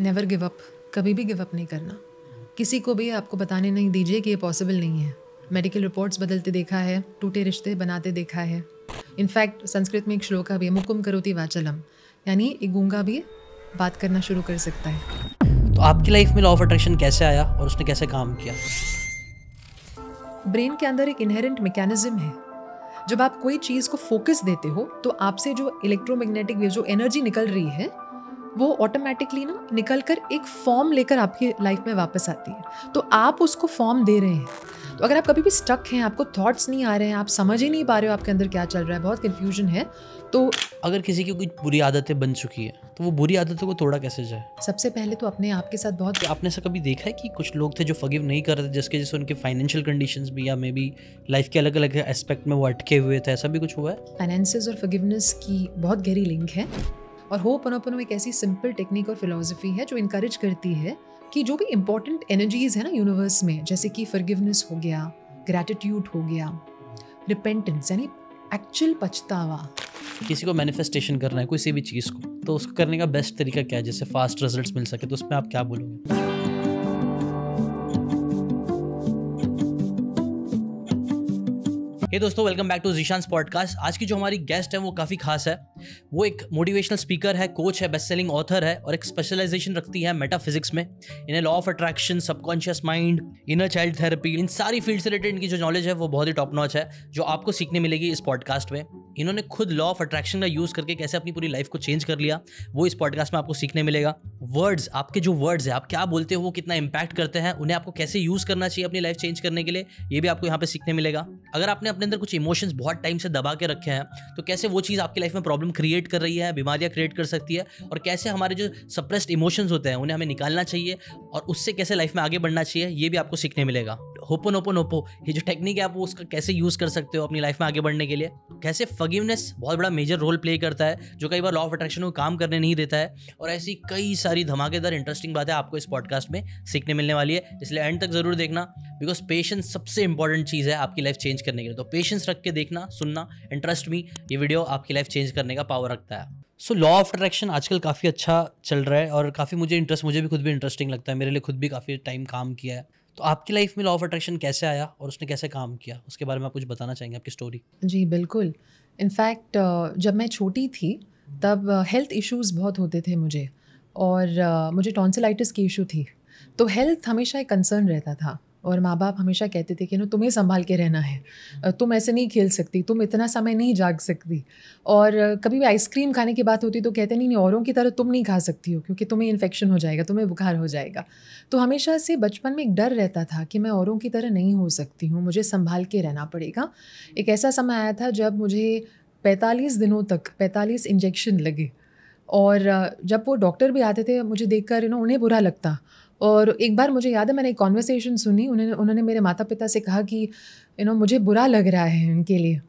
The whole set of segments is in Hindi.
नेवर गिव अप कभी भी गिव अप नहीं करना किसी को भी आपको बताने नहीं दीजिए कि ये पॉसिबल नहीं है मेडिकल रिपोर्ट्स बदलते देखा है टूटे रिश्ते बनाते देखा है इनफैक्ट संस्कृत में एक श्लोक भी है मुकुम थी वाचलम यानी एक गूंगा भी बात करना शुरू कर सकता है तो आपकी लाइफ में लॉ ऑफ अट्रैक्शन कैसे आया और उसने कैसे काम किया ब्रेन के अंदर एक इनहेरेंट मैकेनिज्म है जब आप कोई चीज़ को फोकस देते हो तो आपसे जो इलेक्ट्रोमैग्नेटिक वेव जो एनर्जी निकल रही है वो ऑटोमेटिकली ना निकल कर एक फॉर्म लेकर आपकी लाइफ में वापस आती है तो आप उसको फॉर्म दे रहे हैं तो अगर आप कभी भी स्टक हैं आपको थॉट्स नहीं आ रहे हैं आप समझ ही नहीं पा रहे हो आपके अंदर क्या चल रहा है बहुत कन्फ्यूजन है तो अगर किसी की कुछ बुरी आदतें बन चुकी है तो वो बुरी आदतों को तोड़ा कैसे जाए सबसे पहले तो अपने आप के साथ बहुत तो आपने ऐसा कभी देखा है कि कुछ लोग थे जो फगीव नहीं कर रहे थे जिसके जैसे उनके फाइनेंशियल कंडीशंस भी या मे बी लाइफ के अलग अलग एस्पेक्ट में वो अटके हुए थे ऐसा भी कुछ हुआ है फाइनेंसेस और फगिवनेस की बहुत गहरी लिंक है और हो पनोपनो एक ऐसी सिंपल टेक्निक और फिलोसफी है जो इंकरेज करती है कि जो भी इंपॉर्टेंट एनर्जीज है ना यूनिवर्स में जैसे कि फर्गिवनेस हो गया ग्रेटिट्यूड हो गया रिपेंटेंस यानी एक्चुअल पछतावा किसी को मैनिफेस्टेशन करना है किसी भी चीज़ को तो उसको करने का बेस्ट तरीका क्या है जैसे फास्ट रिजल्ट्स मिल सके तो उसमें आप क्या बोलोगे ये दोस्तों welcome back to Zeeshan's podcast आज की जो हमारी गेस्ट है वो काफ़ी खास है वो एक मोटिवेशनल स्पीकर है कोच है बेस्ट सेलिंग ऑथर है और एक स्पेशलाइजेशन रखती है मेटाफिजिक्स में इन्हें law of attraction subconscious mind inner child therapy इन सारी फील्ड से रिलेटेड इनकी जो नॉलेज है वो बहुत ही टॉप नॉच है जो आपको सीखने मिलेगी इस पॉडकास्ट में इन्होंने खुद लॉ ऑफ अट्रैक्शन का यूज़ करके कैसे अपनी पूरी लाइफ को चेंज कर लिया वो इस पॉडकास्ट में आपको सीखने मिलेगा वर्ड्स आपके जो वर्ड्स है आप क्या बोलते हो वो कितना इंपैक्ट करते हैं उन्हें आपको कैसे यूज़ करना चाहिए अपनी लाइफ चेंज करने के लिए ये भी आपको यहाँ पे सीखने मिलेगा अगर आपने अपने आपने अंदर कुछ इमोशंस बहुत टाइम से दबा के रखे हैं तो कैसे वो चीज़ आपकी लाइफ में प्रॉब्लम क्रिएट कर रही है बीमारियाँ क्रिएट कर सकती है और कैसे हमारे जो सप्रेस्ड इमोशंस होते हैं उन्हें हमें निकालना चाहिए और उससे कैसे लाइफ में आगे बढ़ना चाहिए ये भी आपको सीखने मिलेगा होपन ओपन ओपो ये जो टेक्निक है आप उसका कैसे यूज़ कर सकते हो अपनी लाइफ में आगे बढ़ने के लिए कैसे फगीवनेस बहुत बड़ा मेजर रोल प्ले करता है जो कई बार लॉ ऑफ अट्रैक्शन को काम करने नहीं देता है और ऐसी कई सारी धमाकेदार इंटरेस्टिंग बातें आपको इस पॉडकास्ट में सीखने मिलने वाली है इसलिए एंड तक ज़रूर देखना बिकॉज पेशेंस सबसे इंपॉर्टेंट चीज़ है आपकी लाइफ चेंज करने के लिए तो पेशेंस रख के देखना सुनना इंटरेस्ट मी ये वीडियो आपकी लाइफ चेंज करने का पावर रखता है सो लॉ ऑफ अट्रैक्शन आजकल काफ़ी अच्छा चल रहा है और काफ़ी मुझे इंटरेस्ट मुझे भी खुद भी इंटरेस्टिंग लगता है मेरे लिए खुद भी काफ़ी टाइम काम किया है तो आपकी लाइफ में लॉ ऑफ अट्रैक्शन कैसे आया और उसने कैसे काम किया उसके बारे में आप कुछ बताना चाहेंगे आपकी स्टोरी जी बिल्कुल इनफैक्ट जब मैं छोटी थी तब हेल्थ इश्यूज़ बहुत होते थे मुझे और मुझे टॉन्सिलाइटिस की इशू थी तो हेल्थ हमेशा एक कंसर्न रहता था और माँ बाप हमेशा कहते थे कि ना तुम्हें संभाल के रहना है तुम ऐसे नहीं खेल सकती तुम इतना समय नहीं जाग सकती और कभी भी आइसक्रीम खाने की बात होती तो कहते नहीं नहीं औरों की तरह तुम नहीं खा सकती हो क्योंकि तुम्हें इन्फेक्शन हो जाएगा तुम्हें बुखार हो जाएगा तो हमेशा से बचपन में एक डर रहता था कि मैं औरों की तरह नहीं हो सकती हूँ मुझे संभाल के रहना पड़ेगा एक ऐसा समय आया था जब मुझे पैंतालीस दिनों तक पैंतालीस इंजेक्शन लगे और जब वो डॉक्टर भी आते थे मुझे देखकर यू नो उन्हें बुरा लगता और एक बार मुझे याद है मैंने एक कॉन्वर्सेशन सुनी उन्होंने उन्होंने मेरे माता पिता से कहा कि यू नो मुझे बुरा लग रहा है उनके लिए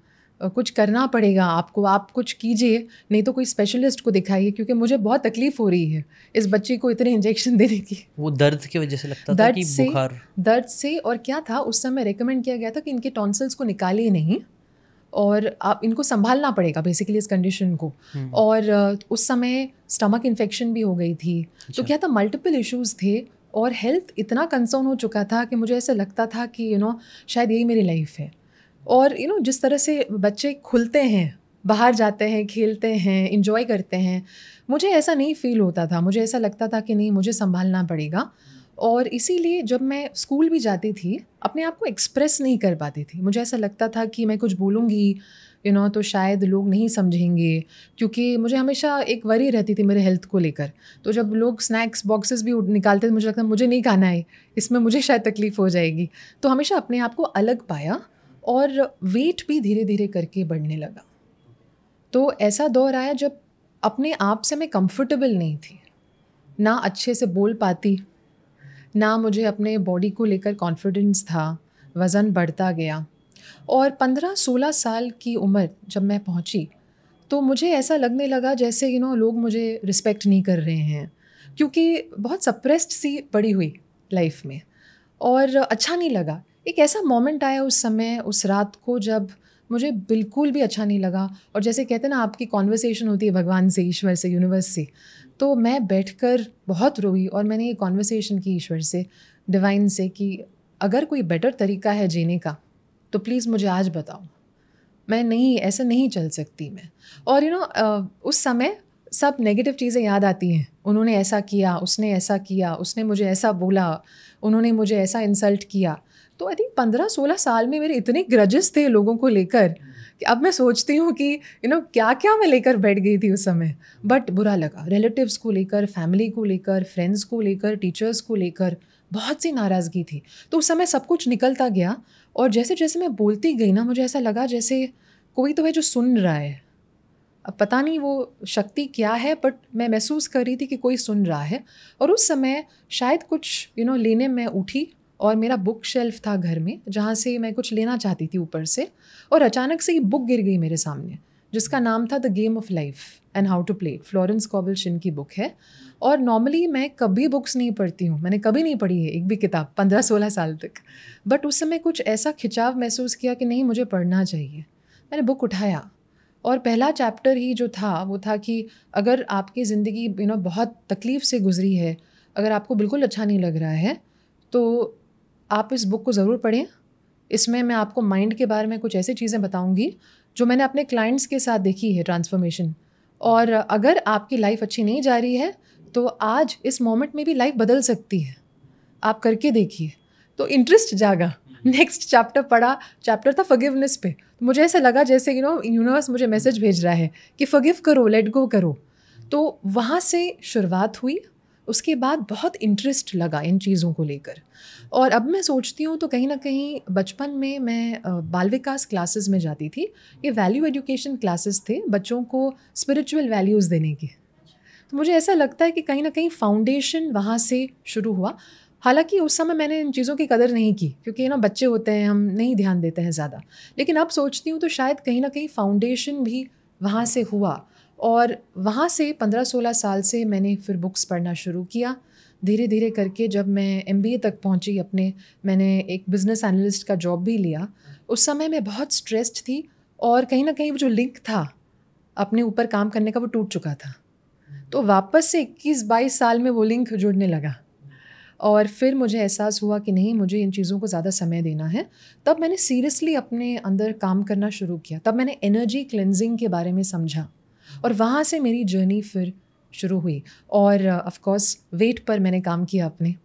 कुछ करना पड़ेगा आपको आप कुछ कीजिए नहीं तो कोई स्पेशलिस्ट को दिखाइए क्योंकि मुझे बहुत तकलीफ हो रही है इस बच्चे को इतने इंजेक्शन देने की वो दर्द की वजह से लगता दर्द था कि से बुखार। दर्द से और क्या था उस समय रिकमेंड किया गया था कि इनके टॉन्सल्स को निकालिए नहीं और आप इनको संभालना पड़ेगा बेसिकली इस कंडीशन को हम्म। और उस समय स्टमक इन्फेक्शन भी हो गई थी तो अच्छा। क्या था मल्टीपल इश्यूज थे और हेल्थ इतना कंसर्न हो चुका था कि मुझे ऐसा लगता था कि यू you नो know, शायद यही मेरी लाइफ है और यू you नो know, जिस तरह से बच्चे खुलते हैं बाहर जाते हैं खेलते हैं इन्जॉय करते हैं मुझे ऐसा नहीं फील होता था मुझे ऐसा लगता था कि नहीं मुझे संभालना पड़ेगा और इसीलिए जब मैं स्कूल भी जाती थी अपने आप को एक्सप्रेस नहीं कर पाती थी मुझे ऐसा लगता था कि मैं कुछ बोलूँगी यू नो तो शायद लोग नहीं समझेंगे क्योंकि मुझे हमेशा एक वरी रहती थी मेरे हेल्थ को लेकर तो जब लोग स्नैक्स बॉक्सेस भी निकालते थे मुझे लगता मुझे नहीं खाना है इसमें मुझे शायद तकलीफ़ हो जाएगी तो हमेशा अपने आप को अलग पाया और वेट भी धीरे धीरे करके बढ़ने लगा तो ऐसा दौर आया जब अपने आप से मैं कंफर्टेबल नहीं थी ना अच्छे से बोल पाती ना मुझे अपने बॉडी को लेकर कॉन्फिडेंस था वज़न बढ़ता गया और पंद्रह सोलह साल की उम्र जब मैं पहुंची तो मुझे ऐसा लगने लगा जैसे यू नो लोग मुझे रिस्पेक्ट नहीं कर रहे हैं क्योंकि बहुत सप्रेस्ड सी पड़ी हुई लाइफ में और अच्छा नहीं लगा एक ऐसा मोमेंट आया उस समय उस रात को जब मुझे बिल्कुल भी अच्छा नहीं लगा और जैसे कहते हैं ना आपकी कॉन्वर्सेशन होती है भगवान से ईश्वर से यूनिवर्स से तो मैं बैठकर बहुत रोई और मैंने ये कॉन्वर्सेशन की ईश्वर से डिवाइन से कि अगर कोई बेटर तरीका है जीने का तो प्लीज़ मुझे आज बताओ मैं नहीं ऐसे नहीं चल सकती मैं और यू you नो know, उस समय सब नेगेटिव चीज़ें याद आती हैं उन्होंने ऐसा किया उसने ऐसा किया उसने मुझे ऐसा बोला उन्होंने मुझे ऐसा इंसल्ट किया तो आई थिंक पंद्रह सोलह साल में मेरे इतने ग्रजेस थे लोगों को लेकर कि अब मैं सोचती हूँ कि यू नो क्या क्या मैं लेकर बैठ गई थी उस समय बट बुरा लगा रिलेटिव्स को लेकर फैमिली को लेकर फ्रेंड्स को लेकर टीचर्स को लेकर बहुत सी नाराज़गी थी तो उस समय सब कुछ निकलता गया और जैसे जैसे मैं बोलती गई ना मुझे ऐसा लगा जैसे कोई तो है जो सुन रहा है अब पता नहीं वो शक्ति क्या है बट मैं महसूस कर रही थी कि कोई सुन रहा है और उस समय शायद कुछ यू you नो know, लेने मैं उठी और मेरा बुक शेल्फ था घर में जहाँ से मैं कुछ लेना चाहती थी ऊपर से और अचानक से ये बुक गिर गई मेरे सामने जिसका नाम था the game of life and how to play Florence कॉबल शिन की बुक है और नॉर्मली मैं कभी बुक्स नहीं पढ़ती हूँ मैंने कभी नहीं पढ़ी है एक भी किताब पंद्रह सोलह साल तक बट उस समय कुछ ऐसा खिंचाव महसूस किया कि नहीं मुझे पढ़ना चाहिए मैंने बुक उठाया और पहला चैप्टर ही जो था वो था कि अगर आपकी ज़िंदगी यू नो बहुत तकलीफ़ से गुजरी है अगर आपको बिल्कुल अच्छा नहीं लग रहा है तो आप इस बुक को ज़रूर पढ़ें इसमें मैं आपको माइंड के बारे में कुछ ऐसी चीज़ें बताऊंगी जो मैंने अपने क्लाइंट्स के साथ देखी है ट्रांसफॉर्मेशन और अगर आपकी लाइफ अच्छी नहीं जा रही है तो आज इस मोमेंट में भी लाइफ बदल सकती है आप करके देखिए तो इंटरेस्ट जागा नेक्स्ट चैप्टर पढ़ा चैप्टर था फगिवनेस पे तो मुझे ऐसा लगा जैसे यू नो यूनिवर्स मुझे मैसेज भेज रहा है कि फगिव करो लेट गो करो तो वहाँ से शुरुआत हुई उसके बाद बहुत इंटरेस्ट लगा इन चीज़ों को लेकर और अब मैं सोचती हूँ तो कहीं ना कहीं बचपन में मैं बाल विकास क्लासेस में जाती थी ये वैल्यू एजुकेशन क्लासेस थे बच्चों को स्पिरिचुअल वैल्यूज़ देने के तो मुझे ऐसा लगता है कि कहीं ना कहीं फाउंडेशन वहाँ से शुरू हुआ हालांकि उस समय मैंने इन चीज़ों की कदर नहीं की क्योंकि ना बच्चे होते हैं हम नहीं ध्यान देते हैं ज़्यादा लेकिन अब सोचती हूँ तो शायद कहीं ना कहीं फाउंडेशन भी वहाँ से हुआ और वहाँ से पंद्रह सोलह साल से मैंने फिर बुक्स पढ़ना शुरू किया धीरे धीरे करके जब मैं एम तक पहुँची अपने मैंने एक बिज़नेस एनालिस्ट का जॉब भी लिया उस समय मैं बहुत स्ट्रेस्ड थी और कहीं ना कहीं वो जो लिंक था अपने ऊपर काम करने का वो टूट चुका था तो वापस से इक्कीस बाईस साल में वो लिंक जुड़ने लगा और फिर मुझे एहसास हुआ कि नहीं मुझे इन चीज़ों को ज़्यादा समय देना है तब मैंने सीरियसली अपने अंदर काम करना शुरू किया तब मैंने एनर्जी क्लेंजिंग के बारे में समझा और वहाँ से मेरी जर्नी फिर शुरू हुई और ऑफ कोर्स वेट पर मैंने काम किया अपने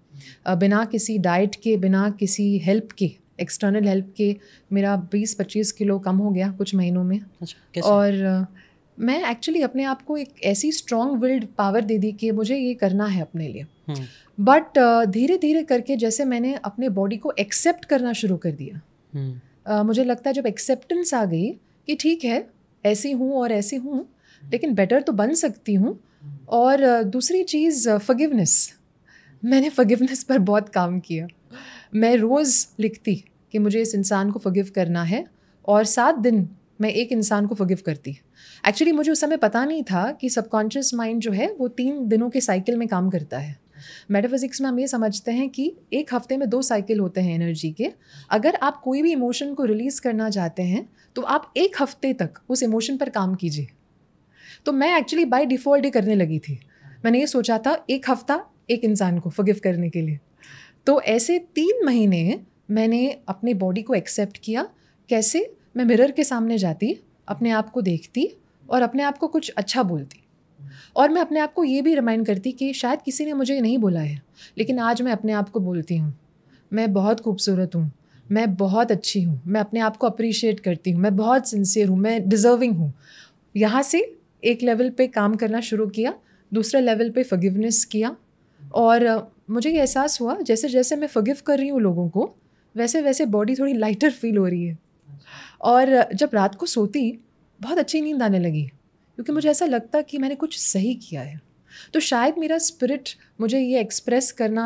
uh, बिना किसी डाइट के बिना किसी हेल्प के एक्सटर्नल हेल्प के मेरा 20-25 किलो कम हो गया कुछ महीनों में अच्छा, और uh, मैं एक्चुअली अपने आप को एक ऐसी स्ट्रॉन्ग विल्ड पावर दे दी कि मुझे ये करना है अपने लिए बट हम्म। uh, धीरे धीरे करके जैसे मैंने अपने बॉडी को एक्सेप्ट करना शुरू कर दिया हम्म। uh, मुझे लगता है जब एक्सेप्टेंस आ गई कि ठीक है ऐसी हूँ और ऐसी हूँ लेकिन बेटर तो बन सकती हूँ और uh, दूसरी चीज़ फगिवनेस uh, मैंने फगिवनेस पर बहुत काम किया मैं रोज़ लिखती कि मुझे इस इंसान को फगिव करना है और सात दिन मैं एक इंसान को फगिव करती एक्चुअली मुझे उस समय पता नहीं था कि सबकॉन्शियस माइंड जो है वो तीन दिनों के साइकिल में काम करता है मेटाफिजिक्स में हम ये समझते हैं कि एक हफ्ते में दो साइकिल होते हैं एनर्जी के अगर आप कोई भी इमोशन को रिलीज़ करना चाहते हैं तो आप एक हफ्ते तक उस इमोशन पर काम कीजिए तो मैं एक्चुअली बाय डिफ़ॉल्ट ही करने लगी थी मैंने ये सोचा था एक हफ्ता एक इंसान को फगिव करने के लिए तो ऐसे तीन महीने मैंने अपने बॉडी को एक्सेप्ट किया कैसे मैं मिरर के सामने जाती अपने आप को देखती और अपने आप को कुछ अच्छा बोलती और मैं अपने आप को ये भी रिमाइंड करती कि शायद किसी ने मुझे नहीं बोला है लेकिन आज मैं अपने आप को बोलती हूँ मैं बहुत खूबसूरत हूँ मैं बहुत अच्छी हूँ मैं अपने आप को अप्रिशिएट करती हूँ मैं बहुत सिंसियर हूँ मैं डिज़र्विंग हूँ यहाँ से एक लेवल पे काम करना शुरू किया दूसरे लेवल पे फगिवनेस किया और मुझे ये एहसास हुआ जैसे जैसे मैं फगिव कर रही हूँ लोगों को वैसे वैसे बॉडी थोड़ी लाइटर फील हो रही है और जब रात को सोती बहुत अच्छी नींद आने लगी क्योंकि मुझे ऐसा लगता कि मैंने कुछ सही किया है तो शायद मेरा स्पिरिट मुझे ये एक्सप्रेस करना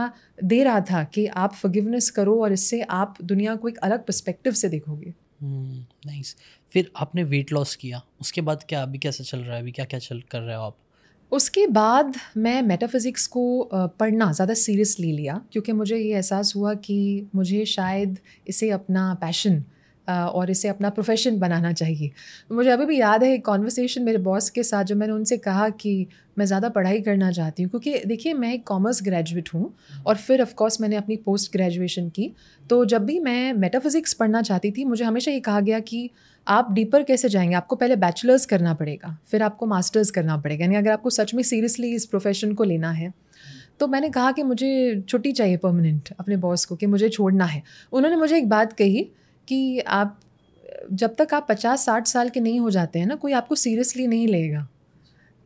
दे रहा था कि आप फगिवनेस करो और इससे आप दुनिया को एक अलग पर्सपेक्टिव से देखोगे नाइस हम्म, फिर आपने वेट लॉस किया उसके बाद क्या अभी कैसे चल रहा है अभी क्या क्या चल कर रहे हो आप उसके बाद मैं मेटाफिज़िक्स को पढ़ना ज़्यादा सीरियसली लिया क्योंकि मुझे ये एहसास हुआ कि मुझे शायद इसे अपना पैशन और इसे अपना प्रोफेशन बनाना चाहिए तो मुझे अभी भी याद है एक कॉन्वर्सेशन मेरे बॉस के साथ जो मैंने उनसे कहा कि मैं ज़्यादा पढ़ाई करना चाहती हूँ क्योंकि देखिए मैं एक कॉमर्स ग्रेजुएट हूँ हम्म। और फिर ऑफ कोर्स मैंने अपनी पोस्ट ग्रेजुएशन की तो जब भी मैं मेटाफिज़िक्स पढ़ना चाहती थी मुझे हमेशा ये कहा गया कि आप डीपर कैसे जाएंगे आपको पहले बैचलर्स करना पड़ेगा फिर आपको मास्टर्स करना पड़ेगा यानी अगर आपको सच में सीरियसली इस प्रोफेशन को लेना है हम्म। तो मैंने कहा कि मुझे छुट्टी चाहिए परमानेंट अपने बॉस को कि मुझे छोड़ना है उन्होंने मुझे एक बात कही कि आप जब तक आप पचास साठ साल के नहीं हो जाते हैं ना कोई आपको सीरियसली नहीं लेगा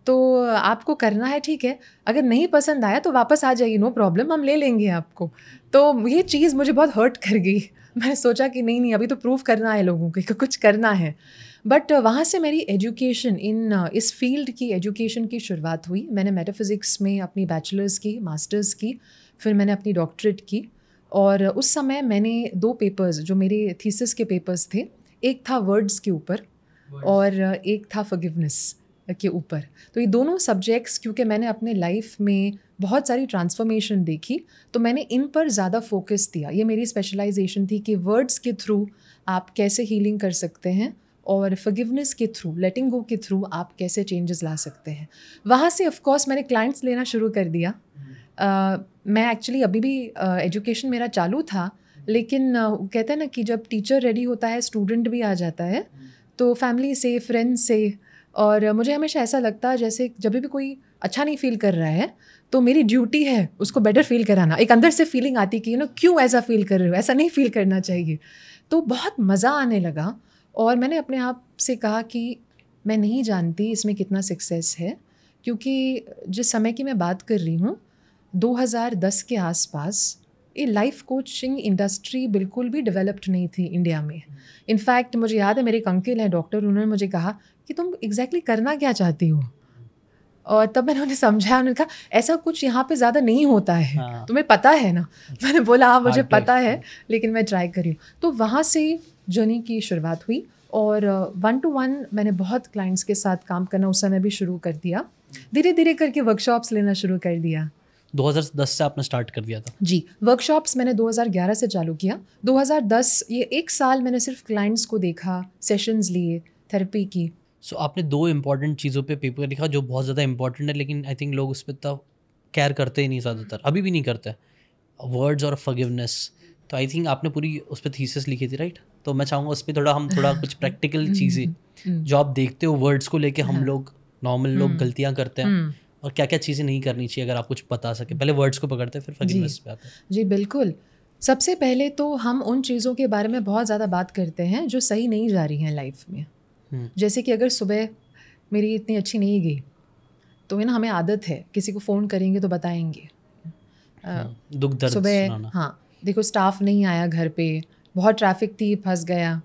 तो आपको करना है ठीक है अगर नहीं पसंद आया तो वापस आ जाइए नो प्रॉब्लम हम ले लेंगे आपको तो ये चीज़ मुझे बहुत हर्ट कर गई मैंने सोचा कि नहीं नहीं अभी तो प्रूव करना है लोगों को कुछ करना है बट वहाँ से मेरी एजुकेशन इन इस फील्ड की एजुकेशन की शुरुआत हुई मैंने मेटाफिज़िक्स में अपनी बैचलर्स की मास्टर्स की फिर मैंने अपनी डॉक्टरेट की और उस समय मैंने दो पेपर्स जो मेरे थीसिस के पेपर्स थे एक था वर्ड्स के ऊपर और एक था फगिवनेस के ऊपर तो ये दोनों सब्जेक्ट्स क्योंकि मैंने अपने लाइफ में बहुत सारी ट्रांसफॉर्मेशन देखी तो मैंने इन पर ज़्यादा फोकस दिया ये मेरी स्पेशलाइजेशन थी कि वर्ड्स के थ्रू आप कैसे हीलिंग कर सकते हैं और फगिवनेस के थ्रू लेटिंग गो के थ्रू आप कैसे चेंजेस ला सकते हैं वहाँ से ऑफ कोर्स मैंने क्लाइंट्स लेना शुरू कर दिया hmm. मैं एक्चुअली अभी भी एजुकेशन uh, मेरा चालू था लेकिन uh, कहते हैं ना कि जब टीचर रेडी होता है स्टूडेंट भी आ जाता है तो फैमिली से फ्रेंड्स से और मुझे हमेशा ऐसा लगता है जैसे जब भी कोई अच्छा नहीं फील कर रहा है तो मेरी ड्यूटी है उसको बेटर फील कराना एक अंदर से फीलिंग आती कि यू नो क्यों ऐसा फील कर रहे हो ऐसा नहीं फील करना चाहिए तो बहुत मज़ा आने लगा और मैंने अपने आप से कहा कि मैं नहीं जानती इसमें कितना सक्सेस है क्योंकि जिस समय की मैं बात कर रही हूँ 2010 के आसपास ये लाइफ कोचिंग इंडस्ट्री बिल्कुल भी डेवलप्ड नहीं थी इंडिया में इनफैक्ट मुझे याद है मेरे एक अंकिल हैं डॉक्टर उन्होंने मुझे कहा कि तुम एग्जैक्टली exactly करना क्या चाहती हो और तब मैंने उन्हें समझाया उन्होंने कहा ऐसा कुछ यहाँ पे ज़्यादा नहीं होता है हाँ। तुम्हें पता है ना मैंने बोला हाँ मुझे पता है लेकिन मैं ट्राई करी तो वहाँ से जर्नी की शुरुआत हुई और वन टू वन मैंने बहुत क्लाइंट्स के साथ काम करना उस समय भी शुरू कर दिया धीरे धीरे करके वर्कशॉप्स लेना शुरू कर दिया 2010 से आपने स्टार्ट कर दिया था जी वर्कशॉप्स मैंने 2011 से चालू किया 2010 ये एक साल मैंने सिर्फ क्लाइंट्स को देखा सेशंस लिए थेरेपी की सो so, आपने दो इंपॉर्टेंट चीज़ों पे पेपर लिखा जो बहुत ज़्यादा इंपॉर्टेंट है लेकिन आई थिंक लोग उस पर तो केयर करते ही नहीं ज़्यादातर अभी भी नहीं करते वर्ड्स और फगिवनेस तो आई थिंक आपने पूरी उस पर थीसिस लिखी थी राइट तो मैं चाहूँगा उस पर थोड़ा हम थोड़ा कुछ प्रैक्टिकल हम्म, चीज़ें हम्म, हम्म। जो आप देखते हो वर्ड्स को लेके हम हाँ। लोग नॉर्मल लोग गलतियाँ करते हैं और क्या क्या चीज़ें नहीं करनी चाहिए अगर आप कुछ बता सके पहले वर्ड्स को पकड़ते फिर जी, पे आते हैं जी बिल्कुल सबसे पहले तो हम उन चीज़ों के बारे में बहुत ज़्यादा बात करते हैं जो सही नहीं जा रही हैं लाइफ में हम्म। जैसे कि अगर सुबह मेरी इतनी अच्छी नहीं गई तो है ना हमें आदत है किसी को फ़ोन करेंगे तो बताएंगे हम्म, दुख दर्द सुबह हाँ देखो स्टाफ नहीं आया घर पे बहुत ट्रैफिक थी फंस गया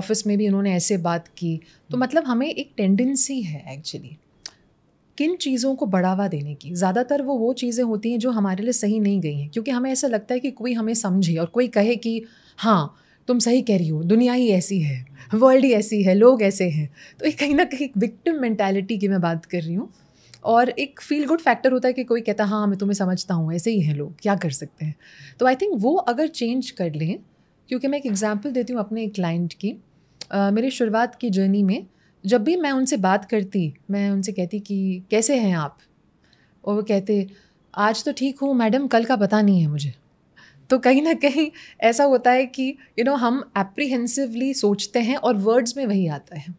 ऑफिस में भी उन्होंने ऐसे बात की तो मतलब हमें एक टेंडेंसी है एक्चुअली किन चीज़ों को बढ़ावा देने की ज़्यादातर वो वो चीज़ें होती हैं जो हमारे लिए सही नहीं गई हैं क्योंकि हमें ऐसा लगता है कि कोई हमें समझे और कोई कहे कि हाँ तुम सही कह रही हो दुनिया ही ऐसी है वर्ल्ड ही ऐसी है लोग ऐसे हैं तो एक कहीं ना कहीं विक्टिम मैंटेलिटी की मैं बात कर रही हूँ और एक फील गुड फैक्टर होता है कि कोई कहता हाँ मैं तुम्हें समझता हूँ ऐसे ही हैं लोग क्या कर सकते हैं तो आई थिंक वो अगर चेंज कर लें क्योंकि मैं एक एग्ज़ाम्पल देती हूँ अपने एक क्लाइंट की uh, मेरे शुरुआत की जर्नी में जब भी मैं उनसे बात करती मैं उनसे कहती कि कैसे हैं आप और वो कहते आज तो ठीक हूँ मैडम कल का पता नहीं है मुझे तो कहीं ना कहीं ऐसा होता है कि यू you नो know, हम एप्रीहेंसिवली सोचते हैं और वर्ड्स में वही आता है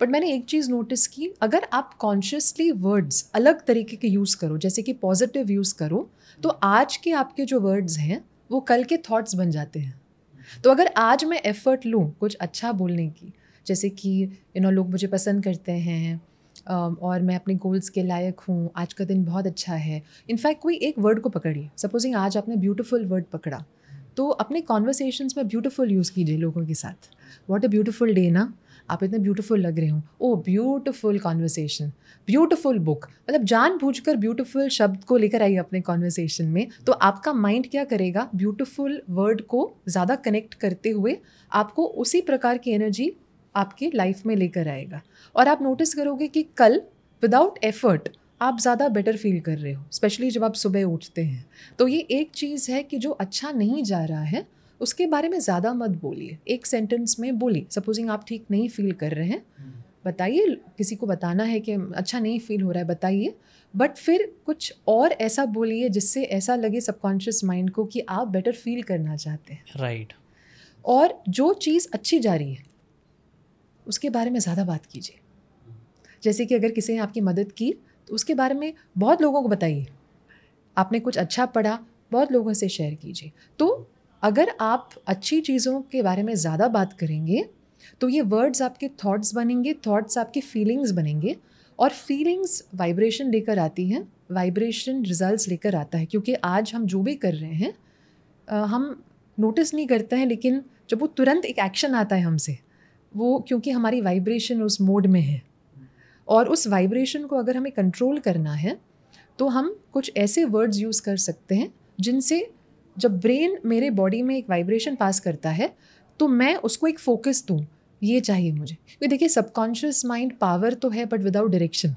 बट मैंने एक चीज़ नोटिस की अगर आप कॉन्शियसली वर्ड्स अलग तरीके के यूज़ करो जैसे कि पॉजिटिव यूज़ करो तो आज के आपके जो वर्ड्स हैं वो कल के थॉट्स बन जाते हैं तो अगर आज मैं एफ़र्ट लूँ कुछ अच्छा बोलने की जैसे कि यू नो लोग मुझे पसंद करते हैं और मैं अपने गोल्स के लायक हूँ आज का दिन बहुत अच्छा है इनफैक्ट कोई एक वर्ड को पकड़िए सपोजिंग आज आपने ब्यूटीफुल वर्ड पकड़ा तो अपने कॉन्वर्सेशन में ब्यूटीफुल यूज़ कीजिए लोगों के साथ वॉट अ ब्यूटिफुल डे ना आप इतने ब्यूटीफुल लग रहे हो oh beautiful conversation beautiful book मतलब कर ब्यूटीफुल शब्द को लेकर आइए अपने कॉन्वर्सेशन में तो आपका माइंड क्या करेगा ब्यूटीफुल वर्ड को ज़्यादा कनेक्ट करते हुए आपको उसी प्रकार की एनर्जी आपके लाइफ में लेकर आएगा और आप नोटिस करोगे कि कल विदाउट एफर्ट आप ज़्यादा बेटर फील कर रहे हो स्पेशली जब आप सुबह उठते हैं तो ये एक चीज़ है कि जो अच्छा नहीं जा रहा है उसके बारे में ज़्यादा मत बोलिए एक सेंटेंस में बोलिए सपोजिंग आप ठीक नहीं फील कर रहे हैं बताइए किसी को बताना है कि अच्छा नहीं फील हो रहा है बताइए बट फिर कुछ और ऐसा बोलिए जिससे ऐसा लगे सबकॉन्शियस माइंड को कि आप बेटर फील करना चाहते हैं राइट right. और जो चीज़ अच्छी जा रही है उसके बारे में ज़्यादा बात कीजिए जैसे कि अगर किसी ने आपकी मदद की तो उसके बारे में बहुत लोगों को बताइए आपने कुछ अच्छा पढ़ा बहुत लोगों से शेयर कीजिए तो अगर आप अच्छी चीज़ों के बारे में ज़्यादा बात करेंगे तो ये वर्ड्स आपके थॉट्स बनेंगे थॉट्स आपके फीलिंग्स बनेंगे और फीलिंग्स वाइब्रेशन लेकर आती हैं वाइब्रेशन रिजल्ट्स लेकर आता है क्योंकि आज हम जो भी कर रहे हैं हम नोटिस नहीं करते हैं लेकिन जब वो तुरंत एक एक्शन आता है हमसे वो क्योंकि हमारी वाइब्रेशन उस मोड में है और उस वाइब्रेशन को अगर हमें कंट्रोल करना है तो हम कुछ ऐसे वर्ड्स यूज़ कर सकते हैं जिनसे जब ब्रेन मेरे बॉडी में एक वाइब्रेशन पास करता है तो मैं उसको एक फोकस दूँ ये चाहिए मुझे क्योंकि देखिए सबकॉन्शियस माइंड पावर तो है बट विदाउट डायरेक्शन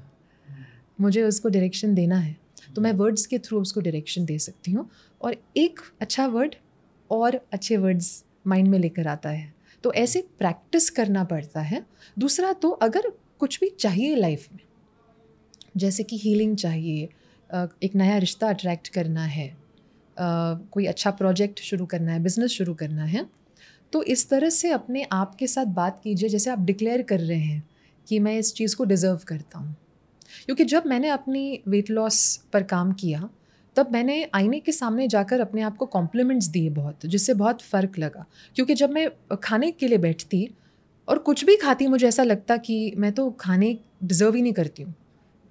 मुझे उसको डायरेक्शन देना है तो मैं वर्ड्स के थ्रू उसको डायरेक्शन दे सकती हूँ और एक अच्छा वर्ड और अच्छे वर्ड्स माइंड में लेकर आता है तो ऐसे प्रैक्टिस करना पड़ता है दूसरा तो अगर कुछ भी चाहिए लाइफ में जैसे कि हीलिंग चाहिए एक नया रिश्ता अट्रैक्ट करना है कोई अच्छा प्रोजेक्ट शुरू करना है बिज़नेस शुरू करना है तो इस तरह से अपने आप के साथ बात कीजिए जैसे आप डिक्लेयर कर रहे हैं कि मैं इस चीज़ को डिज़र्व करता हूँ क्योंकि जब मैंने अपनी वेट लॉस पर काम किया तब मैंने आईने के सामने जाकर अपने आप को कॉम्प्लीमेंट्स दिए बहुत जिससे बहुत फ़र्क लगा क्योंकि जब मैं खाने के लिए बैठती और कुछ भी खाती मुझे ऐसा लगता कि मैं तो खाने डिज़र्व ही नहीं करती हूँ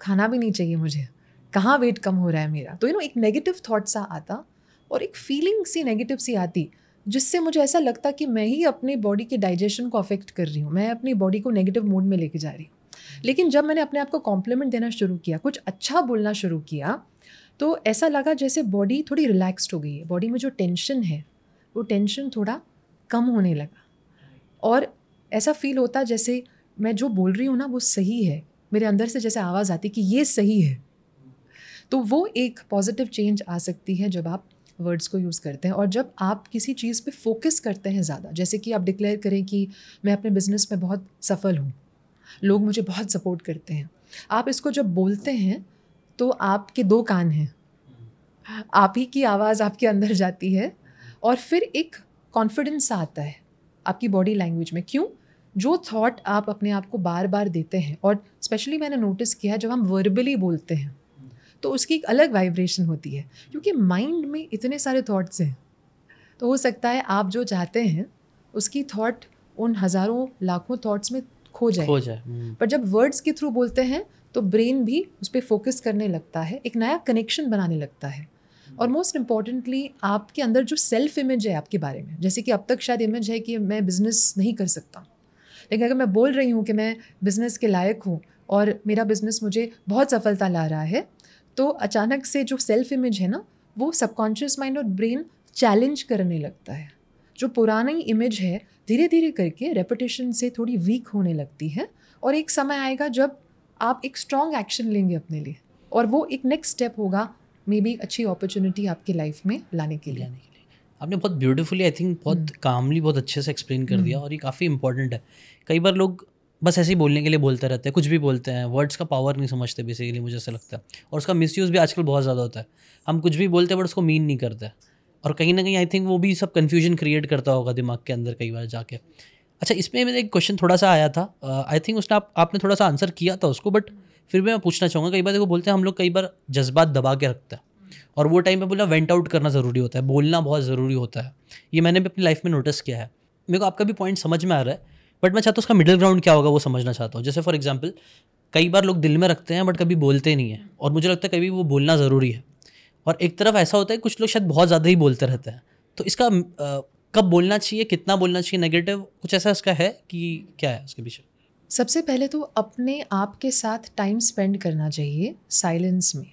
खाना भी नहीं चाहिए मुझे कहाँ वेट कम हो रहा है मेरा तो यू नो एक नेगेटिव थाट सा आता और एक फीलिंग सी नेगेटिव सी आती जिससे मुझे ऐसा लगता कि मैं ही अपने बॉडी के डाइजेशन को अफेक्ट कर रही हूँ मैं अपनी बॉडी को नेगेटिव मूड में लेके जा रही हूँ लेकिन जब मैंने अपने आप को कॉम्प्लीमेंट देना शुरू किया कुछ अच्छा बोलना शुरू किया तो ऐसा लगा जैसे बॉडी थोड़ी रिलैक्सड हो गई है बॉडी में जो टेंशन है वो टेंशन थोड़ा कम होने लगा और ऐसा फील होता जैसे मैं जो बोल रही हूँ ना वो सही है मेरे अंदर से जैसे आवाज़ आती कि ये सही है तो वो एक पॉजिटिव चेंज आ सकती है जब आप वर्ड्स को यूज़ करते हैं और जब आप किसी चीज़ पे फोकस करते हैं ज़्यादा जैसे कि आप डिक्लेयर करें कि मैं अपने बिजनेस में बहुत सफल हूँ लोग मुझे बहुत सपोर्ट करते हैं आप इसको जब बोलते हैं तो आपके दो कान हैं आप ही की आवाज़ आपके अंदर जाती है और फिर एक कॉन्फिडेंस आता है आपकी बॉडी लैंग्वेज में क्यों जो थॉट आप अपने आप को बार बार देते हैं और स्पेशली मैंने नोटिस किया है जब हम वर्बली बोलते हैं तो उसकी एक अलग वाइब्रेशन होती है क्योंकि माइंड में इतने सारे थॉट्स हैं तो हो सकता है आप जो चाहते हैं उसकी थॉट उन हज़ारों लाखों थॉट्स में खो जाए खो जाए हम्म। पर जब वर्ड्स के थ्रू बोलते हैं तो ब्रेन भी उस पर फोकस करने लगता है एक नया कनेक्शन बनाने लगता है और मोस्ट hmm. इम्पॉर्टेंटली आपके अंदर जो सेल्फ इमेज है आपके बारे में जैसे कि अब तक शायद इमेज है कि मैं बिज़नेस नहीं कर सकता लेकिन अगर मैं बोल रही हूँ कि मैं बिज़नेस के लायक हूँ और मेरा बिज़नेस मुझे बहुत सफलता ला रहा है तो अचानक से जो सेल्फ इमेज है ना वो सबकॉन्शियस माइंड और ब्रेन चैलेंज करने लगता है जो पुरानी इमेज है धीरे धीरे करके रेपुटेशन से थोड़ी वीक होने लगती है और एक समय आएगा जब आप एक स्ट्रॉन्ग एक्शन लेंगे अपने लिए और वो एक नेक्स्ट स्टेप होगा मे बी अच्छी अपॉर्चुनिटी आपकी लाइफ में लाने के लिए के लिए आपने बहुत ब्यूटीफुली आई थिंक बहुत कामली हम्म। बहुत अच्छे से एक्सप्लेन कर दिया हम्म। और ये काफ़ी इंपॉर्टेंट है कई बार लोग बस ऐसे ही बोलने के लिए बोलते रहते हैं कुछ भी बोलते हैं वर्ड्स का पावर नहीं समझते बेसिकली मुझे ऐसा लगता है और उसका यूज़ भी आजकल बहुत ज़्यादा होता है हम कुछ भी बोलते हैं बट उसको मीन नहीं करते और कहीं ना कहीं आई थिंक वो भी सब कन्फ्यूजन क्रिएट करता होगा दिमाग के अंदर कई बार जाके अच्छा इसमें मेरा एक क्वेश्चन थोड़ा सा आया था आई थिंक उसने आप आपने थोड़ा सा आंसर किया था उसको बट फिर भी मैं पूछना चाहूँगा कई बार देखो बोलते हैं हम लोग कई बार जज्बात दबा के रखते हैं और वो टाइम पर बोला वेंट आउट करना ज़रूरी होता है बोलना बहुत ज़रूरी होता है ये मैंने भी अपनी लाइफ में नोटिस किया है मेरे को आपका भी पॉइंट समझ में आ रहा है बट मैं चाहता हूँ उसका मिडिल ग्राउंड क्या होगा वो समझना चाहता हूँ जैसे फॉर एग्जाम्पल कई बार लोग दिल में रखते हैं बट कभी बोलते नहीं हैं और मुझे लगता है कभी वो बोलना ज़रूरी है और एक तरफ ऐसा होता है कुछ लोग शायद बहुत ज़्यादा ही बोलते रहते हैं तो इसका कब बोलना चाहिए कितना बोलना चाहिए नेगेटिव कुछ ऐसा उसका है कि क्या है उसके पीछे सबसे पहले तो अपने आप के साथ टाइम स्पेंड करना चाहिए साइलेंस में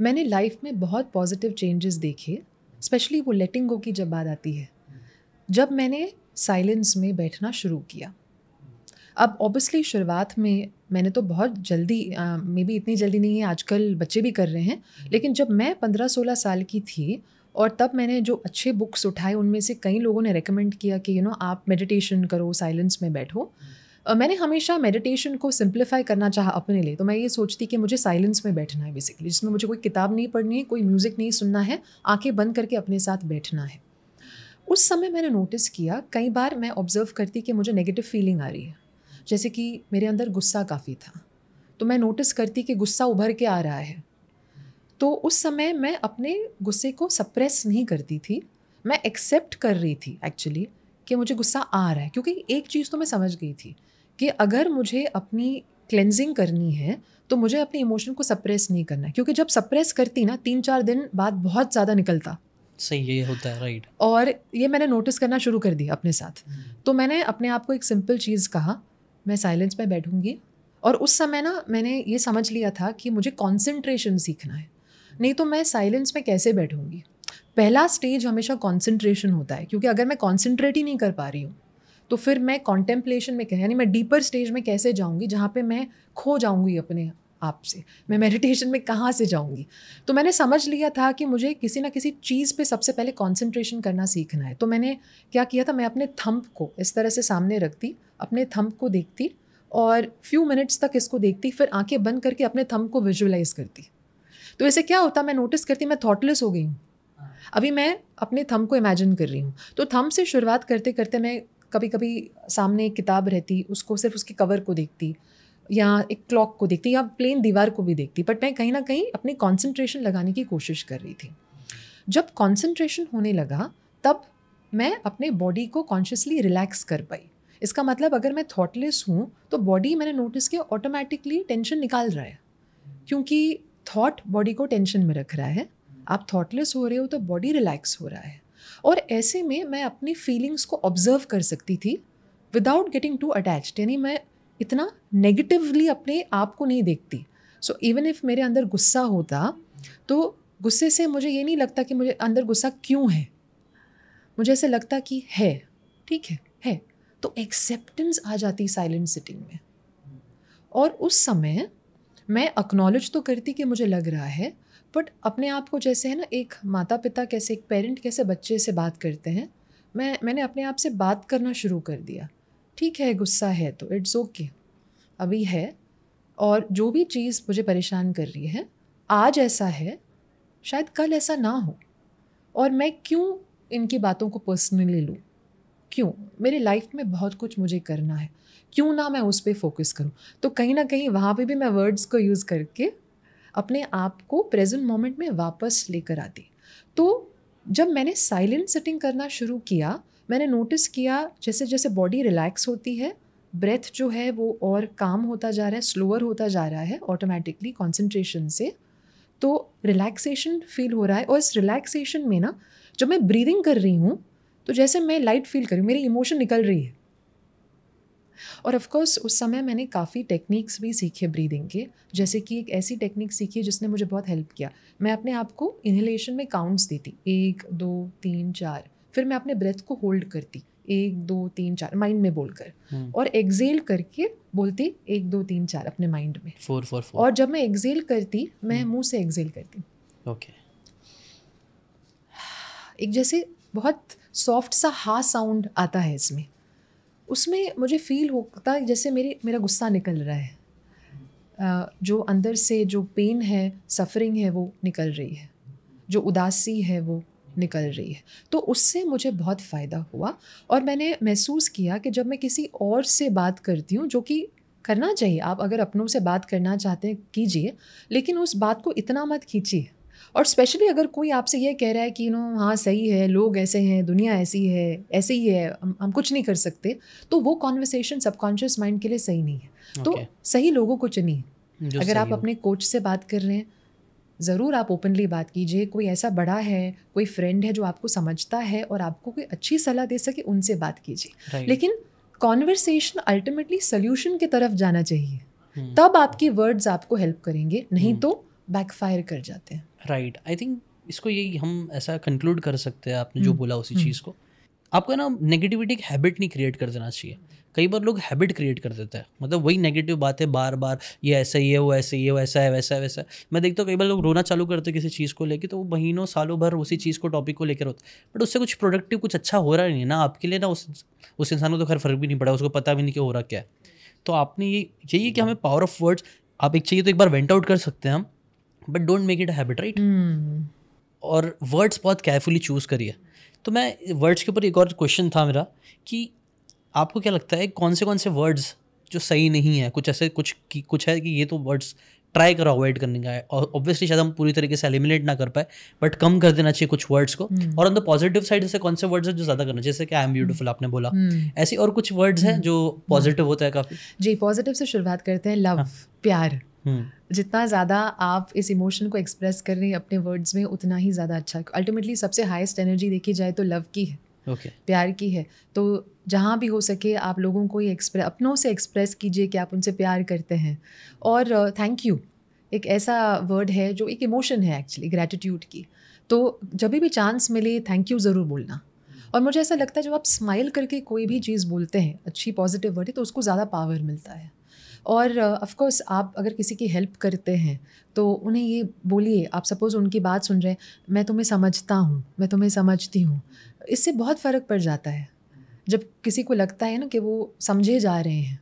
मैंने लाइफ में बहुत पॉजिटिव चेंजेस देखे स्पेशली वो लेटिंग गो की जब बात आती है जब मैंने साइलेंस में बैठना शुरू किया अब ऑब्वियसली शुरुआत में मैंने तो बहुत जल्दी मे बी इतनी जल्दी नहीं है आजकल बच्चे भी कर रहे हैं लेकिन जब मैं पंद्रह सोलह साल की थी और तब मैंने जो अच्छे बुक्स उठाए उनमें से कई लोगों ने रेकमेंड किया कि यू नो आप मेडिटेशन करो साइलेंस में बैठो uh, मैंने हमेशा मेडिटेशन को सिंप्लीफाई करना चाहा अपने लिए तो मैं ये सोचती कि मुझे साइलेंस में बैठना है बेसिकली जिसमें मुझे कोई किताब नहीं पढ़नी है कोई म्यूज़िक नहीं सुनना है आंखें बंद करके अपने साथ बैठना है उस समय मैंने नोटिस किया कई बार मैं ऑब्ज़र्व करती कि मुझे नेगेटिव फीलिंग आ रही है जैसे कि मेरे अंदर गुस्सा काफ़ी था तो मैं नोटिस करती कि गुस्सा उभर के आ रहा है तो उस समय मैं अपने गुस्से को सप्रेस नहीं करती थी मैं एक्सेप्ट कर रही थी एक्चुअली कि मुझे गुस्सा आ रहा है क्योंकि एक चीज़ तो मैं समझ गई थी कि अगर मुझे अपनी क्लेंजिंग करनी है तो मुझे अपने इमोशन को सप्रेस नहीं करना है क्योंकि जब सप्रेस करती ना तीन चार दिन बाद बहुत ज़्यादा निकलता सही ये होता है राइट और ये मैंने नोटिस करना शुरू कर दिया अपने साथ हम्म। तो मैंने अपने आप को एक सिंपल चीज़ कहा मैं साइलेंस में बैठूंगी और उस समय ना मैंने ये समझ लिया था कि मुझे कॉन्सेंट्रेशन सीखना है नहीं तो मैं साइलेंस में कैसे बैठूँगी पहला स्टेज हमेशा कॉन्सेंट्रेशन होता है क्योंकि अगर मैं कॉन्सेंट्रेट ही नहीं कर पा रही हूँ तो फिर मैं कॉन्टेम्पलेशन में कह यानी मैं डीपर स्टेज में कैसे जाऊँगी जहाँ पर मैं खो जाऊँगी अपने आप से मैं मेडिटेशन में कहाँ से जाऊँगी तो मैंने समझ लिया था कि मुझे किसी ना किसी चीज़ पे सबसे पहले कॉन्सेंट्रेशन करना सीखना है तो मैंने क्या किया था मैं अपने थम्प को इस तरह से सामने रखती अपने थम्प को देखती और फ्यू मिनट्स तक इसको देखती फिर आंखें बंद करके अपने थम्प को विजुअलाइज करती तो ऐसे क्या होता मैं नोटिस करती मैं थॉटलेस हो गई हूँ हाँ। अभी मैं अपने थम को इमेजिन कर रही हूँ तो थम से शुरुआत करते करते मैं कभी कभी सामने एक किताब रहती उसको सिर्फ उसके कवर को देखती या एक क्लॉक को देखती या प्लेन दीवार को भी देखती बट मैं कहीं ना कहीं अपनी कॉन्सेंट्रेशन लगाने की कोशिश कर रही थी जब कॉन्सेंट्रेशन होने लगा तब मैं अपने बॉडी को कॉन्शियसली रिलैक्स कर पाई इसका मतलब अगर मैं थॉटलेस हूँ तो बॉडी मैंने नोटिस किया ऑटोमेटिकली टेंशन निकाल रहा है क्योंकि थॉट बॉडी को टेंशन में रख रहा है आप थॉटलेस हो रहे हो तो बॉडी रिलैक्स हो रहा है और ऐसे में मैं अपनी फीलिंग्स को ऑब्जर्व कर सकती थी विदाउट गेटिंग टू अटैच्ड यानी मैं इतना नेगेटिवली अपने आप को नहीं देखती सो इवन इफ मेरे अंदर गुस्सा होता तो गुस्से से मुझे ये नहीं लगता कि मुझे अंदर गुस्सा क्यों है मुझे ऐसे लगता कि है ठीक है है तो एक्सेप्टेंस आ जाती साइलेंट सिटिंग में और उस समय मैं अक्नॉलेज तो करती कि मुझे लग रहा है बट अपने आप को जैसे है ना एक माता पिता कैसे एक पेरेंट कैसे बच्चे से बात करते हैं मैं मैंने अपने आप से बात करना शुरू कर दिया ठीक है गुस्सा है तो इट्स ओके okay. अभी है और जो भी चीज़ मुझे परेशान कर रही है आज ऐसा है शायद कल ऐसा ना हो और मैं क्यों इनकी बातों को पर्सनली लूँ क्यों मेरे लाइफ में बहुत कुछ मुझे करना है क्यों ना मैं उस पर फोकस करूँ तो कहीं ना कहीं वहाँ पर भी मैं वर्ड्स को यूज़ करके अपने आप को प्रेजेंट मोमेंट में वापस लेकर आती तो जब मैंने साइलेंट सिटिंग करना शुरू किया मैंने नोटिस किया जैसे जैसे बॉडी रिलैक्स होती है ब्रेथ जो है वो और काम होता जा रहा है स्लोअर होता जा रहा है ऑटोमेटिकली कॉन्सेंट्रेशन से तो रिलैक्सेशन फील हो रहा है और इस रिलैक्सेशन में ना जब मैं ब्रीदिंग कर रही हूँ तो जैसे मैं लाइट फील करी मेरी इमोशन निकल रही है और ऑफकोर्स उस समय मैंने काफ़ी टेक्निक्स भी सीखे ब्रीदिंग के जैसे कि एक ऐसी टेक्निक सीखी जिसने मुझे बहुत हेल्प किया मैं अपने आप को इन्हेलेशन में काउंट्स देती एक दो तीन चार फिर मैं अपने ब्रेथ को होल्ड करती एक दो तीन चार माइंड में बोलकर हम्म। और एक्जेल करके बोलती एक दो तीन चार अपने माइंड में फोर फोर फोर और जब मैं एक्जेल करती मैं हम्म। मुंह से एक्जेल करती ओके okay. एक जैसे बहुत सॉफ्ट सा हा साउंड आता है इसमें उसमें मुझे फील होता है जैसे मेरी मेरा गुस्सा निकल रहा है जो अंदर से जो पेन है सफरिंग है वो निकल रही है जो उदासी है वो निकल रही है तो उससे मुझे बहुत फ़ायदा हुआ और मैंने महसूस किया कि जब मैं किसी और से बात करती हूँ जो कि करना चाहिए आप अगर अपनों से बात करना चाहते हैं कीजिए लेकिन उस बात को इतना मत खींचिए और स्पेशली अगर कोई आपसे ये कह रहा है कि यू नो हाँ सही है लोग ऐसे हैं दुनिया ऐसी है ऐसे ही है हम, हम कुछ नहीं कर सकते तो वो कॉन्वर्सेशन सबकॉन्शियस माइंड के लिए सही नहीं है तो okay. तो सही लोगों को चुनिए अगर आप अपने कोच से बात कर रहे हैं ज़रूर आप ओपनली बात कीजिए कोई ऐसा बड़ा है कोई फ्रेंड है जो आपको समझता है और आपको कोई अच्छी सलाह दे सके उनसे बात कीजिए right. लेकिन कॉन्वर्सेशन अल्टीमेटली सोल्यूशन की तरफ जाना चाहिए hmm. तब आपके वर्ड्स आपको हेल्प करेंगे नहीं hmm. तो बैकफायर कर जाते हैं राइट आई थिंक इसको यही हम ऐसा कंक्लूड कर सकते हैं आपने जो हम्म, बोला उसी हम्म। चीज़ को आपको ना नेगेटिविटी एक हैबिट नहीं क्रिएट कर देना चाहिए कई बार लोग हैबिट क्रिएट कर देते हैं मतलब वही नेगेटिव बातें बार बार ये ऐसा ही है वो ऐसे ही है वैसा है वैसा है वैसा है मैं देखता हूँ कई बार लोग रोना चालू करते हैं किसी चीज़ को लेकर तो वो महीनों सालों भर उसी चीज़ को टॉपिक को लेकर होते बट उससे कुछ प्रोडक्टिव कुछ अच्छा हो रहा नहीं है ना आपके लिए ना उस उस इंसान को तो खैर फर्क भी नहीं पड़ा उसको पता भी नहीं कि हो रहा क्या है तो आपने ये यही है कि हम्म। हमें पावर ऑफ वर्ड्स आप एक चाहिए तो एक बार वेंट आउट कर सकते हैं हम but don't make it a habit right और वर्ड्स बहुत केयरफुली चूज़ करिए तो मैं वर्ड्स के ऊपर एक और क्वेश्चन था मेरा कि आपको क्या लगता है कौन से कौन से वर्ड्स जो सही नहीं है कुछ ऐसे कुछ कुछ है कि ये तो वर्ड्स ट्राई करो अवॉइड करने का है और ऑब्वियसली शायद हम पूरी तरीके से एलिमिनेट ना कर पाए बट कम कर देना चाहिए कुछ वर्ड्स को hmm. और ऑन द पॉजिटिव साइड से कौन से वर्ड्स है जो ज़्यादा करना जैसे कि आई एम ब्यूटीफुल आपने बोला hmm. ऐसी और कुछ वर्ड्स हैं hmm. जो पॉजिटिव होता है काफ़ी जी पॉजिटिव से शुरुआत करते हैं लव हाँ. प्यार हम्म। जितना ज़्यादा आप इस इमोशन को एक्सप्रेस कर रहे हैं अपने वर्ड्स में उतना ही ज़्यादा अच्छा अल्टीमेटली सबसे हाईएस्ट एनर्जी देखी जाए तो लव की है okay. प्यार की है तो जहाँ भी हो सके आप लोगों को ये एक्सप्रेस अपनों से एक्सप्रेस कीजिए कि आप उनसे प्यार करते हैं और थैंक uh, यू एक ऐसा वर्ड है जो एक इमोशन है एक्चुअली ग्रेटिट्यूड की तो जब भी चांस मिले थैंक यू ज़रूर बोलना और मुझे ऐसा लगता है जब आप स्माइल करके कोई भी चीज़ बोलते हैं अच्छी पॉजिटिव वर्ड है तो उसको ज़्यादा पावर मिलता है और अफ़कोर्स uh, आप अगर किसी की हेल्प करते हैं तो उन्हें ये बोलिए आप सपोज़ उनकी बात सुन रहे हैं मैं तुम्हें समझता हूँ मैं तुम्हें समझती हूँ इससे बहुत फ़र्क पड़ जाता है जब किसी को लगता है ना कि वो समझे जा रहे हैं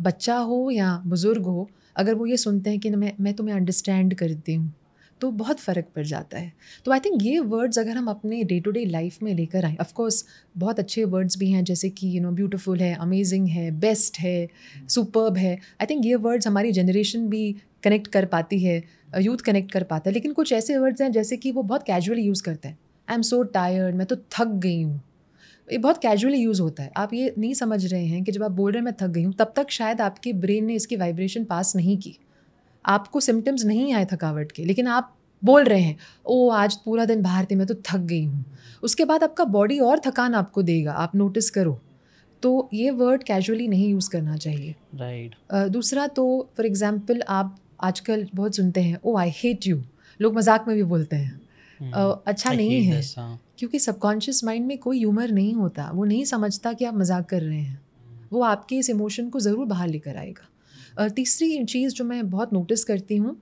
बच्चा हो या बुज़ुर्ग हो अगर वो ये सुनते हैं कि मैं मैं तुम्हें अंडरस्टैंड करती हूँ तो बहुत फ़र्क पड़ जाता है तो आई थिंक ये वर्ड्स अगर हम अपने डे टू डे लाइफ में लेकर आएँ ऑफकोर्स बहुत अच्छे वर्ड्स भी हैं जैसे कि यू नो ब्यूटिफुल है अमेजिंग है बेस्ट है सुपर्ब है आई थिंक ये वर्ड्स हमारी जनरेशन भी कनेक्ट कर पाती है यूथ कनेक्ट कर पाता है लेकिन कुछ ऐसे वर्ड्स हैं जैसे कि वो बहुत कैजुअली यूज़ करते हैं आई एम सो टायर्ड मैं तो थक गई हूँ ये बहुत कैजुअली यूज़ होता है आप ये नहीं समझ रहे हैं कि जब आप बोल रहे हैं मैं थक गई हूँ तब तक शायद आपके ब्रेन ने इसकी वाइब्रेशन पास नहीं की आपको सिम्टम्स नहीं आए थकावट के लेकिन आप बोल रहे हैं ओ आज पूरा दिन बाहर थे मैं तो थक गई हूँ उसके बाद आपका बॉडी और थकान आपको देगा आप नोटिस करो तो ये वर्ड कैजुअली नहीं यूज़ करना चाहिए राइट right. uh, दूसरा तो फॉर एग्जाम्पल आप आजकल बहुत सुनते हैं ओ आई हेट यू लोग मजाक में भी बोलते हैं hmm. uh, अच्छा I नहीं है क्योंकि सबकॉन्शियस माइंड में कोई ह्यूमर नहीं होता वो नहीं समझता कि आप मजाक कर रहे हैं hmm. वो आपके इस इमोशन को ज़रूर बाहर लेकर आएगा तीसरी चीज़ जो मैं बहुत नोटिस करती हूँ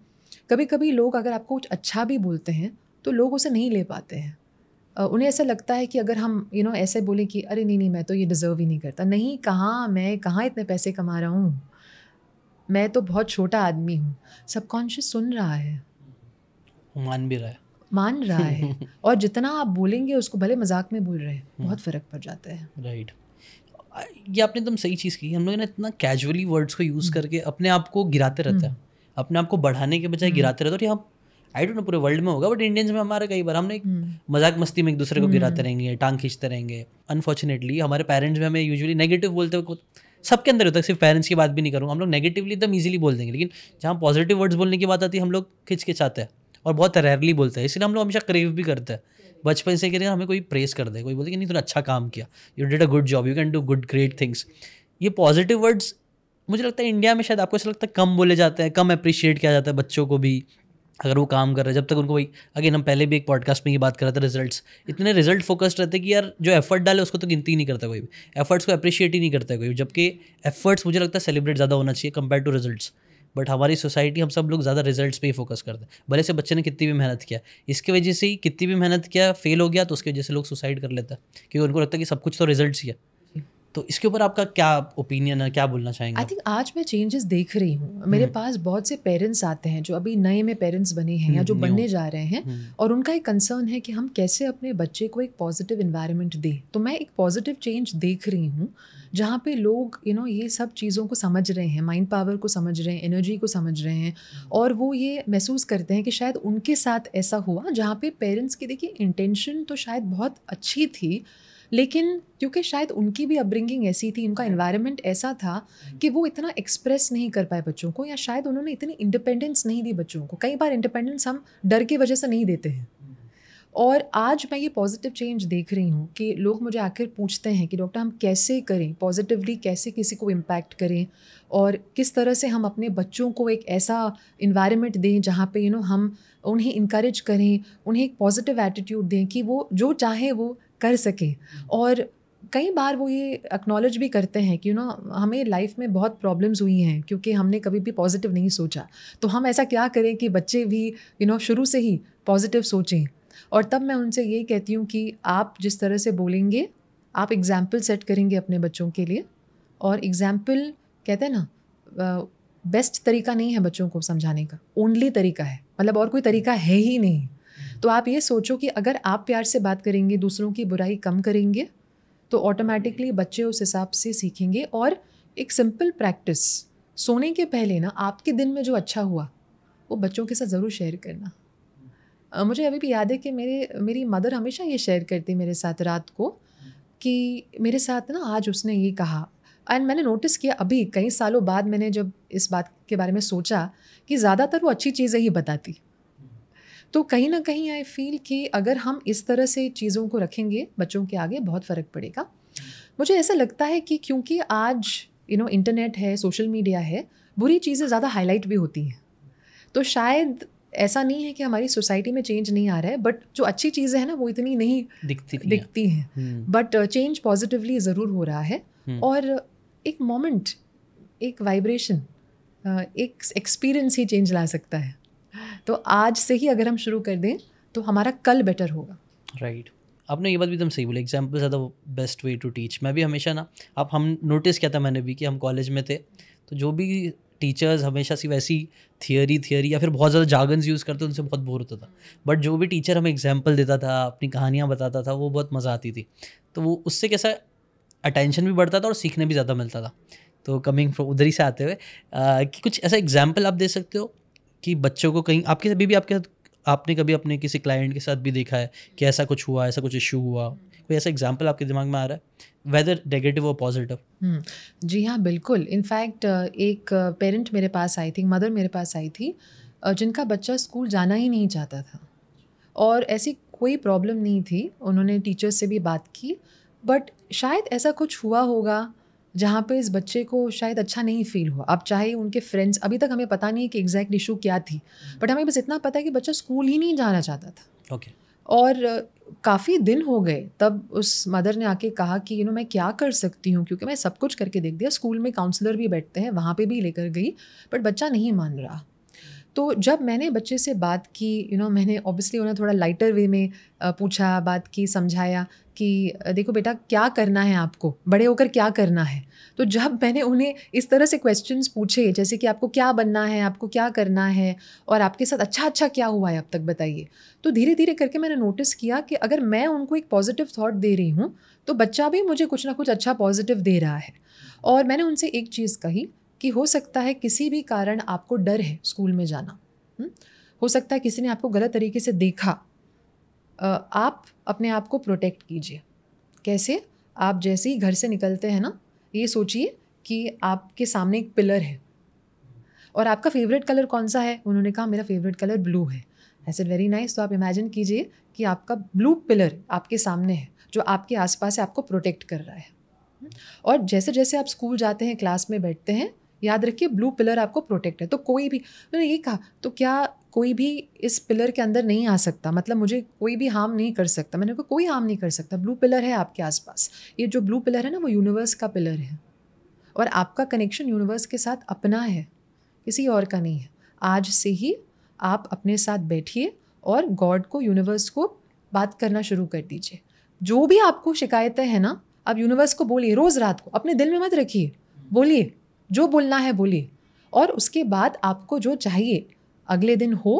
कभी कभी लोग अगर आपको कुछ अच्छा भी बोलते हैं तो लोग उसे नहीं ले पाते हैं उन्हें ऐसा लगता है कि अगर हम यू नो ऐसे बोलें कि अरे नहीं नहीं मैं तो ये डिज़र्व ही नहीं करता नहीं कहाँ मैं कहाँ इतने पैसे कमा रहा हूँ मैं तो बहुत छोटा आदमी हूँ सबकॉन्शियस सुन रहा है मान भी रहा है मान रहा है और जितना आप बोलेंगे उसको भले मजाक में बोल रहे हैं बहुत हम्म। फ़र्क पड़ जाता है राइट right. ये आपने एकदम सही चीज़ की हम लोग ना इतना कैजुअली वर्ड्स को यूज़ हम्म। करके अपने आप को गिराते रहते हैं हम्म। अपने आप को बढ़ाने के बजाय हम्म। गिराते रहते और यहाँ आई डोंट नो पूरे वर्ल्ड में होगा बट इंडियंस में हमारे कई बार हमने एक मजाक मस्ती में एक दूसरे को गिराते रहेंगे टांग खींचते रहेंगे अनफॉर्चुनेटली हमारे पेरेंट्स में हमें यूजली नेगेटिव बोलते हुए सबके अंदर होता है सिर्फ पेरेंट्स की बात भी नहीं करूँगा हम लोग नेगेटिवली एकदम ईजिली बोल देंगे लेकिन जहाँ पॉजिटिव वर्ड्स बोलने की बात आती है हम लोग खिंच खिंचाते हैं और बहुत रेयरली बोलते हैं इसलिए हम लोग हमेशा क्रेव भी करते हैं बचपन से करेगा हमें कोई प्रेस कर दे कोई बोले कि नहीं तूने अच्छा काम किया you did a good job you can do good great things ये पॉजिटिव वर्ड्स मुझे लगता है इंडिया में शायद आपको ऐसा लगता है कम बोले जाते हैं कम अप्रिशिएट किया जाता है बच्चों को भी अगर वो काम कर रहे हैं जब तक उनको भाई अगेन हम पहले भी एक पॉडकास्ट में ये बात कर रहे थे रिजल्ट्स इतने रिजल्ट फोकस्ड रहते कि यार जो एफर्ट डाले उसको तो गिनती नहीं करता कोई भी एफर्ट्स को अप्रिशिएट ही नहीं करता कोई जबकि एफर्ट्स मुझे लगता है सेलिब्रेट ज़्यादा होना चाहिए कंपेयर टू रिजल्ट्स बट हमारी सोसाइटी हम सब लोग ज़्यादा रिजल्ट पर ही फोकस करते हैं भले से बच्चे ने कितनी भी मेहनत किया इसकी वजह से ही कितनी भी मेहनत किया फेल हो गया तो उसकी वजह से लोग सुसाइड कर लेते हैं क्योंकि उनको लगता है कि सब कुछ तो रिजल्ट ही है तो इसके ऊपर आपका क्या ओपिनियन है क्या बोलना चाहेंगे आई थिंक आज मैं चेंजेस देख रही हूँ मेरे हम्म। पास बहुत से पेरेंट्स आते हैं जो अभी नए में पेरेंट्स बने हैं या जो हम्म, बनने जा रहे हैं हम्म। और उनका एक कंसर्न है कि हम कैसे अपने बच्चे को एक पॉजिटिव इन्वायरमेंट दें तो मैं एक पॉजिटिव चेंज देख रही हूँ जहाँ पे लोग यू you नो know, ये सब चीज़ों को समझ रहे हैं माइंड पावर को समझ रहे हैं एनर्जी को समझ रहे हैं हम्म। और वो ये महसूस करते हैं कि शायद उनके साथ ऐसा हुआ जहाँ पे पेरेंट्स की देखिए इंटेंशन तो शायद बहुत अच्छी थी लेकिन क्योंकि शायद उनकी भी अपब्रिंगिंग ऐसी थी उनका इन्वायरमेंट ऐसा था हम्म। कि वो इतना एक्सप्रेस नहीं कर पाए बच्चों को या शायद उन्होंने इतनी इंडिपेंडेंस नहीं दी बच्चों को कई बार इंडिपेंडेंस हम डर की वजह से नहीं देते हैं और आज मैं ये पॉजिटिव चेंज देख रही हूँ कि लोग मुझे आकर पूछते हैं कि डॉक्टर हम कैसे करें पॉजिटिवली कैसे किसी को इम्पैक्ट करें और किस तरह से हम अपने बच्चों को एक ऐसा इन्वायरमेंट दें जहाँ पे यू नो हम उन्हें इनक्रेज करें उन्हें एक पॉजिटिव एटीट्यूड दें कि वो जो चाहे वो कर सकें हम्म। और कई बार वो ये एक्नॉलेज भी करते हैं कि यू you नो know, हमें लाइफ में बहुत प्रॉब्लम्स हुई हैं क्योंकि हमने कभी भी पॉजिटिव नहीं सोचा तो हम ऐसा क्या करें कि बच्चे भी यू you नो know, शुरू से ही पॉजिटिव सोचें और तब मैं उनसे यही कहती हूँ कि आप जिस तरह से बोलेंगे आप एग्ज़ाम्पल सेट करेंगे अपने बच्चों के लिए और एग्ज़ाम्पल कहते हैं ना बेस्ट तरीका नहीं है बच्चों को समझाने का ओनली तरीका है मतलब और कोई तरीका है ही नहीं तो आप ये सोचो कि अगर आप प्यार से बात करेंगे दूसरों की बुराई कम करेंगे तो ऑटोमेटिकली बच्चे उस हिसाब से सीखेंगे और एक सिंपल प्रैक्टिस सोने के पहले ना आपके दिन में जो अच्छा हुआ वो बच्चों के साथ ज़रूर शेयर करना मुझे अभी भी याद है कि मेरे मेरी मदर हमेशा ये शेयर करती मेरे साथ रात को कि मेरे साथ ना आज उसने ये कहा एंड मैंने नोटिस किया अभी कई सालों बाद मैंने जब इस बात के बारे में सोचा कि ज़्यादातर वो अच्छी चीज़ें ही बताती तो कहीं ना कहीं आई फील कि अगर हम इस तरह से चीज़ों को रखेंगे बच्चों के आगे बहुत फ़र्क पड़ेगा मुझे ऐसा लगता है कि क्योंकि आज यू नो इंटरनेट है सोशल मीडिया है बुरी चीज़ें ज़्यादा हाईलाइट भी होती हैं तो शायद ऐसा नहीं है कि हमारी सोसाइटी में चेंज नहीं आ रहा है बट जो अच्छी चीज़ें हैं ना वो इतनी नहीं दिखती दिखती हैं बट चेंज पॉजिटिवली ज़रूर हो रहा है हम्म। और एक मोमेंट एक वाइब्रेशन uh, एक एक्सपीरियंस ही चेंज ला सकता है तो आज से ही अगर हम शुरू कर दें तो हमारा कल बेटर होगा राइट right. आपने ये बात भी एकदम सही बोली example are the best way to teach मैं भी हमेशा ना आप हम नोटिस किया था मैंने भी कि हम कॉलेज में थे तो जो भी टीचर्स हमेशा सिर्फ ऐसी थियोरी थियोरी या फिर बहुत ज़्यादा जागन्स यूज़ करते उनसे बहुत बोर होता था बट जो भी टीचर हमें एग्जाम्पल देता था अपनी कहानियाँ बताता था वो बहुत मज़ा आती थी तो वो उससे कैसा अटेंशन भी बढ़ता था और सीखने भी ज़्यादा मिलता था तो कमिंग फ्रॉम उधर ही से आते हुए कि कुछ ऐसा एग्जाम्पल आप दे सकते हो कि बच्चों को कहीं आपके अभी भी आपके साथ आपने कभी अपने किसी क्लाइंट के साथ भी देखा है कि ऐसा कुछ हुआ ऐसा कुछ इशू हुआ कोई ऐसा एग्जाम्पल आपके दिमाग में आ रहा है वेदर नेगेटिव और पॉजिटिव जी हाँ बिल्कुल इनफैक्ट एक पेरेंट मेरे पास आई थी मदर मेरे पास आई थी जिनका बच्चा स्कूल जाना ही नहीं चाहता था और ऐसी कोई प्रॉब्लम नहीं थी उन्होंने टीचर्स से भी बात की बट शायद ऐसा कुछ हुआ होगा जहाँ पे इस बच्चे को शायद अच्छा नहीं फील हुआ अब चाहे उनके फ्रेंड्स अभी तक हमें पता नहीं है कि एग्जैक्ट इशू क्या थी बट हमें बस इतना पता है कि बच्चा स्कूल ही नहीं जाना चाहता था ओके okay. और काफ़ी दिन हो गए तब उस मदर ने आके कहा कि यू नो मैं क्या कर सकती हूँ क्योंकि मैं सब कुछ करके देख दिया स्कूल में काउंसलर भी बैठते हैं वहाँ पे भी लेकर गई बट बच्चा नहीं मान रहा तो जब मैंने बच्चे से बात की यू you नो know, मैंने ऑब्वियसली उन्हें थोड़ा लाइटर वे में पूछा बात की समझाया कि देखो बेटा क्या करना है आपको बड़े होकर क्या करना है तो जब मैंने उन्हें इस तरह से क्वेश्चंस पूछे जैसे कि आपको क्या बनना है आपको क्या करना है और आपके साथ अच्छा अच्छा क्या हुआ है अब तक बताइए तो धीरे धीरे करके मैंने नोटिस किया कि अगर मैं उनको एक पॉजिटिव थाट दे रही हूँ तो बच्चा भी मुझे कुछ ना कुछ अच्छा पॉजिटिव दे रहा है और मैंने उनसे एक चीज़ कही कि हो सकता है किसी भी कारण आपको डर है स्कूल में जाना हो सकता है किसी ने आपको गलत तरीके से देखा आप अपने आप को प्रोटेक्ट कीजिए कैसे आप जैसे ही घर से निकलते हैं ना ये सोचिए कि आपके सामने एक पिलर है और आपका फेवरेट कलर कौन सा है उन्होंने कहा मेरा फेवरेट कलर ब्लू है आई सेड वेरी नाइस तो आप इमेजिन कीजिए कि आपका ब्लू पिलर आपके सामने है जो आपके आसपास है आपको प्रोटेक्ट कर रहा है और जैसे जैसे आप स्कूल जाते हैं क्लास में बैठते हैं याद रखिए ब्लू पिलर आपको प्रोटेक्ट है तो कोई भी मैंने ये कहा तो क्या कोई भी इस पिलर के अंदर नहीं आ सकता मतलब मुझे कोई भी हार्म नहीं कर सकता मैंने कहा कोई हार्म नहीं कर सकता ब्लू पिलर है आपके आसपास ये जो ब्लू पिलर है ना वो यूनिवर्स का पिलर है और आपका कनेक्शन यूनिवर्स के साथ अपना है किसी और का नहीं है आज से ही आप अपने साथ बैठिए और गॉड को यूनिवर्स को बात करना शुरू कर दीजिए जो भी आपको शिकायतें हैं ना आप यूनिवर्स को बोलिए रोज़ रात को अपने दिल में मत रखिए बोलिए जो बोलना है बोलिए और उसके बाद आपको जो चाहिए अगले दिन हो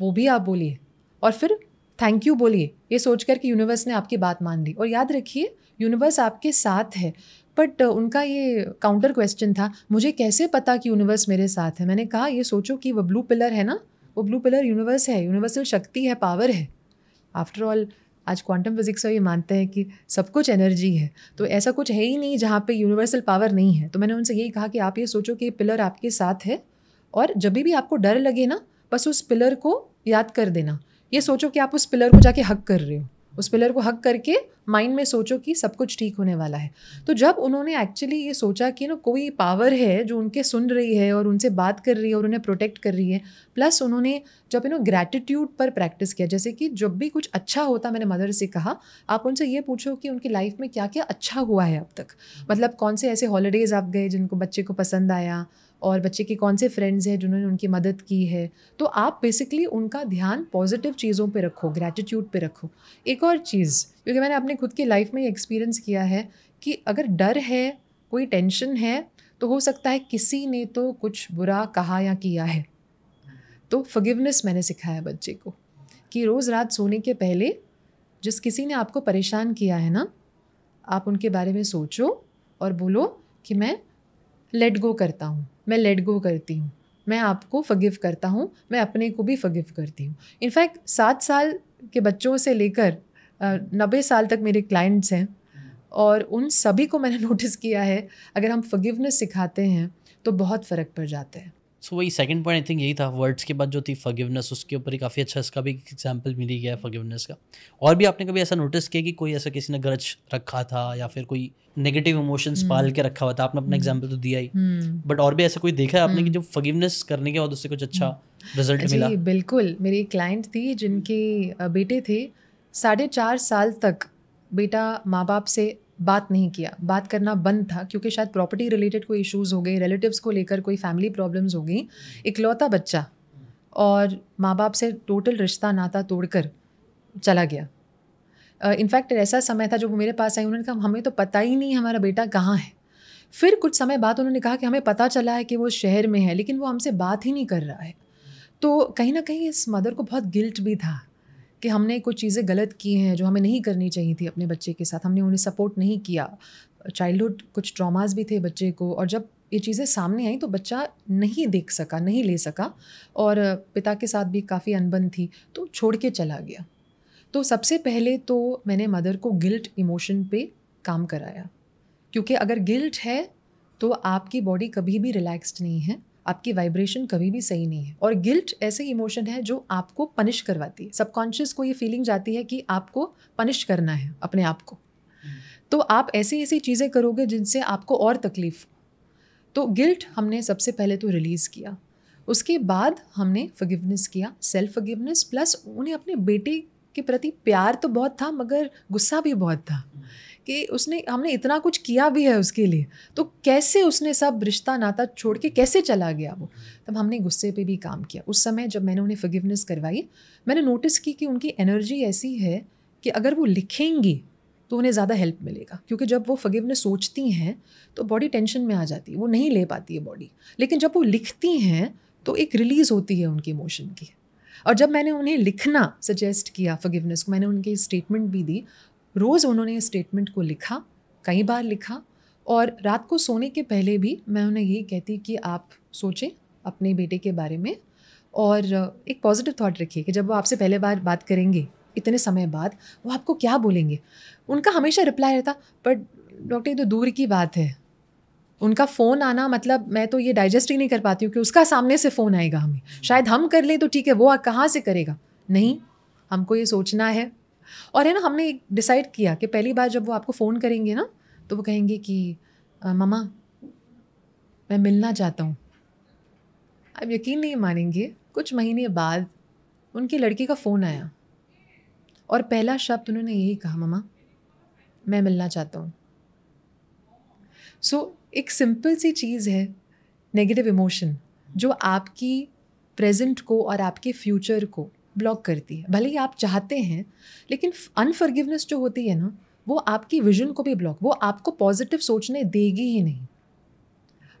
वो भी आप बोलिए और फिर थैंक यू बोलिए ये सोच कर कि यूनिवर्स ने आपकी बात मान ली और याद रखिए यूनिवर्स आपके साथ है बट उनका ये काउंटर क्वेश्चन था मुझे कैसे पता कि यूनिवर्स मेरे साथ है मैंने कहा ये सोचो कि वो ब्लू पिलर है ना वो ब्लू पिलर यूनिवर्स है यूनिवर्सल शक्ति है पावर है आफ्टर ऑल आज क्वांटम फिजिक्स में ये मानते हैं कि सब कुछ एनर्जी है तो ऐसा कुछ है ही नहीं जहाँ पे यूनिवर्सल पावर नहीं है तो मैंने उनसे यही कहा कि आप ये सोचो कि ये पिलर आपके साथ है और जब भी आपको डर लगे ना बस उस पिलर को याद कर देना ये सोचो कि आप उस पिलर को जाके हक कर रहे हो उस पिलर को हक करके माइंड में सोचो कि सब कुछ ठीक होने वाला है तो जब उन्होंने एक्चुअली ये सोचा कि ना कोई पावर है जो उनके सुन रही है और उनसे बात कर रही है और उन्हें प्रोटेक्ट कर रही है प्लस उन्होंने जब इन्हों ग्रैटिट्यूड पर प्रैक्टिस किया जैसे कि जब भी कुछ अच्छा होता मैंने मदर से कहा आप उनसे ये पूछो कि उनकी लाइफ में क्या क्या अच्छा हुआ है अब तक मतलब कौन से ऐसे हॉलीडेज़ आप गए जिनको बच्चे को पसंद आया और बच्चे के कौन से फ्रेंड्स हैं जिन्होंने उनकी मदद की है तो आप बेसिकली उनका ध्यान पॉजिटिव चीज़ों पे रखो ग्रैटिट्यूड पे रखो एक और चीज़ क्योंकि मैंने अपने खुद की लाइफ में एक्सपीरियंस किया है कि अगर डर है कोई टेंशन है तो हो सकता है किसी ने तो कुछ बुरा कहा या किया है तो फगिवनेस मैंने सिखाया बच्चे को कि रोज़ रात सोने के पहले जिस किसी ने आपको परेशान किया है ना आप उनके बारे में सोचो और बोलो कि मैं लेट गो करता हूँ मैं लेट गो करती हूँ मैं आपको फगिव करता हूँ मैं अपने को भी फगिव करती हूँ इनफैक्ट सात साल के बच्चों से लेकर नब्बे साल तक मेरे क्लाइंट्स हैं और उन सभी को मैंने नोटिस किया है अगर हम फगिवनेस सिखाते हैं तो बहुत फ़र्क पड़ जाता है सो वही सेकंड पॉइंट आई थिंक यही था वर्ड्स के बाद जो थी फगिवनेस उसके ऊपर ही काफ़ी अच्छा इसका भी एग्जाम्पल मिल ही गया है फगिवनेस का और भी आपने कभी ऐसा नोटिस किया कि कोई ऐसा किसी ने गरज रखा था या फिर कोई नेगेटिव इमोशंस हम्म। पाल के रखा हुआ था आपने अपना एग्जाम्पल हम्म। तो दिया ही बट हम्म। और भी ऐसा कोई देखा है आपने कि जो फगिवनेस करने के बाद उससे कुछ अच्छा रिजल्ट मिला बिल्कुल मेरी एक क्लाइंट थी जिनके बेटे थे साढ़े चार साल तक बेटा माँ बाप से बात नहीं किया बात करना बंद था क्योंकि शायद प्रॉपर्टी रिलेटेड कोई इश्यूज हो गए रिलेटिव्स को लेकर कोई फैमिली प्रॉब्लम्स हो गई इकलौता बच्चा और माँ बाप से टोटल रिश्ता नाता तोड़कर चला गया इनफैक्ट uh, ऐसा समय था जो वो मेरे पास आई उन्होंने कहा हमें तो पता ही नहीं हमारा बेटा कहाँ है फिर कुछ समय बाद उन्होंने कहा कि हमें पता चला है कि वो शहर में है लेकिन वो हमसे बात ही नहीं कर रहा है तो कहीं ना कहीं इस मदर को बहुत गिल्ट भी था कि हमने कुछ चीज़ें गलत की हैं जो हमें नहीं करनी चाहिए थी अपने बच्चे के साथ हमने उन्हें सपोर्ट नहीं किया चाइल्डहुड कुछ ट्रॉमास भी थे बच्चे को और जब ये चीज़ें सामने आई तो बच्चा नहीं देख सका नहीं ले सका और पिता के साथ भी काफ़ी अनबन थी तो छोड़ के चला गया तो सबसे पहले तो मैंने मदर को गिल्ट इमोशन पे काम कराया क्योंकि अगर गिल्ट है तो आपकी बॉडी कभी भी रिलैक्स्ड नहीं है आपकी वाइब्रेशन कभी भी सही नहीं है और गिल्ट ऐसे इमोशन है जो आपको पनिश करवाती है सबकॉन्शियस को ये फीलिंग जाती है कि आपको पनिश करना है अपने आप को तो आप ऐसी ऐसी चीज़ें करोगे जिनसे आपको और तकलीफ हो तो गिल्ट हमने सबसे पहले तो रिलीज़ किया उसके बाद हमने फगिवनेस किया सेल्फ फगिवनेस प्लस उन्हें अपने बेटे के प्रति प्यार तो बहुत था मगर गुस्सा भी बहुत था कि उसने हमने इतना कुछ किया भी है उसके लिए तो कैसे उसने सब रिश्ता नाता छोड़ के कैसे चला गया वो तब हमने गुस्से पे भी काम किया उस समय जब मैंने उन्हें फगिवनेस करवाई मैंने नोटिस की कि उनकी एनर्जी ऐसी है कि अगर वो लिखेंगी तो उन्हें ज़्यादा हेल्प मिलेगा क्योंकि जब वो फगिवनेस सोचती हैं तो बॉडी टेंशन में आ जाती है वो नहीं ले पाती है बॉडी लेकिन जब वो लिखती हैं तो एक रिलीज़ होती है उनकी इमोशन की और जब मैंने उन्हें लिखना सजेस्ट किया फगिवनेस को मैंने उनकी स्टेटमेंट भी दी रोज़ उन्होंने स्टेटमेंट को लिखा कई बार लिखा और रात को सोने के पहले भी मैं उन्हें यही कहती कि आप सोचें अपने बेटे के बारे में और एक पॉजिटिव थॉट रखिए कि जब वो आपसे पहले बार बात करेंगे इतने समय बाद वो आपको क्या बोलेंगे उनका हमेशा रिप्लाई रहता बट डॉक्टर ये तो दूर की बात है उनका फ़ोन आना मतलब मैं तो ये डाइजेस्ट ही नहीं कर पाती हूँ कि उसका सामने से फ़ोन आएगा हमें शायद हम कर लें तो ठीक है वो कहाँ से करेगा नहीं हमको ये सोचना है और है ना हमने एक डिसाइड किया कि पहली बार जब वो आपको फ़ोन करेंगे ना तो वो कहेंगे कि ममा मैं मिलना चाहता हूँ आप यकीन नहीं मानेंगे कुछ महीने बाद उनकी लड़की का फ़ोन आया और पहला शब्द उन्होंने यही कहा ममा मैं मिलना चाहता हूँ सो so, एक सिंपल सी चीज़ है नेगेटिव इमोशन जो आपकी प्रेजेंट को और आपके फ्यूचर को ब्लॉक करती है भले ही आप चाहते हैं लेकिन अनफर्गिवनेस जो होती है ना वो आपकी विजन को भी ब्लॉक वो आपको पॉजिटिव सोचने देगी ही नहीं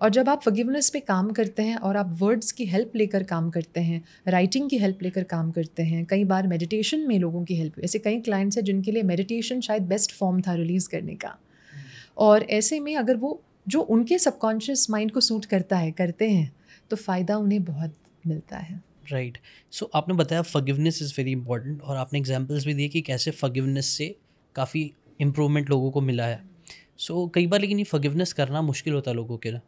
और जब आप फगिवनेस पे काम करते हैं और आप वर्ड्स की हेल्प लेकर काम करते हैं राइटिंग की हेल्प लेकर काम करते हैं कई बार मेडिटेशन में लोगों की हेल्प ऐसे कई क्लाइंट्स हैं जिनके लिए मेडिटेशन शायद बेस्ट फॉर्म था रिलीज़ करने का और ऐसे में अगर वो जो उनके सबकॉन्शियस माइंड को सूट करता है करते हैं तो फ़ायदा उन्हें बहुत मिलता है राइट सो आपने बताया फगिवनेस इज़ वेरी इंपॉर्टेंट और आपने एग्जाम्पल्स भी दिए कि कैसे फगिवनेस से काफ़ी इम्प्रूवमेंट लोगों को मिला है सो so, कई बार लेकिन ये फगिवनेस करना मुश्किल होता है लोगों के लिए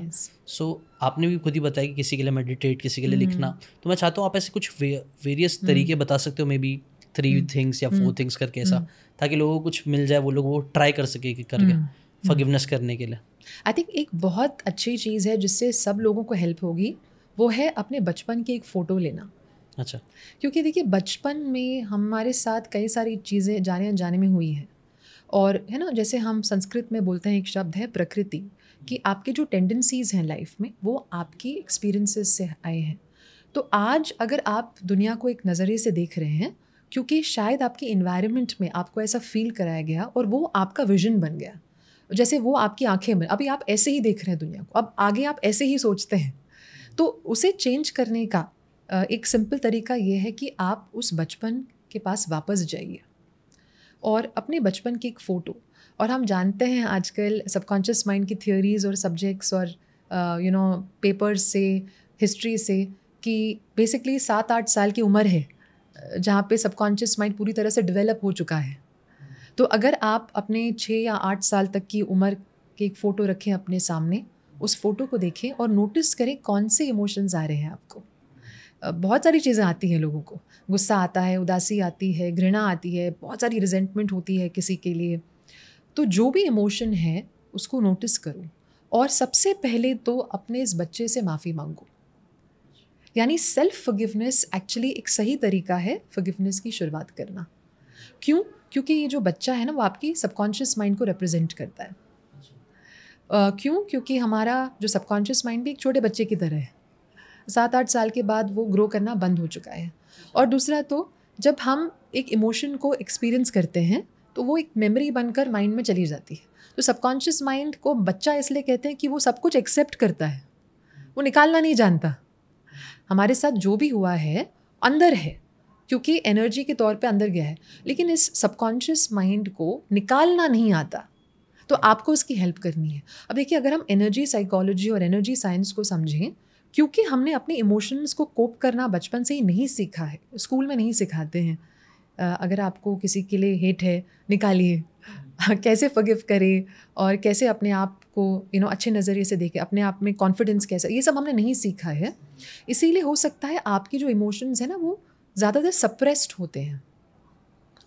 सो yes. so, आपने भी खुद ही बताया कि किसी के लिए मेडिटेट किसी के लिए hmm. लिखना हम्म। तो मैं चाहता हूँ आप ऐसे कुछ वे, वेरियस hmm. तरीके हम्म। बता सकते हो मे बी थ्री थिंग्स या फोर थिंग्स हम्म। करके ऐसा ताकि लोगों को कुछ मिल जाए वो लोग वो ट्राई कर सके कि करके फगिवनेस करने के लिए आई थिंक एक बहुत अच्छी चीज़ है जिससे सब लोगों को हेल्प होगी वो है अपने बचपन की एक फ़ोटो लेना अच्छा क्योंकि देखिए बचपन में हमारे साथ कई सारी चीज़ें जाने अनजाने में हुई हैं और है ना जैसे हम संस्कृत में बोलते हैं एक शब्द है प्रकृति कि आपके जो टेंडेंसीज़ हैं लाइफ में वो आपकी एक्सपीरियंसेस से आए हैं तो आज अगर आप दुनिया को एक नज़रिए से देख रहे हैं क्योंकि शायद आपके इन्वायरमेंट में आपको ऐसा फील कराया गया और वो आपका विजन बन गया जैसे वो आपकी आंखें में अभी आप ऐसे ही देख रहे हैं दुनिया को अब आगे आप ऐसे ही सोचते हैं तो उसे चेंज करने का एक सिंपल तरीका ये है कि आप उस बचपन के पास वापस जाइए और अपने बचपन की एक फ़ोटो और हम जानते हैं आजकल सबकॉन्शियस माइंड की थियोरीज़ और सब्जेक्ट्स और यू नो पेपर्स से हिस्ट्री से कि बेसिकली सात आठ साल की उम्र है जहाँ पे सबकॉन्शियस माइंड पूरी तरह से डेवलप हो चुका है तो अगर आप अपने छः या आठ साल तक की उम्र की एक फ़ोटो रखें अपने सामने उस फ़ोटो को देखें और नोटिस करें कौन से इमोशंस आ रहे हैं आपको बहुत सारी चीज़ें आती हैं लोगों को गुस्सा आता है उदासी आती है घृणा आती है बहुत सारी रिजेंटमेंट होती है किसी के लिए तो जो भी इमोशन है उसको नोटिस करो और सबसे पहले तो अपने इस बच्चे से माफ़ी मांगो यानी सेल्फ फगिवनेस एक्चुअली एक सही तरीका है फगिवनेस की शुरुआत करना क्यों क्योंकि ये जो बच्चा है ना वो आपकी सबकॉन्शियस माइंड को रिप्रेजेंट करता है क्यों क्योंकि हमारा जो सबकॉन्शियस माइंड भी एक छोटे बच्चे की तरह है सात आठ साल के बाद वो ग्रो करना बंद हो चुका है और दूसरा तो जब हम एक इमोशन को एक्सपीरियंस करते हैं तो वो एक मेमोरी बनकर माइंड में चली जाती है तो सबकॉन्शियस माइंड को बच्चा इसलिए कहते हैं कि वो सब कुछ एक्सेप्ट करता है वो निकालना नहीं जानता हमारे साथ जो भी हुआ है अंदर है क्योंकि एनर्जी के तौर पे अंदर गया है लेकिन इस सबकॉन्शियस माइंड को निकालना नहीं आता तो आपको उसकी हेल्प करनी है अब देखिए अगर हम एनर्जी साइकोलॉजी और एनर्जी साइंस को समझें क्योंकि हमने अपने इमोशंस को कोप करना बचपन से ही नहीं सीखा है स्कूल में नहीं सिखाते हैं अगर आपको किसी के लिए हेट है निकालिए हाँ, कैसे फगिव करें और कैसे अपने आप को यू नो अच्छे नज़रिए से देखें अपने आप में कॉन्फिडेंस कैसे ये सब हमने नहीं सीखा है इसीलिए हो सकता है आपकी जो इमोशंस हैं ना वो ज़्यादातर सप्रेस्ड होते हैं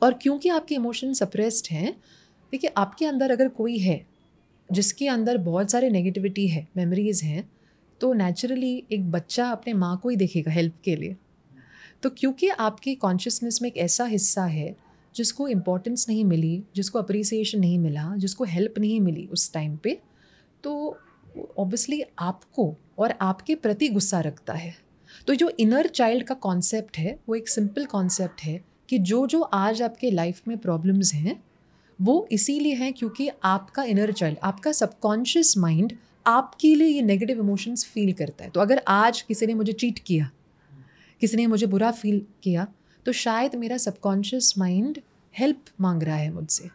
और क्योंकि आपके इमोशन सप्रेस्ड हैं देखिए आपके अंदर अगर कोई है जिसके अंदर बहुत सारे नेगेटिविटी है मेमोरीज़ हैं तो नेचुरली एक बच्चा अपने माँ को ही देखेगा हेल्प के लिए तो क्योंकि आपकी कॉन्शियसनेस में एक ऐसा हिस्सा है जिसको इम्पोर्टेंस नहीं मिली जिसको अप्रिसिएशन नहीं मिला जिसको हेल्प नहीं मिली उस टाइम पे तो ऑब्वियसली आपको और आपके प्रति गुस्सा रखता है तो जो इनर चाइल्ड का कॉन्सेप्ट है वो एक सिंपल कॉन्सेप्ट है कि जो जो आज आपके लाइफ में प्रॉब्लम्स हैं वो इसीलिए है क्योंकि आपका इनर चाइल्ड आपका सबकॉन्शियस माइंड आपके लिए ये नेगेटिव इमोशंस फील करता है तो अगर आज किसी ने मुझे चीट किया किसी ने मुझे बुरा फील किया तो शायद मेरा सबकॉन्शियस माइंड हेल्प मांग रहा है मुझसे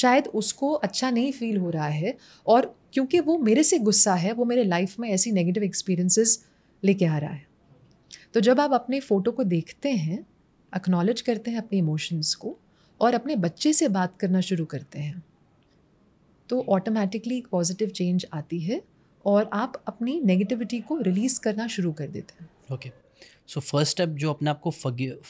शायद उसको अच्छा नहीं फील हो रहा है और क्योंकि वो मेरे से गुस्सा है वो मेरे लाइफ में ऐसी नेगेटिव एक्सपीरियंसेस लेके आ रहा है तो जब आप अपने फ़ोटो को देखते हैं अक्नॉलेज करते हैं अपने इमोशंस को और अपने बच्चे से बात करना शुरू करते हैं तो ऑटोमेटिकली एक पॉजिटिव चेंज आती है और आप अपनी नेगेटिविटी को रिलीज़ करना शुरू कर देते हैं okay okay. So first step जो अपने आप को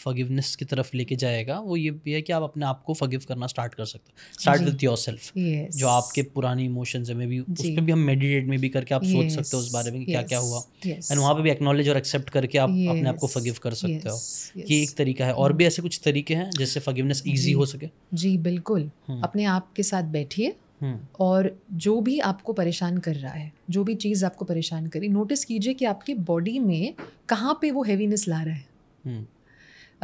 फगिवनेस की तरफ लेके जाएगा वो ये भी है कि आप अपने आप को फगिव करना स्टार्ट कर सकते हो स्टार्ट विथ योर सेल्फ जो आपके पुराने इमोशंस है मे बी उस पर भी हम मेडिटेट में भी करके आप yes. सोच सकते हो उस बारे में yes. क्या क्या हुआ एंड yes. वहाँ पे भी एक्नोलेज और एक्सेप्ट करके आप yes. अपने आप को फगिव कर सकते yes. हो ये एक तरीका है और भी hmm. ऐसे कुछ तरीके हैं जिससे फगिवनेस ईजी हो सके जी बिल्कुल hmm. अपने आप के साथ बैठिए हम्म। और जो भी आपको परेशान कर रहा है जो भी चीज़ आपको परेशान करी नोटिस कीजिए कि आपके बॉडी में कहाँ पे वो हैवीनेस ला रहा है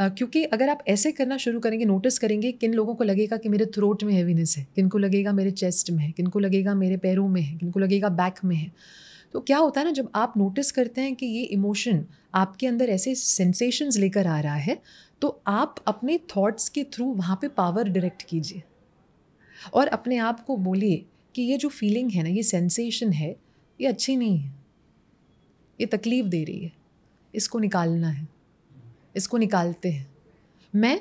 Uh, क्योंकि अगर आप ऐसे करना शुरू करेंगे नोटिस करेंगे किन लोगों को लगेगा कि मेरे थ्रोट में हैवीनेस है किन को लगेगा मेरे चेस्ट में है किन को लगेगा मेरे पैरों में है किन को लगेगा बैक में है तो क्या होता है ना जब आप नोटिस करते हैं कि ये इमोशन आपके अंदर ऐसे सेंसेशंस लेकर आ रहा है तो आप अपने थॉट्स के थ्रू वहाँ पे पावर डायरेक्ट कीजिए और अपने आप को बोलिए कि ये जो फीलिंग है ना ये सेंसेशन है ये अच्छी नहीं है ये तकलीफ़ दे रही है इसको निकालना है इसको निकालते हैं मैं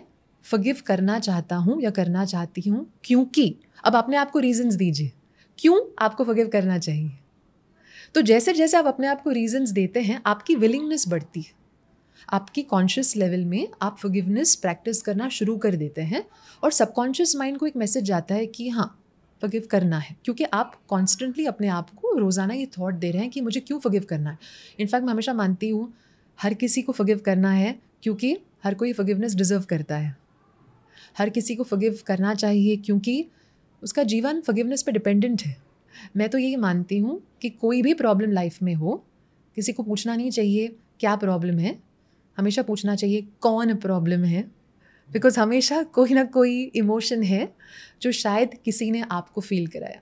फगिव करना चाहता हूँ या करना चाहती हूँ क्योंकि अब अपने आप को रीजंस दीजिए क्यों आपको फगिव करना चाहिए तो जैसे जैसे आप अपने आप को रीजंस देते हैं आपकी विलिंगनेस बढ़ती है आपकी कॉन्शियस लेवल में आप फॉरगिवनेस प्रैक्टिस करना शुरू कर देते हैं और सबकॉन्शियस माइंड को एक मैसेज जाता है कि हाँ फगिव करना है क्योंकि आप कॉन्स्टेंटली अपने आप को रोज़ाना ये थॉट दे रहे हैं कि मुझे क्यों फगिव करना है इनफैक्ट मैं हमेशा मानती हूँ हर किसी को फगिव करना है क्योंकि हर कोई फगिवनेस डिज़र्व करता है हर किसी को फगिव करना चाहिए क्योंकि उसका जीवन फगिवनेस पर डिपेंडेंट है मैं तो यही मानती हूँ कि कोई भी प्रॉब्लम लाइफ में हो किसी को पूछना नहीं चाहिए क्या प्रॉब्लम है हमेशा पूछना चाहिए कौन प्रॉब्लम है बिकॉज हमेशा कोई ना कोई इमोशन है जो शायद किसी ने आपको फील कराया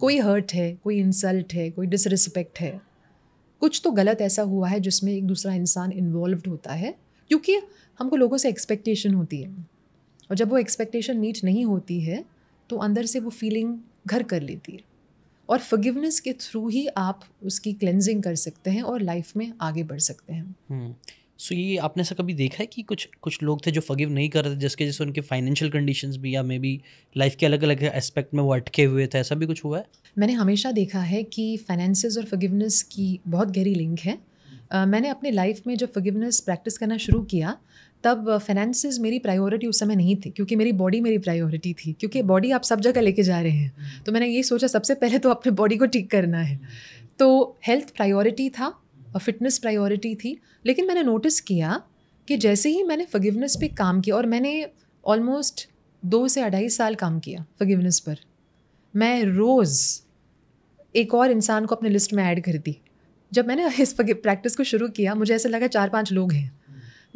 कोई हर्ट है कोई इंसल्ट है कोई डिसरिस्पेक्ट है कुछ तो गलत ऐसा हुआ है जिसमें एक दूसरा इंसान इन्वॉल्व होता है क्योंकि हमको लोगों से एक्सपेक्टेशन होती है और जब वो एक्सपेक्टेशन मीट नहीं होती है तो अंदर से वो फीलिंग घर कर लेती है और फगिवनेस के थ्रू ही आप उसकी क्लेंजिंग कर सकते हैं और लाइफ में आगे बढ़ सकते हैं हम्म। सो so, ये आपने ऐसा कभी देखा है कि कुछ कुछ लोग थे जो फगिव नहीं कर रहे थे जिसके जैसे उनके फाइनेंशियल कंडीशन भी या मे बी लाइफ के अलग अलग एस्पेक्ट में वो अटके हुए थे ऐसा भी कुछ हुआ है मैंने हमेशा देखा है कि फाइनेंसेस और फगिवनेस की बहुत गहरी लिंक है uh, मैंने अपने लाइफ में जब फगिवनेस प्रैक्टिस करना शुरू किया तब फाइनेंस मेरी प्रायोरिटी उस समय नहीं थी क्योंकि मेरी बॉडी मेरी प्रायोरिटी थी क्योंकि बॉडी आप सब जगह लेके जा रहे हैं हम्म। तो मैंने ये सोचा सबसे पहले तो अपने बॉडी को ठीक करना है तो हेल्थ प्रायोरिटी था फिटनेस प्रायोरिटी थी लेकिन मैंने नोटिस किया कि जैसे ही मैंने फगिवनेस पे काम किया और मैंने ऑलमोस्ट दो से अढ़ाई साल काम किया फगिवनेस पर मैं रोज़ एक और इंसान को अपने लिस्ट में ऐड कर दी जब मैंने इस प्रैक्टिस को शुरू किया मुझे ऐसा लगा चार पांच लोग हैं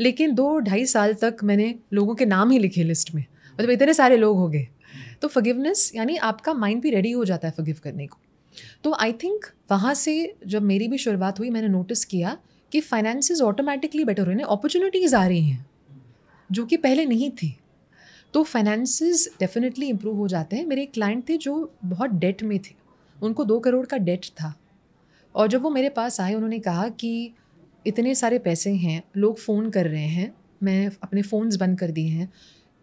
लेकिन दो ढाई साल तक मैंने लोगों के नाम ही लिखे लिस्ट में मतलब इतने सारे लोग हो गए तो फगिवनेस यानी आपका माइंड भी रेडी हो जाता है फगिव करने को तो आई थिंक वहाँ से जब मेरी भी शुरुआत हुई मैंने नोटिस किया कि फाइनेंसिस ऑटोमेटिकली बेटर हो रहे हैं अपॉर्चुनिटीज़ आ रही हैं जो कि पहले नहीं थी तो फाइनेंसिस डेफिनेटली इम्प्रूव हो जाते हैं मेरे एक क्लाइंट थे जो बहुत डेट में थे उनको दो करोड़ का डेट था और जब वो मेरे पास आए उन्होंने कहा कि इतने सारे पैसे हैं लोग फ़ोन कर रहे हैं मैं अपने फ़ोन्स बंद कर दिए हैं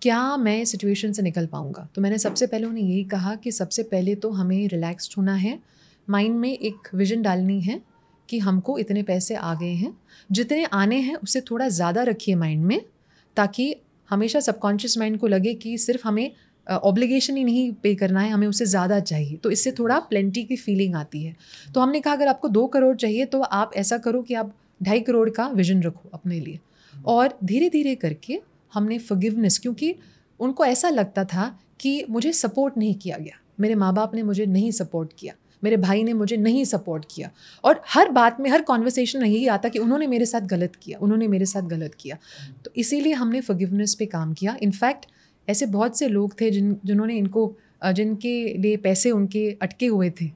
क्या मैं सिचुएशन से निकल पाऊँगा तो मैंने सबसे पहले उन्हें यही कहा कि सबसे पहले तो हमें रिलैक्सड होना है माइंड में एक विजन डालनी है कि हमको इतने पैसे आ गए हैं जितने आने हैं उससे थोड़ा ज़्यादा रखिए माइंड में ताकि हमेशा सबकॉन्शियस माइंड को लगे कि सिर्फ हमें ऑब्लिगेशन uh, ही नहीं पे करना है हमें उससे ज़्यादा चाहिए तो इससे थोड़ा प्लेंटी की फीलिंग आती है तो हमने कहा अगर आपको दो करोड़ चाहिए तो आप ऐसा करो कि आप ढाई करोड़ का विजन रखो अपने लिए और धीरे धीरे करके हमने फगिवनेस क्योंकि उनको ऐसा लगता था कि मुझे सपोर्ट नहीं किया गया मेरे माँ बाप ने मुझे नहीं सपोर्ट किया मेरे भाई ने मुझे नहीं सपोर्ट किया और हर बात में हर कॉन्वर्सेशन में यही आता कि उन्होंने मेरे साथ गलत किया उन्होंने मेरे साथ गलत किया तो इसीलिए हमने फगिवनेस पे काम किया इनफैक्ट ऐसे बहुत से लोग थे जिन जिन्होंने इनको जिनके लिए पैसे उनके अटके हुए थे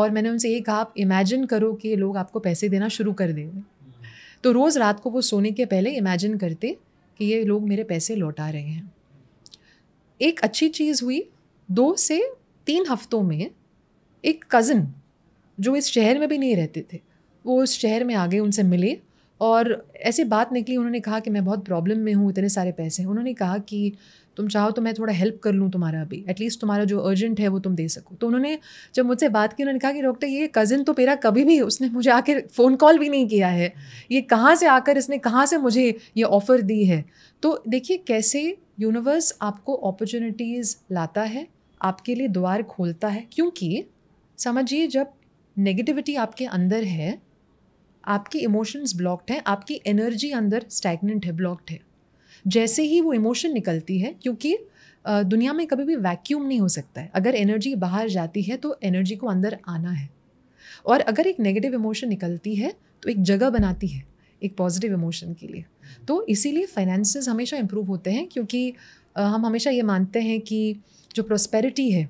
और मैंने उनसे ये कहा आप इमेजिन करो कि लोग आपको पैसे देना शुरू कर देंगे तो रोज़ रात को वो सोने के पहले इमेजिन करते कि ये लोग मेरे पैसे लौटा रहे हैं एक अच्छी चीज़ हुई दो से तीन हफ्तों में एक कज़न जो इस शहर में भी नहीं रहते थे वो उस शहर में आ गए उनसे मिले और ऐसी बात निकली उन्होंने कहा कि मैं बहुत प्रॉब्लम में हूँ इतने सारे पैसे उन्होंने कहा कि तुम चाहो तो मैं थोड़ा हेल्प कर लूँ तुम्हारा अभी एटलीस्ट तुम्हारा जो अर्जेंट है वो तुम दे सको तो उन्होंने जब मुझसे बात की उन्होंने कहा कि डॉक्टर ये कज़न तो मेरा कभी भी उसने मुझे आकर फ़ोन कॉल भी नहीं किया है ये कहाँ से आकर इसने कहाँ से मुझे ये ऑफ़र दी है तो देखिए कैसे यूनिवर्स आपको अपॉर्चुनिटीज़ लाता है आपके लिए द्वार खोलता है क्योंकि समझिए जब नेगेटिविटी आपके अंदर है आपकी इमोशंस ब्लॉक्ड हैं आपकी एनर्जी अंदर स्टैगनेंट है ब्लॉक्ड है जैसे ही वो इमोशन निकलती है क्योंकि दुनिया में कभी भी वैक्यूम नहीं हो सकता है अगर एनर्जी बाहर जाती है तो एनर्जी को अंदर आना है और अगर एक नेगेटिव इमोशन निकलती है तो एक जगह बनाती है एक पॉजिटिव इमोशन के लिए तो इसीलिए फाइनेंसेस हमेशा इम्प्रूव होते हैं क्योंकि हम हमेशा ये मानते हैं कि जो प्रोस्पेरिटी है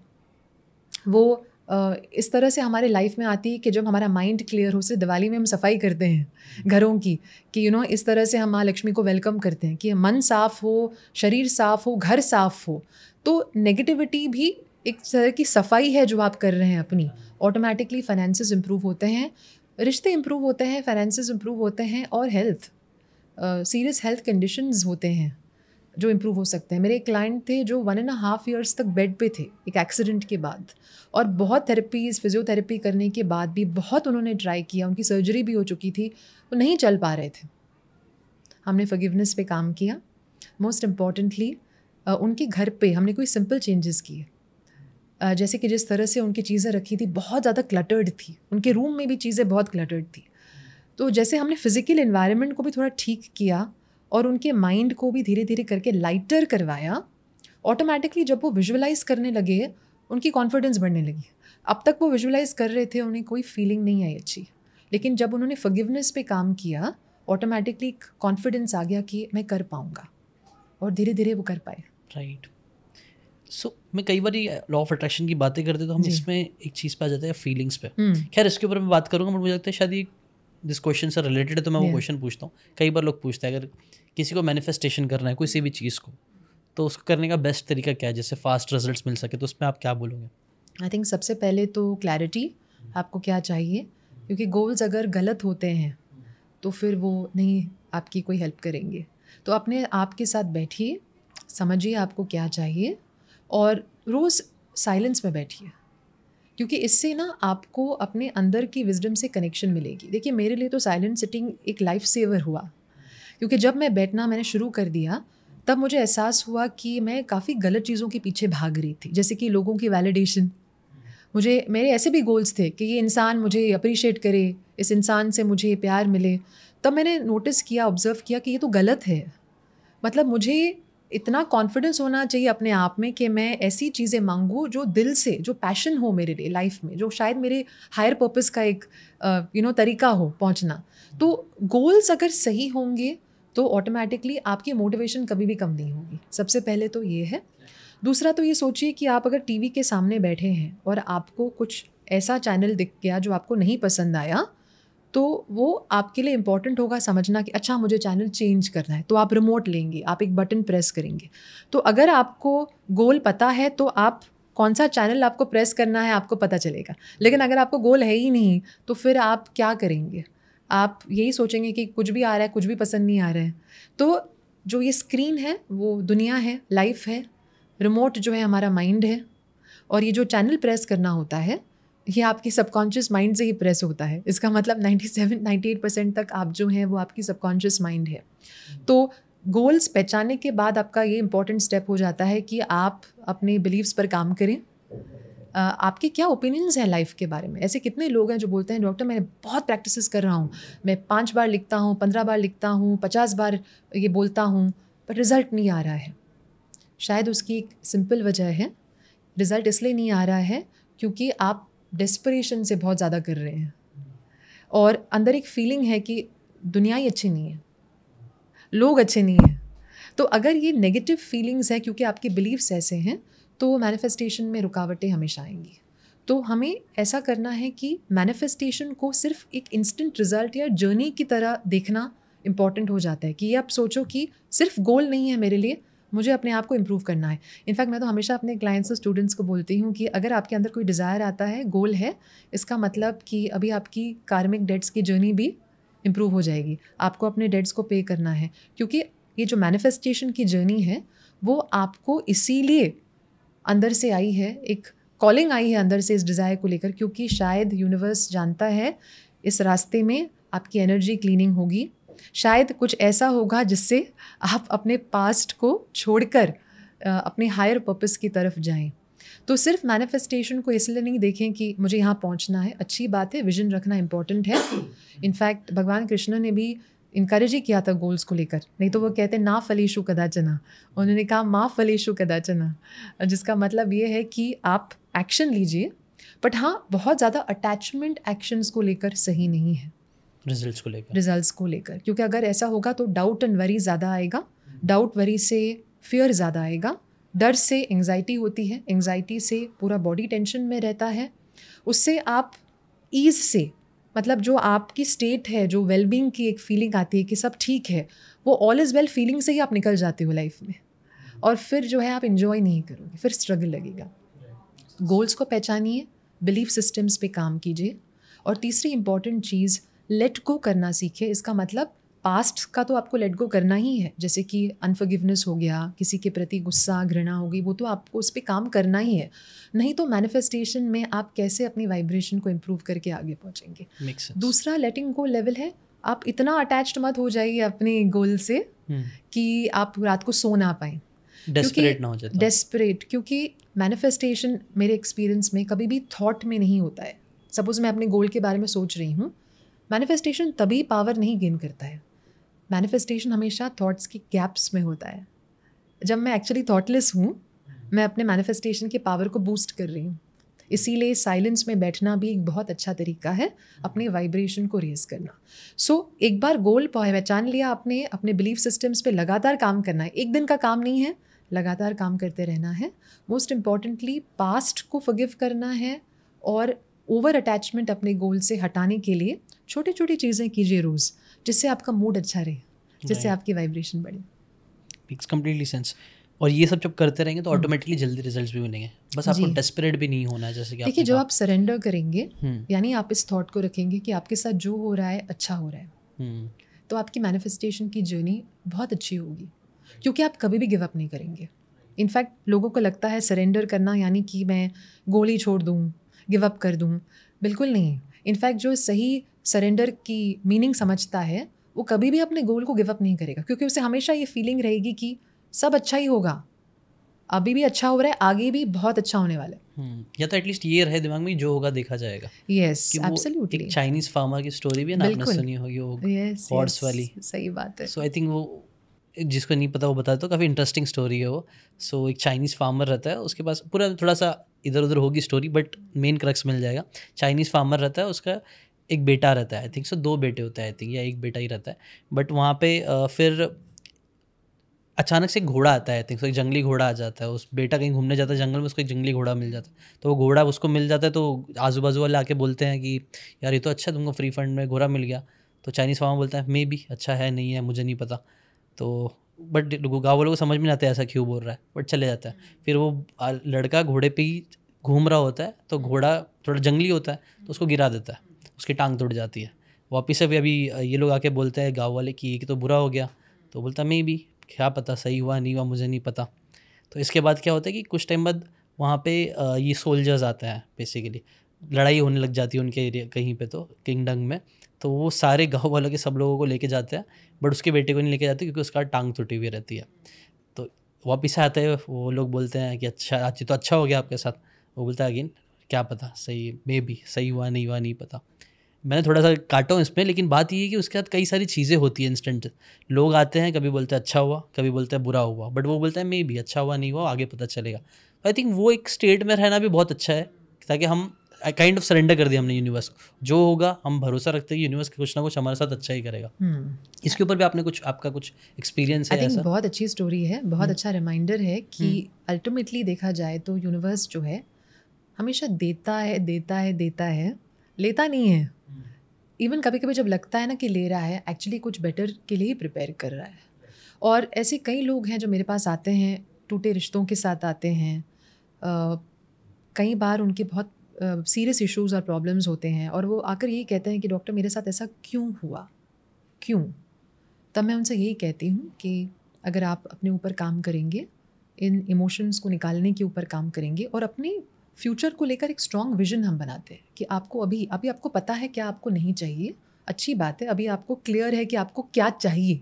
वो इस तरह से हमारे लाइफ में आती है कि जब हमारा माइंड क्लियर हो से दिवाली में हम सफाई करते हैं घरों की कि यू नो इस तरह से हम माँ लक्ष्मी को वेलकम करते हैं कि मन साफ हो शरीर साफ हो घर साफ हो तो नेगेटिविटी भी एक तरह की सफाई है जो आप कर रहे हैं अपनी ऑटोमेटिकली फाइनेंसिस इम्प्रूव होते हैं रिश्ते इम्प्रूव होते हैं फाइनेंसेस इम्प्रूव होते हैं और हेल्थ सीरियस हेल्थ कंडीशन होते हैं जो इम्प्रूव हो सकते हैं मेरे एक क्लाइंट थे जो वन एंड हाफ ईयर्स तक बेड पे थे एक एक्सीडेंट के बाद और बहुत थेरेपीज फिजियोथेरेपी करने के बाद भी बहुत उन्होंने ट्राई किया उनकी सर्जरी भी हो चुकी थी वो नहीं चल पा रहे थे हमने फगिवनेस पे काम किया मोस्ट इम्पॉर्टेंटली उनके घर पे हमने कोई सिंपल चेंजेस किए जैसे कि जिस तरह से उनकी चीज़ें रखी थी बहुत ज़्यादा क्लटर्ड थी उनके रूम में भी चीज़ें बहुत क्लटर्ड थी तो जैसे हमने फिज़िकल इन्वायरमेंट को भी थोड़ा ठीक किया और उनके माइंड को भी धीरे धीरे करके लाइटर करवाया ऑटोमेटिकली जब वो विजुअलाइज करने लगे उनकी कॉन्फिडेंस बढ़ने लगी अब तक वो विजुअलाइज कर रहे थे उन्हें कोई फीलिंग नहीं आई अच्छी लेकिन जब उन्होंने फगिवनेस पे काम किया ऑटोमेटिकली कॉन्फिडेंस आ गया कि मैं कर पाऊँगा और धीरे धीरे वो कर पाए राइट सो so, मैं कई बार लॉ ऑफ अट्रैक्शन की बातें करते तो हम इसमें एक चीज़ पे आ जाते हैं फीलिंग्स पे हम्म। खैर इसके ऊपर मैं बात करूँगा मुझे लगता है शायद ये दिस क्वेश्चन से रिलेटेड है तो मैं वो क्वेश्चन पूछता हूँ कई बार लोग पूछते हैं अगर किसी को मैनिफेस्टेशन करना है किसी भी चीज़ को तो उसको करने का बेस्ट तरीका क्या है जैसे फास्ट रिजल्ट मिल सके तो उसमें आप क्या बोलोगे आई थिंक सबसे पहले तो क्लैरिटी आपको क्या चाहिए क्योंकि गोल्स अगर गलत होते हैं तो फिर वो नहीं आपकी कोई हेल्प करेंगे तो अपने आप के साथ बैठिए समझिए आपको क्या चाहिए और रोज़ साइलेंस में बैठिए क्योंकि इससे ना आपको अपने अंदर की विजडम से कनेक्शन मिलेगी देखिए मेरे लिए तो साइलेंट सिटिंग एक लाइफ सेवर हुआ क्योंकि जब मैं बैठना मैंने शुरू कर दिया तब मुझे एहसास हुआ कि मैं काफ़ी गलत चीज़ों के पीछे भाग रही थी जैसे कि लोगों की वैलिडेशन मुझे मेरे ऐसे भी गोल्स थे कि ये इंसान मुझे अप्रिशिएट करे इस इंसान से मुझे प्यार मिले तब मैंने नोटिस किया ऑब्ज़र्व किया कि ये तो गलत है मतलब मुझे इतना कॉन्फिडेंस होना चाहिए अपने आप में कि मैं ऐसी चीज़ें मांगूँ जो दिल से जो पैशन हो मेरे लिए लाइफ में जो शायद मेरे हायर पर्पस का एक यू नो तरीका हो पहुँचना तो गोल्स अगर सही होंगे तो ऑटोमेटिकली आपकी मोटिवेशन कभी भी कम नहीं होगी सबसे पहले तो ये है दूसरा तो ये सोचिए कि आप अगर टीवी के सामने बैठे हैं और आपको कुछ ऐसा चैनल दिख गया जो आपको नहीं पसंद आया तो वो आपके लिए इम्पॉर्टेंट होगा समझना कि अच्छा मुझे चैनल चेंज करना है तो आप रिमोट लेंगे आप एक बटन प्रेस करेंगे तो अगर आपको गोल पता है तो आप कौन सा चैनल आपको प्रेस करना है आपको पता चलेगा लेकिन अगर आपको गोल है ही नहीं तो फिर आप क्या करेंगे आप यही सोचेंगे कि कुछ भी आ रहा है कुछ भी पसंद नहीं आ रहा है तो जो ये स्क्रीन है वो दुनिया है लाइफ है रिमोट जो है हमारा माइंड है और ये जो चैनल प्रेस करना होता है ये आपकी सबकॉन्शियस माइंड से ही प्रेस होता है इसका मतलब 97 98 परसेंट तक आप जो हैं वो आपकी सबकॉन्शियस माइंड है हम्म। तो गोल्स पहचाने के बाद आपका ये इम्पॉर्टेंट स्टेप हो जाता है कि आप अपने बिलीव्स पर काम करें आपके क्या ओपिनियंस हैं लाइफ के बारे में ऐसे कितने लोग हैं जो बोलते हैं डॉक्टर मैं बहुत प्रैक्टिस कर रहा हूँ मैं पाँच बार लिखता हूँ पंद्रह बार लिखता हूँ पचास बार ये बोलता हूँ पर रिज़ल्ट नहीं आ रहा है शायद उसकी एक सिंपल वजह है रिज़ल्ट इसलिए नहीं आ रहा है क्योंकि आप डेस्परेशन से बहुत ज़्यादा कर रहे हैं और अंदर एक फीलिंग है कि दुनिया ही अच्छी नहीं है लोग अच्छे नहीं हैं तो अगर ये नेगेटिव फीलिंग्स हैं क्योंकि आपके बिलीव्स ऐसे हैं तो वो मैनिफेस्टेशन में रुकावटें हमेशा आएंगी तो हमें ऐसा करना है कि मैनिफेस्टेशन को सिर्फ एक इंस्टेंट रिजल्ट या जर्नी की तरह देखना इम्पॉर्टेंट हो जाता है कि ये आप सोचो कि सिर्फ गोल नहीं है मेरे लिए मुझे अपने आप को इम्प्रूव करना है इनफैक्ट मैं तो हमेशा अपने क्लाइंट्स और स्टूडेंट्स को बोलती हूँ कि अगर आपके अंदर कोई डिज़ायर आता है गोल है इसका मतलब कि अभी आपकी कार्मिक डेट्स की जर्नी भी इम्प्रूव हो जाएगी आपको अपने डेट्स को पे करना है क्योंकि ये जो मैनिफेस्टेशन की जर्नी है वो आपको इसीलिए अंदर से आई है एक कॉलिंग आई है अंदर से इस डिज़ायर को लेकर क्योंकि शायद यूनिवर्स जानता है इस रास्ते में आपकी एनर्जी क्लीनिंग होगी शायद कुछ ऐसा होगा जिससे आप अपने पास्ट को छोड़कर अपने हायर पर्पस की तरफ जाएं तो सिर्फ मैनिफेस्टेशन को इसलिए नहीं देखें कि मुझे यहाँ पहुँचना है अच्छी बात है विजन रखना इंपॉर्टेंट है इनफैक्ट भगवान कृष्ण ने भी इंकरेज ही किया था गोल्स को लेकर नहीं तो वो कहते ना फलेशु कदाचना उन्होंने कहा माँ फलेशु कदाचना जिसका मतलब ये है कि आप एक्शन लीजिए बट हाँ बहुत ज़्यादा अटैचमेंट एक्शंस को लेकर सही नहीं है रिजल्ट्स को लेकर रिजल्ट्स को लेकर क्योंकि अगर ऐसा होगा तो डाउट एंड वरी ज़्यादा आएगा डाउट वरी से फियर ज़्यादा आएगा डर से एंगजाइटी होती है एंगजाइटी से पूरा बॉडी टेंशन में रहता है उससे आप ईज से मतलब जो आपकी स्टेट है जो वेलबींग की एक फीलिंग आती है कि सब ठीक है वो ऑल इज़ वेल फीलिंग से ही आप निकल जाते हो लाइफ में और फिर जो है आप इन्जॉय नहीं करोगे फिर स्ट्रगल लगेगा गोल्स को पहचानिए बिलीफ सिस्टम्स पे काम कीजिए और तीसरी इम्पॉर्टेंट चीज़ लेट गो करना सीखे इसका मतलब पास्ट का तो आपको लेट गो करना ही है जैसे कि अनफर्गिवनेस हो गया किसी के प्रति गुस्सा घृणा हो गई वो तो आपको उस पर काम करना ही है नहीं तो मैनिफेस्टेशन में आप कैसे अपनी वाइब्रेशन को इम्प्रूव करके आगे पहुँचेंगे दूसरा लेटिंग गो लेवल है आप इतना अटैच्ड मत हो जाइए अपने गोल से hmm. कि आप रात को सो ना पाए डेस्परेट ना हो जाए डेस्परेट क्योंकि मैनिफेस्टेशन मेरे एक्सपीरियंस में कभी भी थॉट में नहीं होता है सपोज मैं अपने गोल के बारे में सोच रही हूँ मैनिफेस्टेशन तभी पावर नहीं गेन करता है मैनिफेस्टेशन हमेशा थॉट्स की गैप्स में होता है जब मैं एक्चुअली थॉटलेस हूँ मैं अपने मैनिफेस्टेशन के पावर को बूस्ट कर रही हूँ इसीलिए साइलेंस में बैठना भी एक बहुत अच्छा तरीका है अपने वाइब्रेशन को रेज करना सो so, एक बार गोल पहचान लिया आपने अपने बिलीफ सिस्टम्स पे लगातार काम करना है एक दिन का काम नहीं है लगातार काम करते रहना है मोस्ट इम्पॉर्टेंटली पास्ट को फगिव करना है और ओवर अटैचमेंट अपने गोल से हटाने के लिए छोटी छोटी चीज़ें कीजिए रोज़ जिससे आपका मूड अच्छा रहे जिससे आपकी वाइब्रेशन बढ़े मेक्स कम्प्लीटली सेंस और ये सब जब करते रहेंगे तो ऑटोमेटिकली हम्म। जल्दी रिजल्ट्स भी मिलेंगे बस आपको डेस्परेट भी नहीं होना जैसे कि देखिए जब आप सरेंडर करेंगे हम्म। यानी आप इस थॉट को रखेंगे कि आपके साथ जो हो रहा है अच्छा हो रहा है हम्म। तो आपकी मैनिफेस्टेशन की जर्नी बहुत अच्छी होगी क्योंकि आप कभी भी गिव अप नहीं करेंगे इनफैक्ट लोगों को लगता है सरेंडर करना यानी कि मैं गोली छोड़ दूँ गिव अप कर दूँ बिल्कुल नहीं इनफैक्ट जो सही सरेंडर की मीनिंग समझता है वो कभी भी अपने गोल को गिवअप नहीं करेगा क्योंकि उसे हमेशा ये फीलिंग रहेगी कि सब अच्छा ही होगा अभी भी अच्छा हो रहा है आगे भी बहुत अच्छा होने वाला है hmm. या तो एटलीस्ट ये रहे दिमाग में जो होगा देखा जाएगा यस एब्सोल्युटली चाइनीज फार्मर की स्टोरी भी ना आपने सुनी होगी वो yes, हॉर्स yes, वाली सही बात है सो आई थिंक वो जिसको नहीं पता वो बता तो काफ़ी इंटरेस्टिंग स्टोरी है वो सो so, एक चाइनीज़ फार्मर रहता है उसके पास पूरा थोड़ा सा इधर उधर होगी स्टोरी बट मेन क्रक्स मिल जाएगा चाइनीज़ फार्मर रहता है उसका एक बेटा रहता है आई थिंक सो दो बेटे होते हैं आई थिंक या एक बेटा ही रहता है बट वहाँ पे फिर अचानक से एक घोड़ा आता है आई थिंक सो एक जंगली घोड़ा आ जाता है उस बेटा कहीं घूमने जाता है जंगल में उसको एक जंगली घोड़ा मिल जाता है तो वो घोड़ा उसको मिल जाता है तो आजू बाजू वाले आके बोलते हैं कि यार ये तो अच्छा तुमको फ्री फंड में घोड़ा मिल गया तो चाइनीज़ फार्मा बोलता है मे बी अच्छा है नहीं है मुझे नहीं पता तो बट गाँव वालों को समझ में नहीं आता है ऐसा क्यों बोल रहा है बट चले जाता है फिर वो लड़का घोड़े पर ही घूम रहा होता है तो घोड़ा थोड़ा जंगली होता है तो उसको गिरा देता है उसकी टांग टूट जाती है वापिस से भी अभी ये लोग आके बोलते हैं गाँव वाले कि ये तो बुरा हो गया तो बोलता मैं भी क्या पता सही हुआ नहीं हुआ मुझे नहीं पता तो इसके बाद क्या होता है कि कुछ टाइम बाद वहाँ पे ये सोल्जर्स आते हैं बेसिकली लड़ाई होने लग जाती है उनके एरिया कहीं पे तो किंगडंग में तो वो सारे गाँव वालों के सब लोगों को लेके जाते हैं बट उसके बेटे को नहीं लेके जाते क्योंकि उसका टांग टूटी हुई रहती है तो वापस आते हैं वो लोग बोलते हैं कि अच्छा अच्छी तो अच्छा हो गया आपके साथ वो बोलता है अगेन क्या पता सही मे भी सही हुआ नहीं हुआ नहीं पता मैंने थोड़ा सा काटा हूँ इसमें लेकिन बात ये है कि उसके साथ कई सारी चीज़ें होती है इंस्टेंट लोग आते हैं कभी बोलते हैं अच्छा हुआ कभी बोलते हैं बुरा हुआ बट वो बोलता है मे भी अच्छा हुआ नहीं हुआ आगे पता चलेगा आई थिंक वो एक स्टेट में रहना भी बहुत अच्छा है ताकि हम काइंड ऑफ सरेंडर कर दिया हमने यूनिवर्स को जो होगा हम भरोसा रखते हैं यूनिवर्स कुछ ना कुछ हमारे साथ अच्छा ही करेगा hmm. इसके ऊपर भी आपने कुछ आपका कुछ एक्सपीरियंस है ऐसा? बहुत अच्छी स्टोरी है बहुत hmm. अच्छा रिमाइंडर है कि अल्टीमेटली hmm. देखा जाए तो यूनिवर्स जो है हमेशा देता है देता है देता है लेता नहीं है इवन कभी कभी जब लगता है ना कि ले रहा है एक्चुअली कुछ बेटर के लिए ही प्रिपेयर कर रहा है और ऐसे कई लोग हैं जो मेरे पास आते हैं टूटे रिश्तों के साथ आते हैं कई बार उनके बहुत सीरियस इश्यूज़ और प्रॉब्लम्स होते हैं और वो आकर यही कहते हैं कि डॉक्टर मेरे साथ ऐसा क्यों हुआ क्यों तब मैं उनसे यही कहती हूँ कि अगर आप अपने ऊपर काम करेंगे इन इमोशंस को निकालने के ऊपर काम करेंगे और अपनी फ्यूचर को लेकर एक स्ट्रॉन्ग विजन हम बनाते हैं कि आपको अभी अभी आपको पता है क्या आपको नहीं चाहिए अच्छी बात है अभी आपको क्लियर है कि आपको क्या चाहिए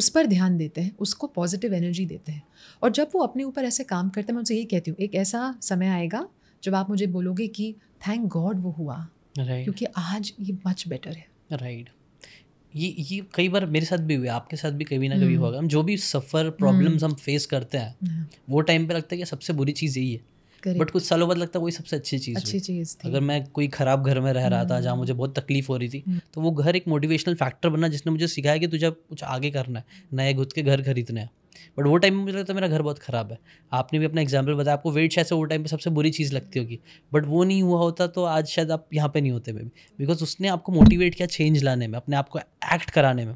उस पर ध्यान देते हैं उसको पॉजिटिव एनर्जी देते हैं और जब वो अपने ऊपर ऐसे काम करते हैं मैं उनसे यही कहती हूँ एक ऐसा समय आएगा जब आप मुझे बोलोगे कि थैंक गॉड वो हुआ right. क्योंकि आज ये मच बेटर है राइट right. ये ये कई बार मेरे साथ भी हुआ आपके साथ भी कभी ना कभी हम्म। होगा हम जो भी सफ़र प्रॉब्लम्स हम्म। हम फेस करते हैं हाँ। वो टाइम पे लगता है कि सबसे बुरी चीज़ यही है बट कुछ सालों बाद लगता है वही सबसे अच्छी चीज़ अच्छी चीज़ थी अगर मैं कोई ख़राब घर में रह रहा था जहाँ हम्म। मुझे बहुत तकलीफ हो रही थी हम्म। तो वो घर एक मोटिवेशनल फैक्टर बना जिसने मुझे सिखाया कि तुझे कुछ आगे करना है नए खुद के घर खरीदने हैं बट वो टाइम में मुझे लगता है मेरा घर बहुत ख़राब है आपने भी अपना एग्जाम्पल बताया आपको वेट शायद से वो टाइम पे सबसे बुरी चीज़ लगती होगी बट वो नहीं हुआ होता तो आज शायद आप यहाँ पे नहीं होते मे बिकॉज उसने आपको मोटिवेट किया चेंज लाने में अपने आप को एक्ट कराने में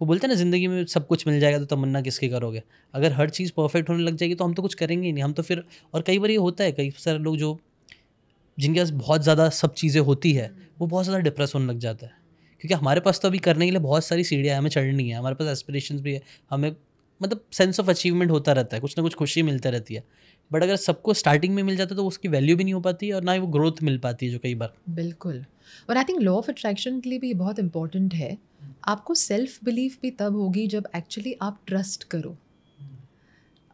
वो बोलते हैं ना ज़िंदगी में सब कुछ मिल जाएगा तो तमन्ना किसकी करोगे अगर हर चीज़ परफेक्ट होने लग जाएगी तो हम तो कुछ करेंगे ही नहीं हम तो फिर और कई बार ये होता है कई सारे लोग जो जिनके पास बहुत ज़्यादा सब चीज़ें होती है वो बहुत ज़्यादा डिप्रेस होने लग जाता है क्योंकि हमारे पास तो अभी करने के लिए बहुत सारी सीढ़ियाँ हैं हमें चढ़नी है हमारे पास एस्पिरेशंस भी है हमें मतलब सेंस ऑफ अचीवमेंट होता रहता है कुछ ना कुछ खुशी मिलती रहती है बट अगर सबको स्टार्टिंग में मिल जाता है तो उसकी वैल्यू भी नहीं हो पाती और ना ही वो ग्रोथ मिल पाती है जो कई बार बिल्कुल और I think law of attraction के लिए भी बहुत इंपॉर्टेंट है आपको सेल्फ बिलीफ भी तब होगी जब एक्चुअली आप ट्रस्ट करो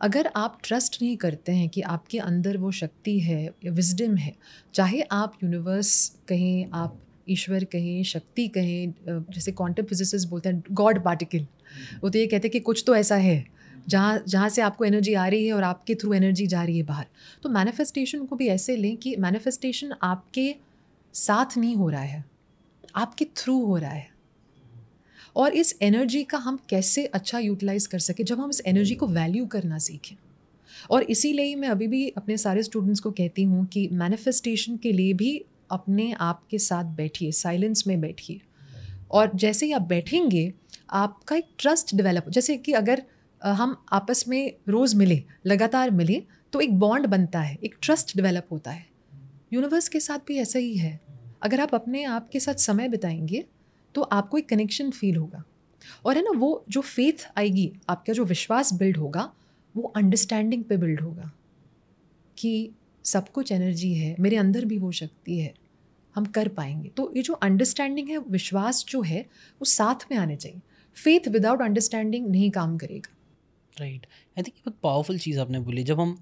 अगर आप ट्रस्ट नहीं करते हैं कि आपके अंदर वो शक्ति है विजडम है चाहे आप यूनिवर्स कहें आप ईश्वर कहें शक्ति कहें जैसे क्वांटम फिजिसिस्ट बोलते हैं गॉड पार्टिकल वो तो ये कहते हैं कि कुछ तो ऐसा है जहाँ जहाँ से आपको एनर्जी आ रही है और आपके थ्रू एनर्जी जा रही है बाहर तो मैनिफेस्टेशन को भी ऐसे लें कि मैनिफेस्टेशन आपके साथ नहीं हो रहा है आपके थ्रू हो रहा है और इस एनर्जी का हम कैसे अच्छा यूटिलाइज़ कर सकें जब हम इस एनर्जी को वैल्यू करना सीखें और इसीलिए ही मैं अभी भी अपने सारे स्टूडेंट्स को कहती हूँ कि मैनिफेस्टेशन के लिए भी अपने आप के साथ बैठिए साइलेंस में बैठिए और जैसे ही आप बैठेंगे आपका एक ट्रस्ट डेवलप जैसे कि अगर हम आपस में रोज़ मिले लगातार मिले तो एक बॉन्ड बनता है एक ट्रस्ट डेवलप होता है यूनिवर्स के साथ भी ऐसा ही है अगर आप अपने आप के साथ समय बिताएंगे तो आपको एक कनेक्शन फील होगा और है ना वो जो फेथ आएगी आपका जो विश्वास बिल्ड होगा वो अंडरस्टैंडिंग पे बिल्ड होगा कि सब कुछ एनर्जी है मेरे अंदर भी वो शक्ति है हम कर पाएंगे तो ये जो अंडरस्टैंडिंग है विश्वास जो है वो साथ में आने चाहिए फेथ विदाउट अंडरस्टैंडिंग नहीं काम करेगा राइट आई थिंक बहुत पावरफुल चीज़ आपने बोली जब हम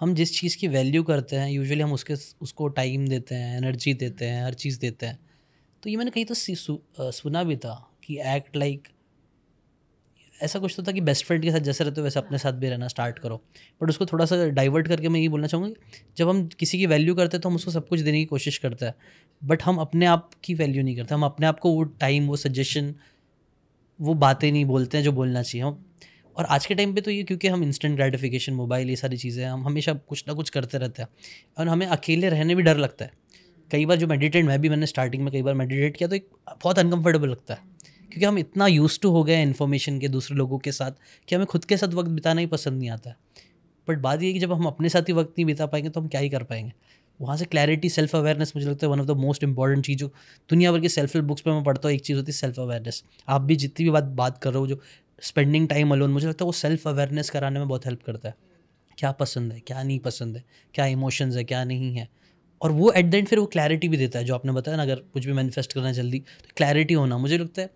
हम जिस चीज़ की वैल्यू करते हैं यूजुअली हम उसके उसको टाइम देते हैं एनर्जी देते हैं हर चीज़ देते हैं तो ये मैंने कहीं तो सु, आ, सुना भी था कि एक्ट लाइक ऐसा कुछ तो था कि बेस्ट फ्रेंड के साथ जैसे रहते हो वैसे अपने साथ भी रहना स्टार्ट करो बट उसको थोड़ा सा डाइवर्ट करके मैं ये बोलना चाहूँगा जब हम किसी की वैल्यू करते हैं तो हम उसको सब कुछ देने की कोशिश करते हैं बट हम अपने आप की वैल्यू नहीं करते हम अपने आप को वो टाइम वो सजेशन वो बातें नहीं बोलते हैं जो बोलना चाहिए हम और आज के टाइम पे तो ये क्योंकि हम इंस्टेंट ग्रेटिफिकेशन मोबाइल ये सारी चीज़ें हम हमेशा कुछ ना कुछ करते रहते हैं और हमें अकेले रहने भी डर लगता है कई बार जो मेडिटेट मैं भी मैंने स्टार्टिंग में कई बार मेडिटेट किया तो एक बहुत अनकम्फर्टेबल लगता है क्योंकि हम इतना यूज टू हो गए हैं इन्फॉर्मेशन के दूसरे लोगों के साथ कि हमें खुद के साथ वक्त बिताना ही पसंद नहीं आता है बट बात यह कि जब हम अपने साथ ही वक्त नहीं बिता पाएंगे तो हम क्या ही कर पाएंगे वहाँ से क्लैरिटी सेल्फ अवेयरनेस मुझे लगता है one of the most important चीज़ जो दुनिया भर की सेल्फ हेल्प बुक्स पर मैं पढ़ता हूँ एक चीज़ होती है सेल्फ अवेयरनेस आप भी जितनी भी बात बात कर रहे हो जो स्पेंडिंग टाइम अलोन मुझे लगता है वो सेल्फ अवेयरनेस कराने में बहुत हेल्प करता है क्या पसंद है क्या नहीं पसंद है क्या इमोशंस है क्या नहीं है और वो एट द एंड फिर वो क्लैरिटी भी देता है जो आपने बताया ना अगर कुछ भी मैनिफेस्ट करना है जल्दी तो क्लैरिटी होना मुझे लगता है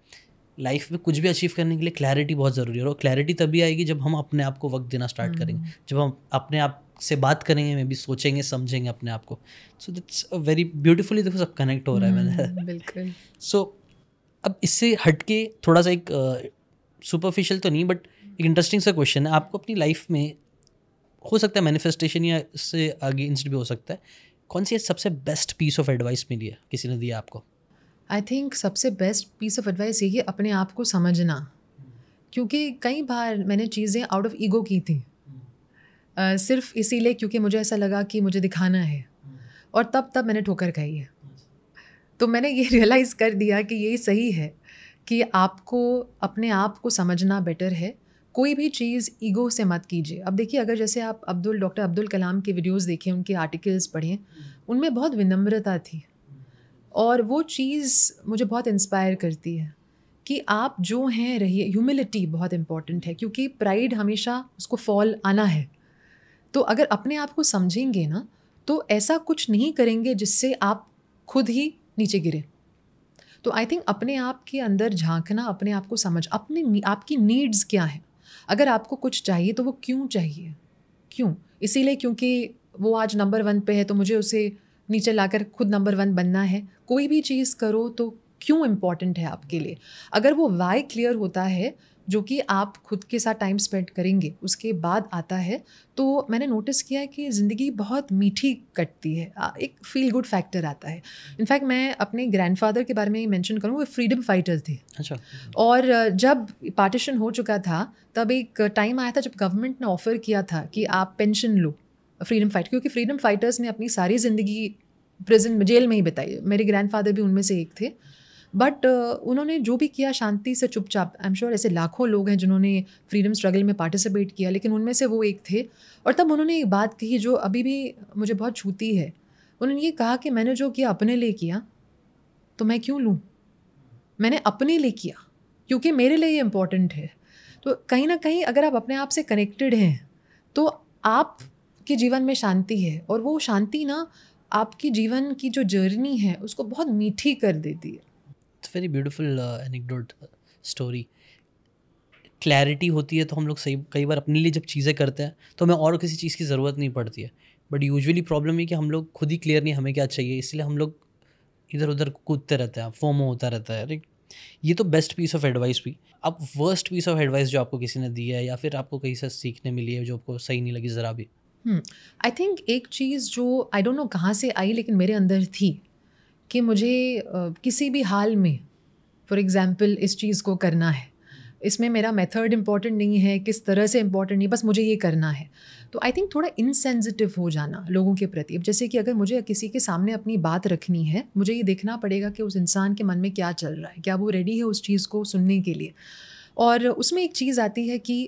लाइफ में कुछ भी अचीव करने के लिए क्लैरिटी बहुत ज़रूरी है और क्लैरिटी तभी आएगी जब हम अपने आप को वक्त देना स्टार्ट hmm. करेंगे जब हम अपने आप से बात करेंगे मे भी सोचेंगे समझेंगे अपने आप को सो दैट्स वेरी ब्यूटिफुली देखो सब कनेक्ट हो रहा है hmm, मैंने बिल्कुल सो अब इससे हट के थोड़ा सा एक सुपरफिशियल तो नहीं बट एक इंटरेस्टिंग सा क्वेश्चन है आपको अपनी लाइफ में हो सकता है मैनिफेस्टेशन या इससे आगे इंस्ट भी हो सकता है कौन सी सबसे बेस्ट पीस ऑफ एडवाइस मिली है किसी ने दिया आपको आई थिंक सबसे बेस्ट पीस ऑफ एडवाइस यही है अपने आप को समझना क्योंकि कई बार मैंने चीज़ें आउट ऑफ ईगो की थी सिर्फ इसीलिए क्योंकि मुझे ऐसा लगा कि मुझे दिखाना है और तब तब मैंने ठोकर खाई है तो मैंने ये रियलाइज़ कर दिया कि ये सही है कि आपको अपने आप को समझना बेटर है कोई भी चीज़ ईगो से मत कीजिए अब देखिए अगर जैसे आप अब्दुल डॉक्टर अब्दुल कलाम के वीडियोस देखें उनके आर्टिकल्स पढ़ें हम्म। उनमें बहुत विनम्रता थी और वो चीज़ मुझे बहुत इंस्पायर करती है कि आप जो हैं रहिए ह्यूमिलिटी बहुत इंपॉर्टेंट है क्योंकि प्राइड हमेशा उसको फॉल आना है तो अगर अपने आप को समझेंगे ना तो ऐसा कुछ नहीं करेंगे जिससे आप खुद ही नीचे गिरे तो आई थिंक अपने आप के अंदर झांकना अपने आप को समझ अपने आपकी नीड्स क्या हैं अगर आपको कुछ चाहिए तो वो क्यों चाहिए क्यों इसीलिए क्योंकि वो आज नंबर वन पे है तो मुझे उसे नीचे लाकर खुद नंबर वन बनना है कोई भी चीज़ करो तो क्यों इम्पॉर्टेंट है आपके लिए अगर वो वाई क्लियर होता है जो कि आप खुद के साथ टाइम स्पेंड करेंगे उसके बाद आता है तो मैंने नोटिस किया है कि ज़िंदगी बहुत मीठी कटती है एक फील गुड फैक्टर आता है इनफैक्ट मैं अपने ग्रैंडफादर के बारे में मैंशन करूँ वो फ्रीडम फाइटर थे अच्छा और जब पार्टीशन हो चुका था तब एक टाइम आया था जब गवर्नमेंट ने ऑफ़र किया था कि आप पेंशन लो फ्रीडम फाइटर क्योंकि फ्रीडम फाइटर्स ने अपनी सारी ज़िंदगी प्रिजन जेल में ही बिताई मेरे ग्रैंडफादर भी उनमें से एक थे बट uh, उन्होंने जो भी किया शांति से चुपचाप आई एम श्योर ऐसे लाखों लोग हैं जिन्होंने फ्रीडम स्ट्रगल में पार्टिसिपेट किया लेकिन उनमें से वो एक थे और तब उन्होंने एक बात कही जो अभी भी मुझे बहुत छूती है उन्होंने ये कहा कि मैंने जो किया अपने लिए किया तो मैं क्यों लूँ मैंने अपने लिए किया क्योंकि मेरे लिए ये इम्पोर्टेंट है तो कहीं ना कहीं अगर आप अपने आप से कनेक्टेड हैं तो आप के जीवन में शांति है और वो शांति ना आपकी जीवन की जो जर्नी है उसको बहुत मीठी कर देती है it's very beautiful anecdote story clarity होती है तो हम लोग सही कई बार अपने लिए जब चीज़ें करते हैं तो हमें और किसी चीज़ की ज़रूरत नहीं पड़ती है बट यूजुअली प्रॉब्लम ये कि हम लोग खुद ही क्लियर नहीं हमें क्या चाहिए इसलिए हम लोग इधर उधर कूदते रहते हैं फोमो होता रहता है राइट ये तो बेस्ट पीस ऑफ एडवाइस भी अब वर्स्ट पीस ऑफ एडवाइस जो आपको किसी ने दिया है या फिर आपको कहीं से सीखने मिली है जो आपको सही नहीं लगी ज़रा भी आई hmm. थिंक एक चीज़ जो आई डोंट नो कहाँ से आई लेकिन मेरे अंदर थी कि मुझे किसी भी हाल में फॉर एग्ज़ाम्पल इस चीज़ को करना है इसमें मेरा मेथड इम्पॉर्टेंट नहीं है किस तरह से इम्पॉर्टेंट नहीं बस मुझे ये करना है तो आई थिंक थोड़ा इनसेंसिटिव हो जाना लोगों के प्रति अब जैसे कि अगर मुझे किसी के सामने अपनी बात रखनी है मुझे ये देखना पड़ेगा कि उस इंसान के मन में क्या चल रहा है क्या वो रेडी है उस चीज़ को सुनने के लिए और उसमें एक चीज़ आती है कि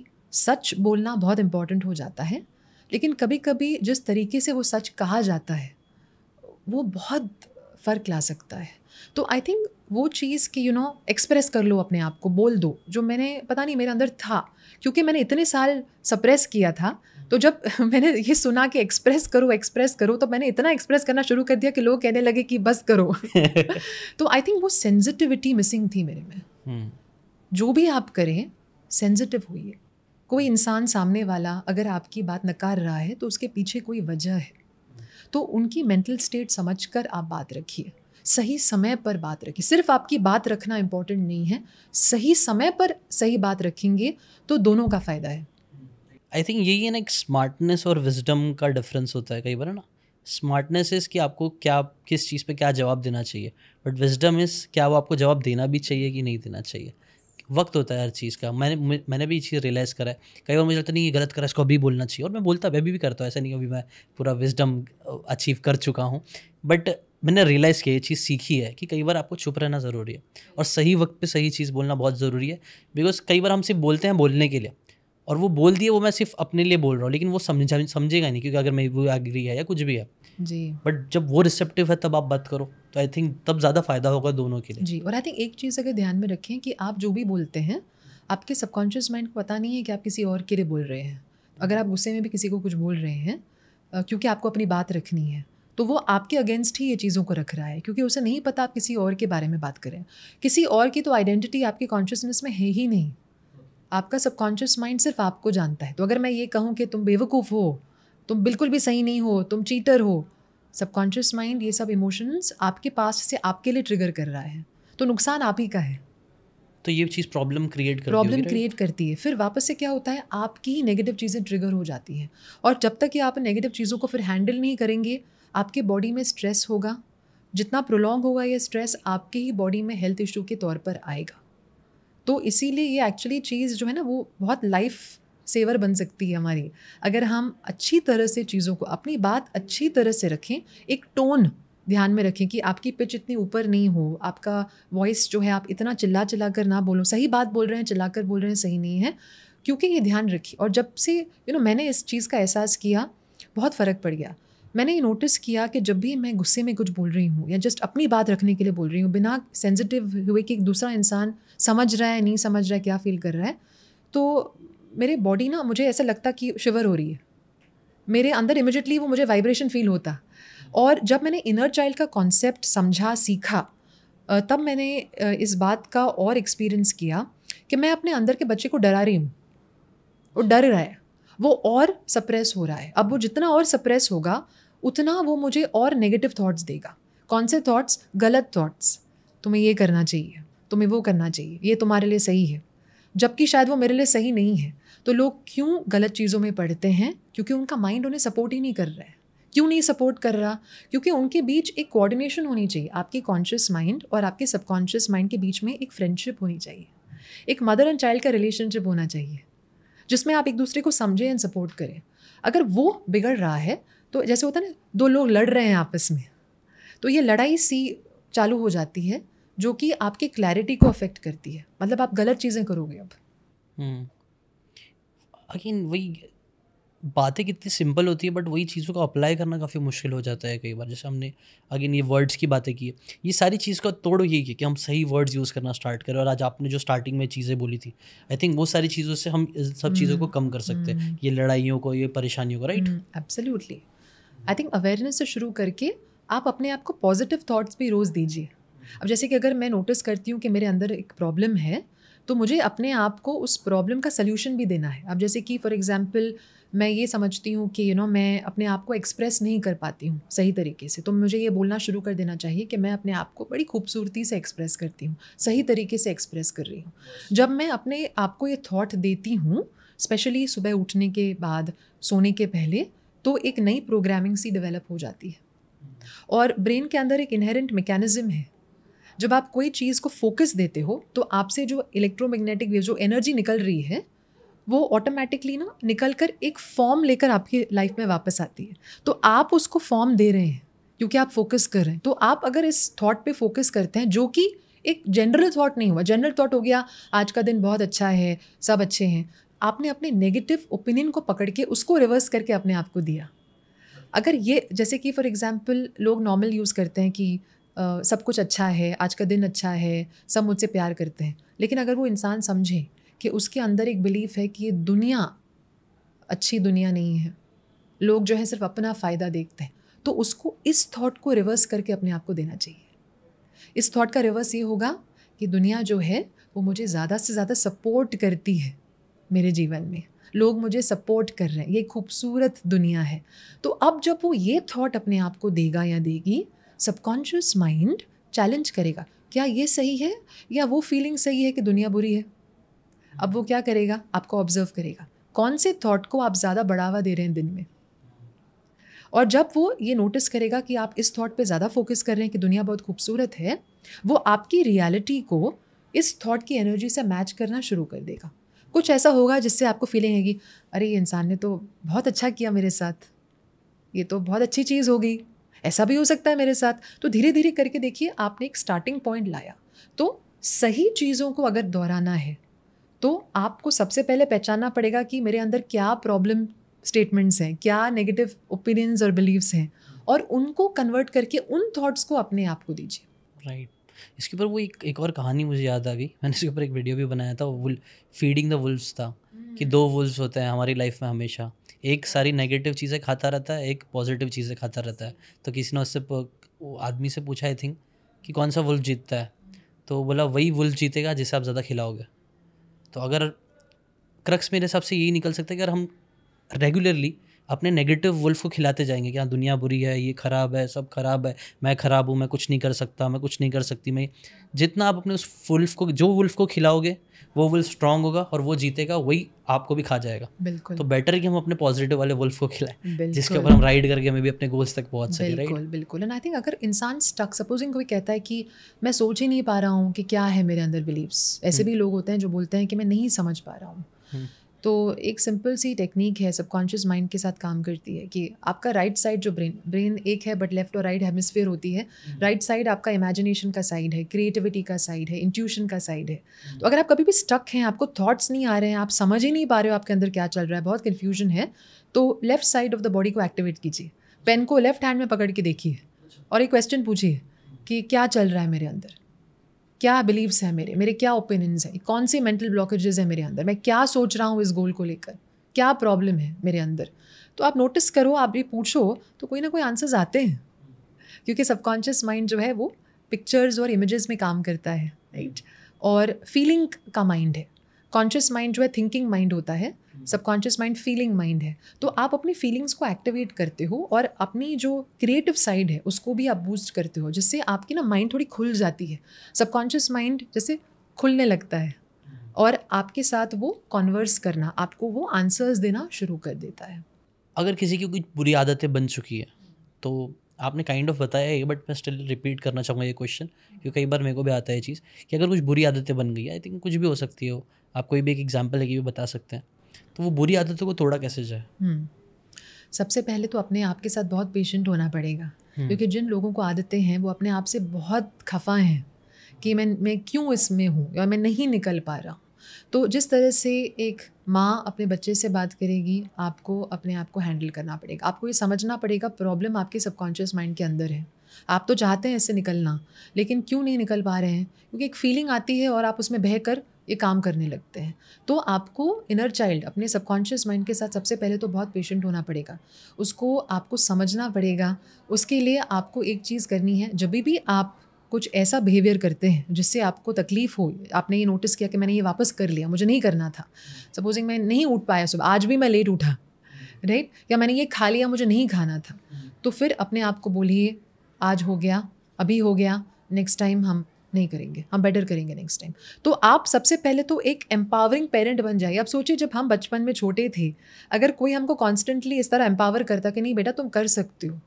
सच बोलना बहुत इम्पॉर्टेंट हो जाता है लेकिन कभी कभी जिस तरीके से वो सच कहा जाता है वो बहुत फ़र्क ला सकता है तो आई थिंक वो चीज़ कि यू नो एक्सप्रेस कर लो अपने आप को बोल दो जो मैंने पता नहीं मेरे अंदर था क्योंकि मैंने इतने साल सप्रेस किया था तो जब मैंने ये सुना कि एक्सप्रेस करो एक्सप्रेस करो तो मैंने इतना एक्सप्रेस करना शुरू कर दिया कि लोग कहने लगे कि बस करो तो आई थिंक वो सेंसिटिविटी मिसिंग थी मेरे में hmm. जो भी आप करें सेंसिटिव होइए कोई इंसान सामने वाला अगर आपकी बात नकार रहा है तो उसके पीछे कोई वजह है तो उनकी मेंटल स्टेट समझ कर आप बात रखिए सही समय पर बात रखिए सिर्फ आपकी बात रखना इम्पोर्टेंट नहीं है सही समय पर सही बात रखेंगे तो दोनों का फ़ायदा है आई थिंक यही है ना एक स्मार्टनेस और विजडम का डिफरेंस होता है कई बार ना स्मार्टनेस इज़ कि आपको क्या किस चीज़ पे क्या जवाब देना चाहिए बट विजडम इज़ क्या वो आपको जवाब देना भी चाहिए कि नहीं देना चाहिए वक्त होता है हर चीज़ का मैंने मैंने भी ये चीज़ रियलाइज़ करा है कई बार मुझे लगता नहीं ये गलत करा इसको अभी बोलना चाहिए और मैं बोलता अभी भी करता हूँ ऐसा नहीं अभी मैं पूरा विजडम अचीव कर चुका हूँ बट मैंने रियलाइज़ किया ये चीज़ सीखी है कि कई बार आपको चुप रहना ज़रूरी है और सही वक्त पे सही चीज़ बोलना बहुत ज़रूरी है बिकॉज कई बार हम सिर्फ बोलते हैं बोलने के लिए और वो बोल दिए वो मैं सिर्फ अपने लिए बोल रहा हूँ लेकिन वो समझ समझेगा नहीं क्योंकि अगर मैं वो एग्री है या कुछ भी है जी बट जब वो रिसेप्टिव है तब आप बात करो तो आई थिंक तब ज़्यादा फायदा होगा दोनों के लिए जी और आई थिंक एक चीज़ अगर ध्यान में रखें कि आप जो भी बोलते हैं आपके सबकॉन्शियस माइंड को पता नहीं है कि आप किसी और के लिए बोल रहे हैं अगर आप गुस्से में भी किसी को कुछ बोल रहे हैं क्योंकि आपको अपनी बात रखनी है तो वो आपके अगेंस्ट ही ये चीज़ों को रख रहा है क्योंकि उसे नहीं पता आप किसी और के बारे में बात करें किसी और की तो आइडेंटिटी आपके कॉन्शियसनेस में है ही नहीं आपका सबकॉन्शियस माइंड सिर्फ आपको जानता है तो अगर मैं ये कहूँ कि तुम बेवकूफ़ हो तुम बिल्कुल भी सही नहीं हो तुम चीटर हो सबकॉन्शियस माइंड ये सब इमोशंस आपके पास से आपके लिए ट्रिगर कर रहा है तो नुकसान आप ही का है तो ये चीज़ प्रॉब्लम क्रिएट कर प्रॉब्लम क्रिएट करती है फिर वापस से क्या होता है आपकी ही नेगेटिव चीज़ें ट्रिगर हो जाती हैं और जब तक कि आप नेगेटिव चीज़ों को फिर हैंडल नहीं करेंगे आपके बॉडी में स्ट्रेस होगा जितना प्रोलॉन्ग होगा ये स्ट्रेस आपके ही बॉडी में हेल्थ इशू के तौर पर आएगा तो इसीलिए ये एक्चुअली चीज़ जो है ना वो बहुत लाइफ सेवर बन सकती है हमारी अगर हम अच्छी तरह से चीज़ों को अपनी बात अच्छी तरह से रखें एक टोन ध्यान में रखें कि आपकी पिच इतनी ऊपर नहीं हो आपका वॉइस जो है आप इतना चिल्ला चिल्ला कर ना बोलो सही बात बोल रहे हैं चिल्ला कर बोल रहे हैं सही नहीं है क्योंकि ये ध्यान रखिए और जब से यू you नो know, मैंने इस चीज़ का एहसास किया बहुत फ़र्क पड़ गया मैंने ये नोटिस किया कि जब भी मैं गुस्से में कुछ बोल रही हूँ या जस्ट अपनी बात रखने के लिए बोल रही हूँ बिना सेंसिटिव हुए कि दूसरा इंसान समझ रहा है नहीं समझ रहा है क्या फील कर रहा है तो मेरे बॉडी ना मुझे ऐसा लगता कि शिवर हो रही है मेरे अंदर इमिजिएटली वो मुझे वाइब्रेशन फील होता और जब मैंने इनर चाइल्ड का कॉन्सेप्ट समझा सीखा तब मैंने इस बात का और एक्सपीरियंस किया कि मैं अपने अंदर के बच्चे को डरा रही हूँ वो डर रहा है वो और सप्रेस हो रहा है अब वो जितना और सप्रेस होगा उतना वो मुझे और नेगेटिव थाट्स देगा कौन से थाट्स गलत थाट्स तुम्हें ये करना चाहिए तुम्हें वो करना चाहिए ये तुम्हारे लिए सही है जबकि शायद वो मेरे लिए सही नहीं है तो लोग क्यों गलत चीज़ों में पढ़ते हैं क्योंकि उनका माइंड उन्हें सपोर्ट ही नहीं कर रहा है क्यों नहीं सपोर्ट कर रहा क्योंकि उनके बीच एक कोऑर्डिनेशन होनी चाहिए आपकी कॉन्शियस माइंड और आपके सबकॉन्शियस माइंड के बीच में एक फ्रेंडशिप होनी चाहिए एक मदर एंड चाइल्ड का रिलेशनशिप होना चाहिए जिसमें आप एक दूसरे को समझें एंड सपोर्ट करें अगर वो बिगड़ रहा है तो जैसे होता है ना दो लोग लड़ रहे हैं आपस में तो ये लड़ाई सी चालू हो जाती है जो कि आपकी क्लैरिटी को अफेक्ट करती है मतलब आप गलत चीज़ें करोगे अब हम्म। अगेन वही बातें कितनी सिंपल होती है बट वही चीज़ों को अप्लाई करना काफ़ी मुश्किल हो जाता है कई बार जैसे हमने अगेन ये वर्ड्स की बातें की है ये सारी चीज़ का तोड़ यही है कि हम सही वर्ड्स यूज़ करना स्टार्ट करें और आज आपने जो स्टार्टिंग में चीज़ें बोली थी आई थिंक वो सारी चीज़ों से हम सब चीज़ों को हम्म, कम कर सकते हैं हम्म। ये लड़ाइयों को ये परेशानियों को right absolutely I think awareness से शुरू करके आप अपने आप को पॉजिटिव थाट्स भी रोज़ दीजिए अब जैसे कि अगर मैं नोटिस करती हूँ कि मेरे अंदर एक प्रॉब्लम है तो मुझे अपने आप को उस प्रॉब्लम का सल्यूशन भी देना है अब जैसे कि फॉर एग्ज़ाम्पल मैं ये समझती हूँ कि यू नो मैं अपने आप को एक्सप्रेस नहीं कर पाती हूँ सही तरीके से तो मुझे ये बोलना शुरू कर देना चाहिए कि मैं अपने आप को बड़ी खूबसूरती से एक्सप्रेस करती हूँ सही तरीके से एक्सप्रेस कर रही हूँ जब मैं अपने आप को ये थाट देती हूँ स्पेशली सुबह उठने के बाद सोने के पहले तो एक नई प्रोग्रामिंग सी डेवलप हो जाती है और ब्रेन के अंदर एक इनहेरेंट मेकेनिज़्म है जब आप कोई चीज़ को फोकस देते हो तो आपसे जो इलेक्ट्रोमैग्नेटिक वेव जो एनर्जी निकल रही है वो ऑटोमेटिकली ना निकल कर एक फॉर्म लेकर आपकी लाइफ में वापस आती है तो आप उसको फॉर्म दे रहे हैं क्योंकि आप फोकस कर रहे हैं तो आप अगर इस थॉट पे फोकस करते हैं जो कि एक जनरल थॉट नहीं हुआ जनरल थॉट हो गया आज का दिन बहुत अच्छा है सब अच्छे हैं आपने अपने नेगेटिव ओपिनियन को पकड़ के उसको रिवर्स करके अपने आप को दिया अगर ये जैसे कि फॉर एग्ज़ाम्पल लोग नॉर्मल यूज़ करते हैं कि आ, सब कुछ अच्छा है आज का दिन अच्छा है सब मुझसे प्यार करते हैं लेकिन अगर वो इंसान समझे कि उसके अंदर एक बिलीफ है कि ये दुनिया अच्छी दुनिया नहीं है लोग जो है सिर्फ अपना फ़ायदा देखते हैं तो उसको इस थॉट को रिवर्स करके अपने आप को देना चाहिए इस थॉट का रिवर्स ये होगा कि दुनिया जो है वो मुझे ज़्यादा से ज़्यादा सपोर्ट करती है मेरे जीवन में लोग मुझे सपोर्ट कर रहे हैं ये खूबसूरत दुनिया है तो अब जब वो ये थॉट अपने आप को देगा या देगी सबकॉन्शियस माइंड चैलेंज करेगा क्या ये सही है या वो फीलिंग सही है कि दुनिया बुरी है अब वो क्या करेगा आपको ऑब्जर्व करेगा कौन से थॉट को आप ज़्यादा बढ़ावा दे रहे हैं दिन में और जब वो ये नोटिस करेगा कि आप इस थॉट पे ज़्यादा फोकस कर रहे हैं कि दुनिया बहुत खूबसूरत है वो आपकी रियलिटी को इस थॉट की एनर्जी से मैच करना शुरू कर देगा कुछ ऐसा होगा जिससे आपको फीलिंग आएगी अरे ये इंसान ने तो बहुत अच्छा किया मेरे साथ ये तो बहुत अच्छी चीज़ होगी ऐसा भी हो सकता है मेरे साथ तो धीरे धीरे करके देखिए आपने एक स्टार्टिंग पॉइंट लाया तो सही चीज़ों को अगर दोहराना है तो आपको सबसे पहले पहचानना पड़ेगा कि मेरे अंदर क्या प्रॉब्लम स्टेटमेंट्स हैं क्या नेगेटिव ओपिनियंस और बिलीव्स हैं और उनको कन्वर्ट करके उन थॉट्स को अपने आप को दीजिए राइट इसके ऊपर वो एक एक और कहानी मुझे याद आ गई मैंने इसके ऊपर एक वीडियो भी बनाया था वो फीडिंग द वुल्फ्स था हम्म। कि दो वुल्फ्स होते हैं हमारी लाइफ में हमेशा एक सारी नेगेटिव चीज़ें खाता रहता है एक पॉजिटिव चीज़ें खाता रहता है तो किसी ने उससे आदमी से पूछा आई थिंक कि कौन सा वुल्फ जीतता है तो बोला वही वुल्फ जीतेगा जिसे आप ज़्यादा खिलाओगे तो अगर क्रक्स मेरे हिसाब से यही निकल सकता है कि अगर हम रेगुलरली अपने नेगेटिव वुल्फ को खिलाते जाएंगे कि हाँ दुनिया बुरी है ये ख़राब है सब ख़राब है मैं ख़राब हूँ मैं कुछ नहीं कर सकता मैं कुछ नहीं कर सकती मैं जितना आप अपने उस वुल्फ को जो वुल्फ को खिलाओगे वो वुल्फ स्ट्रांग होगा और वो जीतेगा वही आपको भी खा जाएगा बिल्कुल तो बेटर कि हम अपने पॉजिटिव वाले वुल्फ को खिलाएं जिसके ऊपर हम राइड करके हमें भी अपने गोल्स तक पहुँच सके राइट बिल्कुल एंड आई थिंक अगर इंसान स्टक सपोजिंग कोई कहता है कि मैं सोच ही नहीं पा रहा हूँ कि क्या है मेरे अंदर बिलीव्स ऐसे हम्म। भी लोग होते हैं जो बोलते हैं कि मैं नहीं समझ पा रहा हूँ हम्म। तो एक सिंपल सी टेक्निक है सबकॉन्शियस माइंड के साथ काम करती है कि आपका राइट right साइड जो ब्रेन ब्रेन एक है बट लेफ्ट और राइट हेमिसफेयर होती है राइट हम्म। right साइड आपका इमेजिनेशन का साइड है क्रिएटिविटी का साइड है इंट्यूशन का साइड है हम्म। तो अगर आप कभी भी स्टक हैं आपको थॉट्स नहीं आ रहे हैं आप समझ ही नहीं पा रहे हो आपके अंदर क्या चल रहा है बहुत कन्फ्यूजन है तो left side of the body को एक्टिवेट कीजिए पेन को लेफ्ट हैंड में पकड़ के देखिए और एक क्वेश्चन पूछिए कि क्या चल रहा है मेरे अंदर क्या बिलीव्स हैं मेरे मेरे क्या ओपिनियंस हैं कौन से मेंटल ब्लॉकेजेस हैं मेरे अंदर मैं क्या सोच रहा हूँ इस गोल को लेकर क्या प्रॉब्लम है मेरे अंदर तो आप नोटिस करो आप ये पूछो तो कोई ना कोई आंसर्स आते हैं क्योंकि सबकॉन्शियस माइंड जो है वो पिक्चर्स और इमेजेस में काम करता है राइट right? और फीलिंग का माइंड है कॉन्शियस माइंड जो है थिंकिंग माइंड होता है सबकॉन्शियस माइंड फीलिंग माइंड है तो आप अपनी फीलिंग्स को एक्टिवेट करते हो और अपनी जो क्रिएटिव साइड है उसको भी आप बूस्ट करते हो जिससे आपकी ना माइंड थोड़ी खुल जाती है सबकॉन्शियस माइंड जैसे खुलने लगता है और आपके साथ वो कॉन्वर्स करना आपको वो आंसर्स देना शुरू कर देता है अगर किसी की कुछ बुरी आदतें बन चुकी है तो आपने काइंड ऑफ बताया है बट मैं स्टिल रिपीट करना चाहूँगा ये क्वेश्चन क्योंकि कई बार मेरे को भी आता है चीज़ कि अगर कुछ बुरी आदतें बन गई आई थिंक कुछ भी हो सकती है वो आप कोई भी एक एग्जाम्पल लेके भी बता सकते हैं तो वो बुरी आदतों को तोड़ा कैसे जाए हम्म। सबसे पहले तो अपने आप के साथ बहुत पेशेंट होना पड़ेगा हम्म। क्योंकि जिन लोगों को आदतें हैं वो अपने आप से बहुत खफा हैं कि मैं मैं क्यों इसमें हूँ या मैं नहीं निकल पा रहा तो जिस तरह से एक माँ अपने बच्चे से बात करेगी आपको अपने आप को हैंडल करना पड़ेगा आपको ये समझना पड़ेगा प्रॉब्लम आपके सबकॉन्शियस माइंड के अंदर है आप तो चाहते हैं इससे निकलना लेकिन क्यों नहीं निकल पा रहे हैं क्योंकि एक फीलिंग आती है और आप उसमें बह कर ये काम करने लगते हैं तो आपको इनर चाइल्ड अपने सबकॉन्शियस माइंड के साथ सबसे पहले तो बहुत पेशेंट होना पड़ेगा उसको आपको समझना पड़ेगा उसके लिए आपको एक चीज़ करनी है जब भी आप कुछ ऐसा बिहेवियर करते हैं जिससे आपको तकलीफ हो आपने ये नोटिस किया कि मैंने ये वापस कर लिया मुझे नहीं करना था सपोजिंग मैं नहीं उठ पाया सुबह आज भी मैं लेट उठा राइट या मैंने ये खा लिया मुझे नहीं खाना था तो फिर अपने आप को बोलिए आज हो गया अभी हो गया नेक्स्ट टाइम हम नहीं करेंगे हम बेटर करेंगे नेक्स्ट टाइम तो आप सबसे पहले तो एक एम्पावरिंग पेरेंट बन जाइए आप सोचिए जब हम बचपन में छोटे थे अगर कोई हमको कॉन्स्टेंटली इस तरह एम्पावर करता कि नहीं बेटा तुम कर सकते हो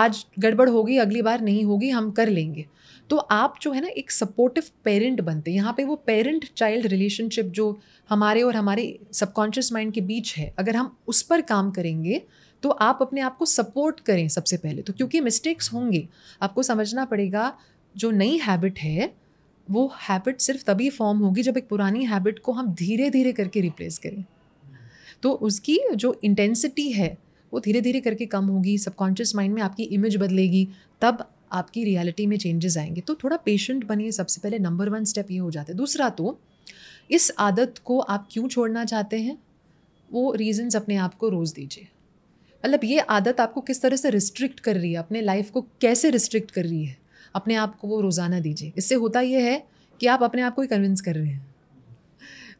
आज गड़बड़ होगी अगली बार नहीं होगी हम कर लेंगे तो आप जो है ना एक सपोर्टिव पेरेंट बनते यहाँ पे वो पेरेंट चाइल्ड रिलेशनशिप जो हमारे और हमारे सबकॉन्शियस माइंड के बीच है अगर हम उस पर काम करेंगे तो आप अपने आप को सपोर्ट करें सबसे पहले तो क्योंकि मिस्टेक्स होंगे आपको समझना पड़ेगा जो नई हैबिट है वो हैबिट सिर्फ तभी फॉर्म होगी जब एक पुरानी हैबिट को हम धीरे धीरे करके रिप्लेस करें तो उसकी जो इंटेंसिटी है वो धीरे धीरे करके कम होगी सबकॉन्शियस माइंड में आपकी इमेज बदलेगी तब आपकी रियलिटी में चेंजेस आएंगे तो थोड़ा पेशेंट बनिए सबसे पहले नंबर वन स्टेप ये हो जाता है दूसरा तो इस आदत को आप क्यों छोड़ना चाहते हैं वो रीजंस अपने आप को रोज़ दीजिए मतलब ये आदत आपको किस तरह से रिस्ट्रिक्ट कर रही है अपने लाइफ को कैसे रिस्ट्रिक्ट कर रही है अपने आप को वो रोज़ाना दीजिए इससे होता ये है कि आप अपने आप को ही कन्विंस कर रहे हैं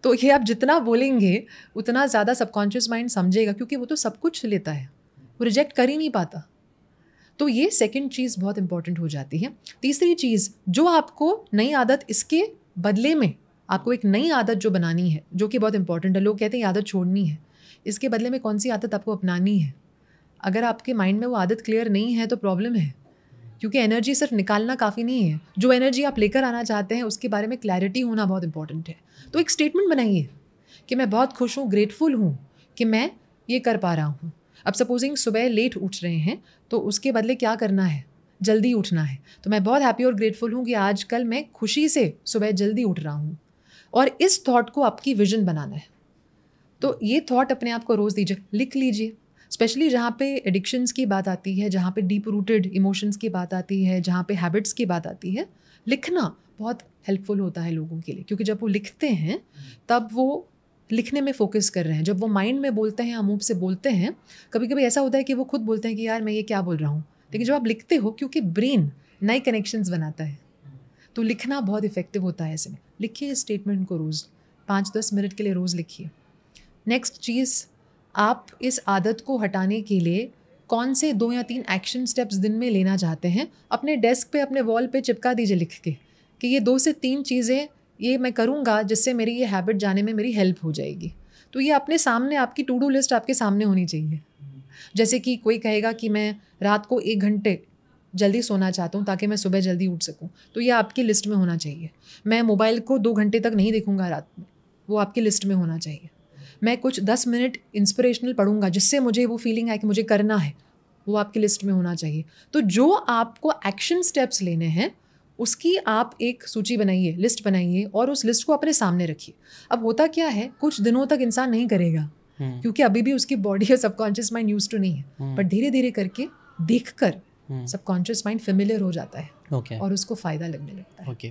तो ये आप जितना बोलेंगे उतना ज़्यादा सबकॉन्शियस माइंड समझेगा क्योंकि वो तो सब कुछ लेता है वो रिजेक्ट कर ही नहीं पाता तो ये सेकंड चीज़ बहुत इंपॉर्टेंट हो जाती है तीसरी चीज़ जो आपको नई आदत इसके बदले में आपको एक नई आदत जो बनानी है जो कि बहुत इंपॉर्टेंट है लोग कहते हैं ये आदत छोड़नी है इसके बदले में कौन सी आदत आपको अपनानी है अगर आपके माइंड में वो आदत क्लियर नहीं है तो प्रॉब्लम है क्योंकि एनर्जी सिर्फ निकालना काफ़ी नहीं है जो एनर्जी आप लेकर आना चाहते हैं उसके बारे में क्लैरिटी होना बहुत इंपॉर्टेंट है तो एक स्टेटमेंट बनाइए कि मैं बहुत खुश हूँ ग्रेटफुल हूँ कि मैं ये कर पा रहा हूँ अब सपोजिंग सुबह लेट उठ रहे हैं तो उसके बदले क्या करना है जल्दी उठना है तो मैं बहुत हैप्पी और ग्रेटफुल हूँ कि आज कल मैं खुशी से सुबह जल्दी उठ रहा हूँ और इस थॉट को आपकी विजन बनाना है तो ये थॉट अपने आप को रोज़ दीजिए लिख लीजिए स्पेशली जहाँ पे एडिक्शंस की बात आती है जहाँ पे डीप रूटेड इमोशंस की बात आती है जहाँ पे हैबिट्स की बात आती है लिखना बहुत हेल्पफुल होता है लोगों के लिए क्योंकि जब वो लिखते हैं तब वो लिखने में फोकस कर रहे हैं जब वो माइंड में बोलते हैं अमूब से बोलते हैं कभी कभी ऐसा होता है कि वो खुद बोलते हैं कि यार मैं ये क्या बोल रहा हूँ लेकिन जब आप लिखते हो क्योंकि ब्रेन नए कनेक्शंस बनाता है तो लिखना बहुत इफेक्टिव होता है ऐसे में लिखिए स्टेटमेंट को रोज़ पाँच दस मिनट के लिए रोज़ लिखिए नेक्स्ट चीज़ आप इस आदत को हटाने के लिए कौन से दो या तीन एक्शन स्टेप्स दिन में लेना चाहते हैं अपने डेस्क पे अपने वॉल पे चिपका दीजिए लिख के कि ये दो से तीन चीज़ें ये मैं करूँगा जिससे मेरी ये हैबिट जाने में मेरी हेल्प हो जाएगी तो ये अपने सामने आपकी टू डू लिस्ट आपके सामने होनी चाहिए जैसे कि कोई कहेगा कि मैं रात को एक घंटे जल्दी सोना चाहता हूँ ताकि मैं सुबह जल्दी उठ सकूँ तो ये आपकी लिस्ट में होना चाहिए मैं मोबाइल को दो घंटे तक नहीं देखूँगा रात में वो आपकी लिस्ट में होना चाहिए मैं कुछ दस मिनट इंस्परेशनल पढ़ूंगा जिससे मुझे वो फीलिंग आए कि मुझे करना है वो आपकी लिस्ट में होना चाहिए तो जो आपको एक्शन स्टेप्स लेने हैं उसकी आप एक सूची बनाइए लिस्ट बनाइए और उस लिस्ट को अपने सामने रखिए अब होता क्या है कुछ दिनों तक इंसान नहीं करेगा hmm. क्योंकि अभी भी उसकी बॉडी और सबकॉन्शियस माइंड यूज टू नहीं है hmm. हम्म। बट धीरे धीरे करके देख कर सबकॉन्शियस माइंड फेमिलियर हो जाता है okay. और उसको फ़ायदा लगने लगता है okay.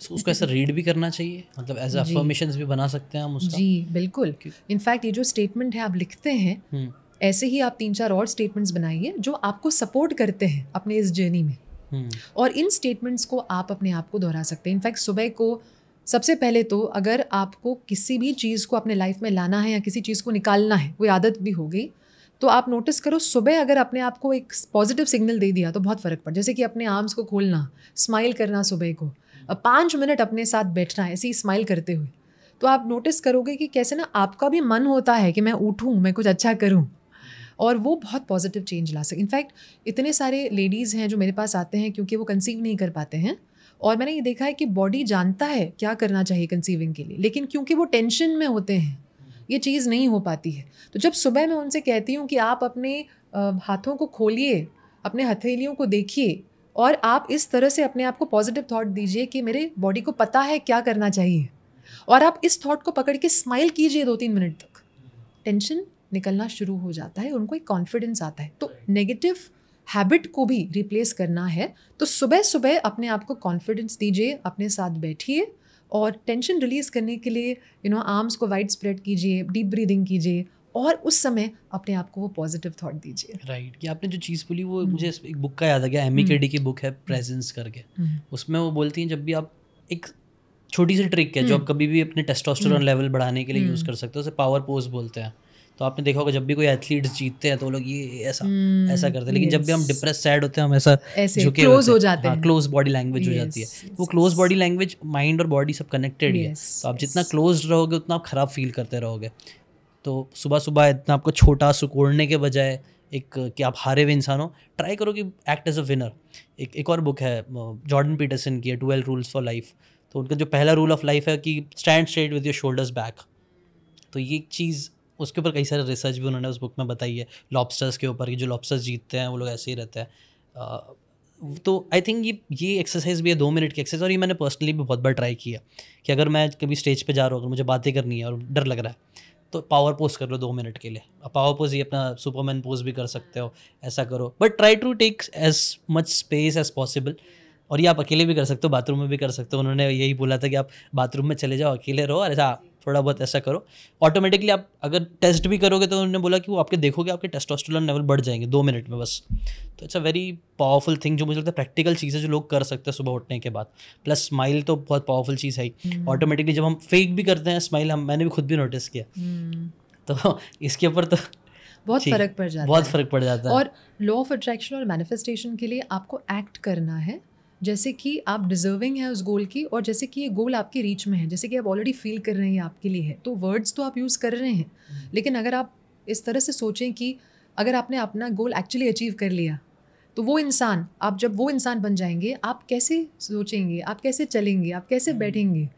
सो उसको ऐसा रीड भी करना चाहिए मतलब एज अफर्मेशन भी बना सकते हैं हम उसका जी बिल्कुल इनफैक्ट ये जो स्टेटमेंट है आप लिखते हैं हम्म। ऐसे ही आप तीन चार और स्टेटमेंट्स बनाइए जो आपको सपोर्ट करते हैं अपने इस जर्नी में हम्म। और इन स्टेटमेंट्स को आप अपने आप को दोहरा सकते हैं इनफैक्ट सुबह को सबसे पहले तो अगर आपको किसी भी चीज़ को अपने लाइफ में लाना है या किसी चीज़ को निकालना है कोई आदत भी हो गई तो आप नोटिस करो सुबह अगर अपने आप को एक पॉजिटिव सिग्नल दे दिया तो बहुत फ़र्क पड़ जैसे कि अपने आर्म्स को खोलना स्माइल करना सुबह को पाँच मिनट अपने साथ बैठना है ऐसे ही स्माइल करते हुए तो आप नोटिस करोगे कि कैसे ना आपका भी मन होता है कि मैं उठूँ मैं कुछ अच्छा करूँ और वो बहुत पॉजिटिव चेंज ला सके इनफैक्ट इतने सारे लेडीज़ हैं जो मेरे पास आते हैं क्योंकि वो कंसीव नहीं कर पाते हैं और मैंने ये देखा है कि बॉडी जानता है क्या करना चाहिए कंसीविंग के लिए लेकिन क्योंकि वो टेंशन में होते हैं ये चीज़ नहीं हो पाती है तो जब सुबह मैं उनसे कहती हूँ कि आप अपने हाथों को खोलिए अपने हथेलियों को देखिए और आप इस तरह से अपने आप को पॉजिटिव थॉट दीजिए कि मेरे बॉडी को पता है क्या करना चाहिए और आप इस थॉट को पकड़ के स्माइल कीजिए दो तीन मिनट तक टेंशन निकलना शुरू हो जाता है उनको एक कॉन्फिडेंस आता है तो नेगेटिव हैबिट को भी रिप्लेस करना है तो सुबह सुबह अपने आप को कॉन्फिडेंस दीजिए अपने साथ बैठिए और टेंशन रिलीज़ करने के लिए यू नो आर्म्स को वाइड स्प्रेड कीजिए डीप ब्रीदिंग कीजिए और उस समय अपने आप को वो पॉजिटिव थॉट दीजिए राइट right. कि आपने जो चीज़ बोली वो हम्म। मुझे एक बुक का याद आ गया एम ई के डी की बुक है प्रेजेंस हम्म। करके हम्म। उसमें वो बोलती हैं जब भी आप एक छोटी सी ट्रिक है जो आप कभी भी अपने टेस्टोस्टेरोन लेवल बढ़ाने के लिए यूज़ कर सकते हो उसे पावर पोज बोलते हैं तो आपने देखा होगा जब भी कोई एथलीट जीतते हैं तो लोग ये ऐसा ऐसा करते हैं लेकिन जब भी हम डिप्रेस सैड होते हैं हम ऐसा झुके क्लोज हो जाते हाँ, हैं क्लोज बॉडी लैंग्वेज हो जाती है वो क्लोज बॉडी लैंग्वेज माइंड और बॉडी सब कनेक्टेड ही है तो आप जितना क्लोज रहोगे उतना आप खराब फील करते रहोगे तो सुबह सुबह इतना आपको छोटा सुकोड़ने के बजाय एक कि आप हारे हुए इंसान हो ट्राई करो कि एक्ट एज अ विनर एक एक और बुक है जॉर्डन पीटरसन की है ट्वेल्व रूल्स फॉर लाइफ तो उनका जो पहला रूल ऑफ लाइफ है कि stand straight with your shoulders back तो ये चीज़ उसके ऊपर कई सारे रिसर्च भी उन्होंने उस बुक में बताई है लॉबस्टर्स के ऊपर कि जो लॉबस्टर्स जीतते हैं वो लोग ऐसे ही रहते हैं तो आई थिंक ये ये एक्सरसाइज भी है दो मिनट की एक्सरसाइज और ये मैंने पर्सनली भी बहुत बार ट्राई किया कि अगर मैं कभी स्टेज पे जा रहा हूँ अगर मुझे बातें करनी है और डर लग रहा है तो पावर पोज कर लो दो मिनट के लिए पावर पोज ही अपना सुपरमैन पोज भी कर सकते हो ऐसा करो but try to take as much space as possible और ये आप अकेले भी कर सकते हो बाथरूम में भी कर सकते हो उन्होंने यही बोला था कि आप बाथरूम में चले जाओ अकेले रहो अरे थोड़ा बहुत ऐसा करो ऑटोमेटिकली आप अगर टेस्ट भी करोगे तो उन्होंने बोला कि वो आपके देखोगे आपके टेस्टोस्टेरोन लेवल बढ़ जाएंगे दो मिनट में बस तो it's a very powerful thing जो मुझे लगता है प्रैक्टिकल चीज़ है जो लोग कर सकते हैं सुबह उठने के बाद प्लस स्माइल तो बहुत पावरफुल चीज़ है ऑटोमेटिकली हम्म। जब हम फेक भी करते हैं स्माइल हम मैंने भी खुद भी नोटिस किया हम्म। तो इसके ऊपर तो बहुत फर्क पड़ जाता है बहुत फर्क पड़ जाता है और लॉ ऑफ अट्रैक्शन और मैनिफेस्टेशन के लिए आपको एक्ट करना है जैसे कि आप डिजर्विंग है उस गोल की और जैसे कि ये गोल आपके रीच में है जैसे कि आप ऑलरेडी फील कर रहे हैं आपके लिए है तो वर्ड्स तो आप यूज़ कर रहे हैं हम्म। लेकिन अगर आप इस तरह से सोचें कि अगर आपने अपना गोल एक्चुअली अचीव कर लिया तो वो इंसान आप जब वो इंसान बन जाएंगे आप कैसे सोचेंगे आप कैसे चलेंगे आप कैसे हम्म। बैठेंगे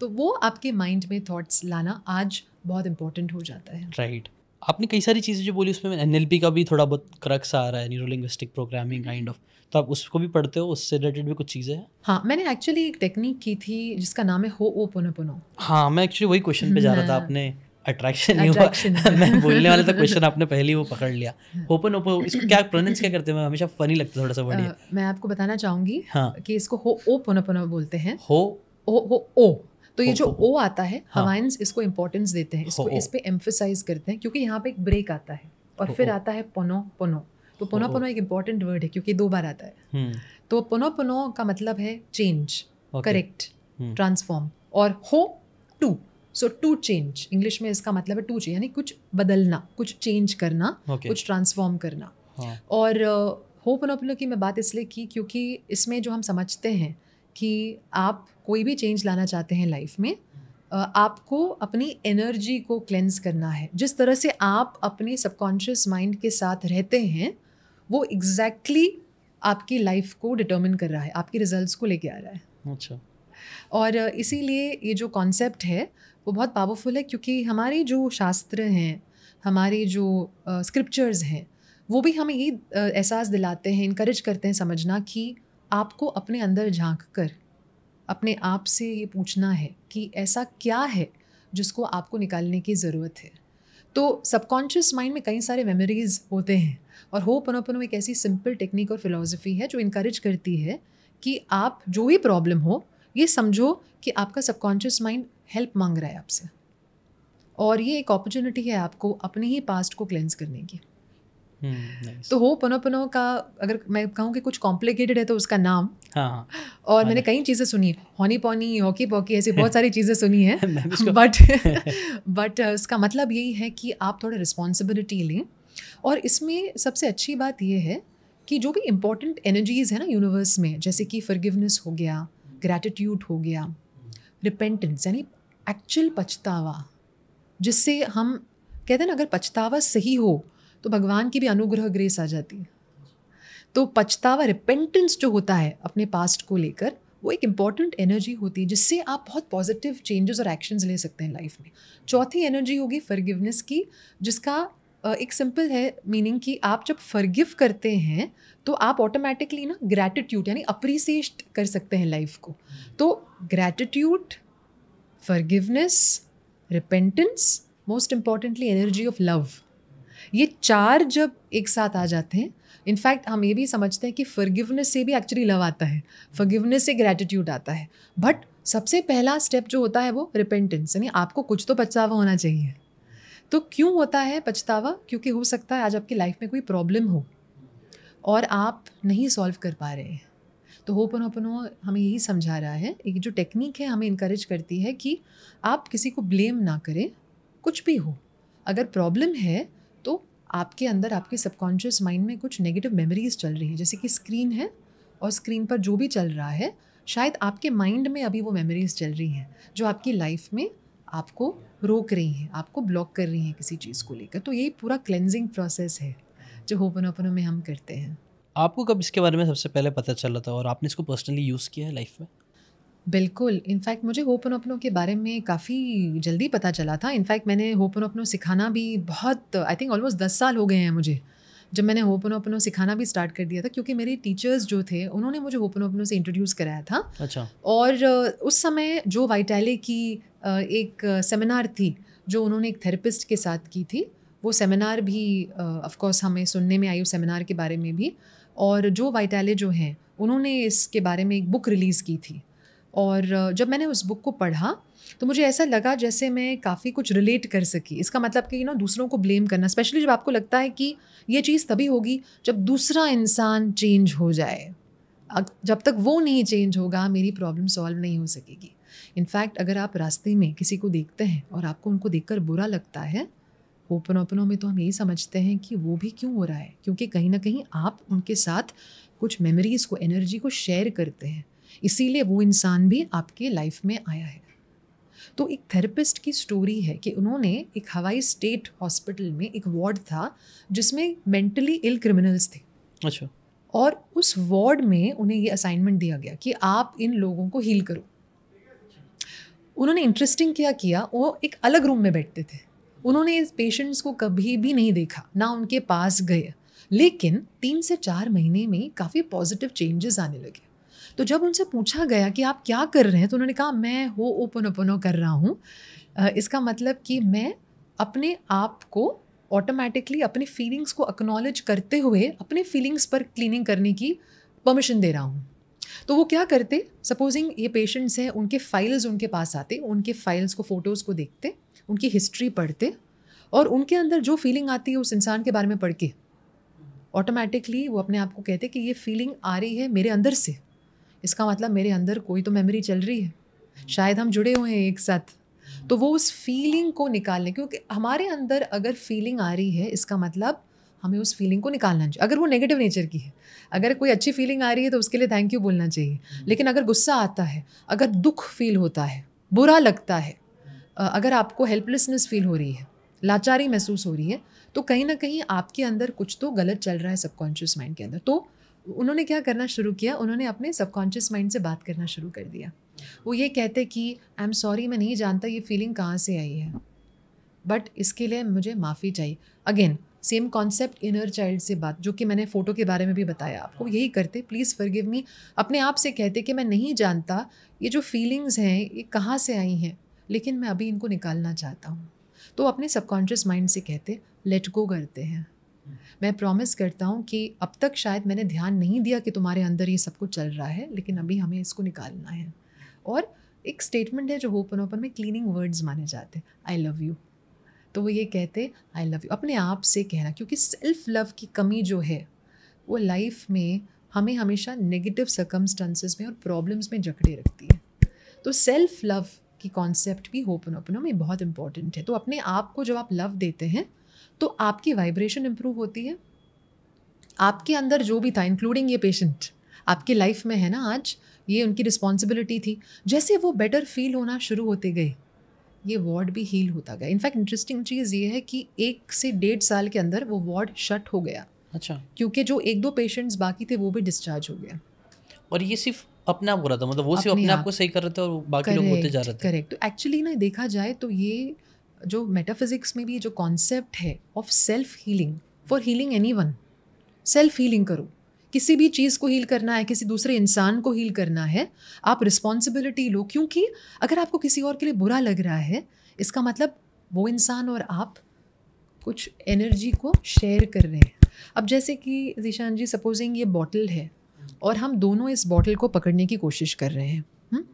तो वो आपके माइंड में थॉट्स लाना आज बहुत इंपॉर्टेंट हो जाता है राइट right. आपने कई सारी चीज़ें जो बोली उसमें एन का भी थोड़ा बहुत क्रक्स आ रहा है neuro linguistic programming kind of तो आप उसको भी पढ़ते हो उससे रिलेटेड भी कुछ चीज़ें हैं हाँ मैंने एक्चुअली एक टेक्निक की थी जिसका नाम है हो ओ पुनो पुनो हाँ मैं एक्चुअली वही क्वेश्चन पे जा रहा था आपने अट्रैक्शन नहीं हुआ मैं बोलने वाला था क्वेश्चन आपने पहले ही वो पकड़ लिया ओपन हाँ। ओपन इसको क्या प्रोनाउंस क्या करते हैं हमेशा फनी लगता है थोड़ा सा बढ़िया मैं आपको बताना चाहूंगी हाँ कि इसको हो ओ पुनो पुनो बोलते हैं हो ओ हो ओ तो ये जो ओ आता है हवाइन इसको इम्पोर्टेंस देते हैं इसको इस पे एम्फोसाइज करते हैं क्योंकि यहाँ पे एक ब्रेक आता है और फिर आता है पोनो पोनो तो पुनः पुनः एक इम्पॉर्टेंट वर्ड है क्योंकि दो बार आता है हम्म। तो पुनः पुनः का मतलब है चेंज करेक्ट ट्रांसफॉर्म और हो to so to change English में इसका मतलब है टू चेंज यानी कुछ बदलना कुछ चेंज करना okay. कुछ ट्रांसफॉर्म करना हाँ. और हो पुनः पुनः की मैं बात इसलिए की क्योंकि इसमें जो हम समझते हैं कि आप कोई भी चेंज लाना चाहते हैं लाइफ में आपको अपनी एनर्जी को क्लेंस करना है जिस तरह से आप अपने सबकॉन्शियस माइंड के साथ रहते हैं वो एग्जैक्टली exactly आपकी लाइफ को डिटर्मिन कर रहा है आपके रिजल्ट्स को लेके आ रहा है अच्छा और इसीलिए ये जो कॉन्सेप्ट है वो बहुत पावरफुल है क्योंकि हमारे जो शास्त्र हैं हमारे जो स्क्रिप्चर्स uh, हैं वो भी हमें ये uh, एहसास दिलाते हैं इनक्रेज करते हैं समझना कि आपको अपने अंदर झांक कर अपने आप से ये पूछना है कि ऐसा क्या है जिसको आपको निकालने की ज़रूरत है तो सबकॉन्शियस माइंड में कई सारे मेमोरीज होते हैं और हो पनोपनो एक ऐसी सिंपल टेक्निक और फिलोसफी है जो इनक्रेज करती है कि आप जो भी प्रॉब्लम हो ये समझो कि आपका सबकॉन्शियस माइंड हेल्प मांग रहा है आपसे और ये एक अपॉर्चुनिटी है आपको अपने ही पास्ट को क्लेंस करने की हम्म, nice. तो हो पनोपनो का अगर मैं कहूँ कि कुछ कॉम्प्लिकेटेड है तो उसका नाम हाँ, हाँ। और हाँ, मैंने कई चीज़ें सुनी है हॉनी पॉनी हॉकी पॉकी ऐसी बहुत सारी चीज़ें सुनी है बट बट उसका मतलब यही है कि आप थोड़ा रिस्पॉन्सिबिलिटी लें और इसमें सबसे अच्छी बात यह है कि जो भी इम्पोर्टेंट एनर्जीज है ना यूनिवर्स में जैसे कि फर्गिवनेस हो गया ग्रैटिट्यूड हो गया रिपेंटेंस यानी एक्चुअल पछतावा जिससे हम कहते हैं ना अगर पछतावा सही हो तो भगवान की भी अनुग्रह ग्रेस आ जाती है तो पछतावा रिपेंटेंस जो होता है अपने पास्ट को लेकर वो एक इम्पॉर्टेंट एनर्जी होती है जिससे आप बहुत पॉजिटिव चेंजेस और एक्शंस ले सकते हैं लाइफ में चौथी एनर्जी होगी फर्गिवनेस की जिसका एक सिंपल है मीनिंग कि आप जब फर्गिव करते हैं तो आप ऑटोमेटिकली ना ग्रैटिट्यूड यानी अप्रिसिएट कर सकते हैं लाइफ को तो gratitude forgiveness repentance most importantly energy of love ये चार जब एक साथ आ जाते हैं इनफैक्ट हम ये भी समझते हैं कि फर्गिवनेस से भी एक्चुअली लव आता है फर्गिवनेस से ग्रैटिट्यूड आता है बट सबसे पहला स्टेप जो होता है वो रिपेंटेंस यानी आपको कुछ तो पछतावा होना चाहिए तो क्यों होता है पछतावा क्योंकि हो सकता है आज आपकी लाइफ में कोई प्रॉब्लम हो और आप नहीं सॉल्व कर पा रहे हैं तो होपन ओपनो हमें यही समझा रहा है एक जो टेक्निक है हमें इनक्रेज करती है कि आप किसी को ब्लेम ना करें कुछ भी हो अगर प्रॉब्लम है तो आपके अंदर आपके सबकॉन्शियस माइंड में कुछ नेगेटिव मेमोरीज चल रही है जैसे कि स्क्रीन है और स्क्रीन पर जो भी चल रहा है शायद आपके माइंड में अभी वो मेमोरीज चल रही हैं जो आपकी लाइफ में आपको रोक रही हैं आपको ब्लॉक कर रही हैं किसी चीज़ को लेकर तो यही पूरा क्लेंजिंग प्रोसेस है जो होपन ओपन में हम करते हैं आपको कब इसके बारे में सबसे पहले पता चला था और आपने इसको पर्सनली यूज़ किया है लाइफ में बिल्कुल इनफैक्ट मुझे होपन ओपनों के बारे में काफ़ी जल्दी पता चला था इनफैक्ट मैंने होपन ओपनों सिखाना भी बहुत आई थिंक ऑलमोस्ट दस साल हो गए हैं मुझे जब मैंने होपन ओपनों सिखाना भी स्टार्ट कर दिया था क्योंकि मेरे टीचर्स जो थे उन्होंने मुझे होपन ओपनों से इंट्रोड्यूस कराया था अच्छा और उस समय जो वाइटाले की एक सेमिनार थी जो उन्होंने एक थेरेपिस्ट के साथ की थी वो सेमिनार भी ऑफकोर्स हमें सुनने में आई उस सेमिनार के बारे में भी और जो वाइटाले जो हैं उन्होंने इसके बारे में एक बुक रिलीज़ की थी और जब मैंने उस बुक को पढ़ा तो मुझे ऐसा लगा जैसे मैं काफ़ी कुछ रिलेट कर सकी इसका मतलब कि यू नो दूसरों को ब्लेम करना स्पेशली जब आपको लगता है कि ये चीज़ तभी होगी जब दूसरा इंसान चेंज हो जाए जब तक वो नहीं चेंज होगा मेरी प्रॉब्लम सॉल्व नहीं हो सकेगी इनफैक्ट अगर आप रास्ते में किसी को देखते हैं और आपको उनको देख बुरा लगता है ओपन ओपनों में तो हम यही समझते हैं कि वो भी क्यों हो रहा है क्योंकि कहीं ना कहीं आप उनके साथ कुछ मेमोरीज़ को एनर्जी को शेयर करते हैं इसीलिए वो इंसान भी आपके लाइफ में आया है तो एक थेरेपिस्ट की स्टोरी है कि उन्होंने एक हवाई स्टेट हॉस्पिटल में एक वार्ड था जिसमें मेंटली इल क्रिमिनल्स थे अच्छा और उस वार्ड में उन्हें ये असाइनमेंट दिया गया कि आप इन लोगों को हील करो उन्होंने इंटरेस्टिंग क्या किया वो एक अलग रूम में बैठते थे उन्होंने इस पेशेंट्स को कभी भी नहीं देखा ना उनके पास गए लेकिन तीन से चार महीने में काफ़ी पॉजिटिव चेंजेस आने लगे तो जब उनसे पूछा गया कि आप क्या कर रहे हैं तो उन्होंने कहा मैं हो ओपन ओपनो कर रहा हूँ इसका मतलब कि मैं अपने आप को ऑटोमेटिकली अपने फीलिंग्स को अक्नॉलेज करते हुए अपने फीलिंग्स पर क्लीनिंग करने की परमिशन दे रहा हूँ तो वो क्या करते सपोजिंग ये पेशेंट्स हैं उनके फाइल्स उनके पास आते उनके फाइल्स को फ़ोटोज़ को देखते उनकी हिस्ट्री पढ़ते और उनके अंदर जो फीलिंग आती है उस इंसान के बारे में पढ़ के ऑटोमेटिकली वो अपने आप को कहते कि ये फीलिंग आ रही है मेरे अंदर से इसका मतलब मेरे अंदर कोई तो मेमोरी चल रही है शायद हम जुड़े हुए हैं एक साथ तो वो उस फीलिंग को निकालने क्योंकि हमारे अंदर अगर फीलिंग आ रही है इसका मतलब हमें उस फीलिंग को निकालना चाहिए अगर वो नेगेटिव नेचर की है अगर कोई अच्छी फीलिंग आ रही है तो उसके लिए थैंक यू बोलना चाहिए हम्म। लेकिन अगर गुस्सा आता है अगर दुख फील होता है बुरा लगता है अगर आपको हेल्पलेसनेस फील हो रही है लाचारी महसूस हो रही है तो कहीं ना कहीं आपके अंदर कुछ तो गलत चल रहा है सबकॉन्शियस माइंड के अंदर तो उन्होंने क्या करना शुरू किया उन्होंने अपने सबकॉन्शियस माइंड से बात करना शुरू कर दिया वो ये कहते कि आई एम सॉरी मैं नहीं जानता ये फीलिंग कहाँ से आई है बट इसके लिए मुझे माफ़ी चाहिए again same concept inner child से बात जो कि मैंने फ़ोटो के बारे में भी बताया आपको यही करते प्लीज़ गिव मी अपने आप से कहते कि मैं नहीं जानता ये जो फीलिंग्स हैं ये कहाँ से आई हैं लेकिन मैं अभी इनको निकालना चाहता हूँ तो अपने सबकॉन्शियस माइंड से कहते लेट गो करते हैं मैं प्रॉमिस करता हूँ कि अब तक शायद मैंने ध्यान नहीं दिया कि तुम्हारे अंदर ये सब कुछ चल रहा है लेकिन अभी हमें इसको निकालना है और एक स्टेटमेंट है जो होपन ओपन में क्लीनिंग वर्ड्स माने जाते हैं आई लव यू तो वो ये कहते आई लव यू अपने आप से कहना क्योंकि सेल्फ लव की कमी जो है वो लाइफ में हमें हमेशा नेगेटिव सर्कमस्टांसिस में और प्रॉब्लम्स में जकड़े रखती है तो सेल्फ लव की कॉन्सेप्ट भी होपन ओपनो में बहुत इंपॉर्टेंट है तो अपने आप को जब आप लव देते हैं तो आपकी वाइब्रेशन इम्प्रूव होती है आपके अंदर जो भी था इंक्लूडिंग ये पेशेंट आपकी लाइफ में है ना आज ये उनकी रिस्पॉन्सिबिलिटी थी जैसे वो बेटर फील होना शुरू होते गए ये वार्ड भी हील होता गया इनफैक्ट इंटरेस्टिंग चीज़ ये है कि एक से डेढ़ साल के अंदर वो वार्ड शट हो गया अच्छा क्योंकि जो एक दो पेशेंट्स बाकी थे वो भी डिस्चार्ज हो गया और ये सिर्फ अपना बुरा था मतलब वो सिर्फ अपने आप को सही कर रहे थे और बाकी लोग होते जा रहे थे करेक्ट एक्चुअली तो ना देखा जाए तो ये जो मेटाफिजिक्स में भी जो कॉन्सेप्ट है of self healing for healing anyone self healing करो किसी भी चीज़ को हील करना है किसी दूसरे इंसान को हील करना है आप रिस्पॉन्सिबिलिटी लो क्योंकि अगर आपको किसी और के लिए बुरा लग रहा है इसका मतलब वो इंसान और आप कुछ एनर्जी को शेयर कर रहे हैं अब जैसे कि जीशान जी सपोजिंग ये बॉटल है और हम दोनों इस बॉटल को पकड़ने की कोशिश कर रहे हैं हम्म?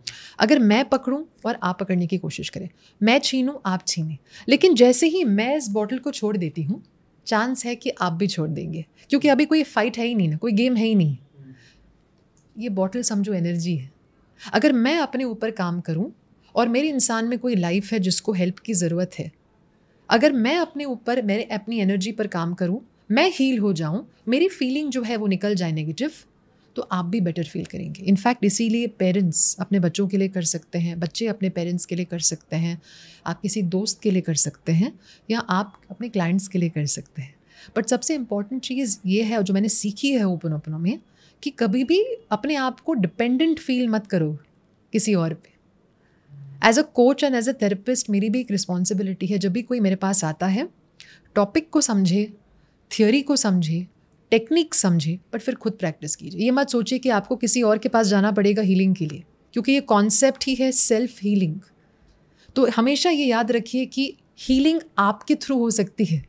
अगर मैं पकड़ूं और आप पकड़ने की कोशिश करें मैं छीनूं आप छीनें लेकिन जैसे ही मैं इस बॉटल को छोड़ देती हूँ चांस है कि आप भी छोड़ देंगे क्योंकि अभी कोई फाइट है ही नहीं ना कोई गेम है ही नहीं ये बॉटल समझो एनर्जी है अगर मैं अपने ऊपर काम करूं और मेरे इंसान में कोई लाइफ है जिसको हेल्प की ज़रूरत है अगर मैं अपने ऊपर मेरे अपनी एनर्जी पर काम करूं मैं हील हो जाऊं मेरी फीलिंग जो है वो निकल जाए नेगेटिव तो आप भी बेटर फील करेंगे इनफैक्ट इसीलिए पेरेंट्स अपने बच्चों के लिए कर सकते हैं बच्चे अपने पेरेंट्स के लिए कर सकते हैं आप किसी दोस्त के लिए कर सकते हैं या आप अपने क्लाइंट्स के लिए कर सकते हैं बट सबसे इम्पॉर्टेंट चीज़ ये है जो मैंने सीखी है ओपन ओपनों में कि कभी भी अपने आप को डिपेंडेंट फील मत करो किसी और पे as a coach and as a therapist मेरी भी एक रिस्पॉन्सिबिलिटी है जब भी कोई मेरे पास आता है टॉपिक को समझे थियोरी को समझे टेक्निक समझें बट फिर खुद प्रैक्टिस कीजिए ये मत सोचिए कि आपको किसी और के पास जाना पड़ेगा हीलिंग के लिए क्योंकि ये कॉन्सेप्ट ही है सेल्फ हीलिंग तो हमेशा ये याद रखिए कि हीलिंग आपके थ्रू हो सकती है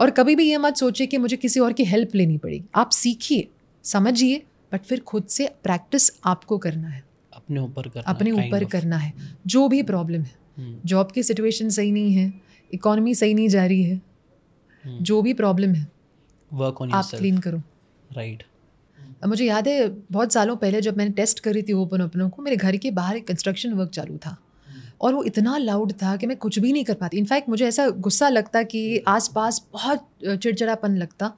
और कभी भी ये मत सोचिए कि मुझे किसी और की हेल्प लेनी पड़ेगी आप सीखिए समझिए बट फिर खुद से प्रैक्टिस आपको करना है अपने ऊपर करना अपने ऊपर करना है जो भी प्रॉब्लम है जॉब हम्म। की सिचुएशन सही नहीं है इकॉनमी सही नहीं जा रही है हम्म। जो भी प्रॉब्लम है वर्क ऑन आप क्लीन करो राइट right. मुझे याद है बहुत सालों पहले जब मैंने टेस्ट करी थी ओपन ओपनों को मेरे घर के बाहर एक कंस्ट्रक्शन वर्क चालू था और वो इतना लाउड था कि मैं कुछ भी नहीं कर पाती इनफैक्ट मुझे ऐसा गुस्सा लगता कि आसपास बहुत चिड़चिड़ापन लगता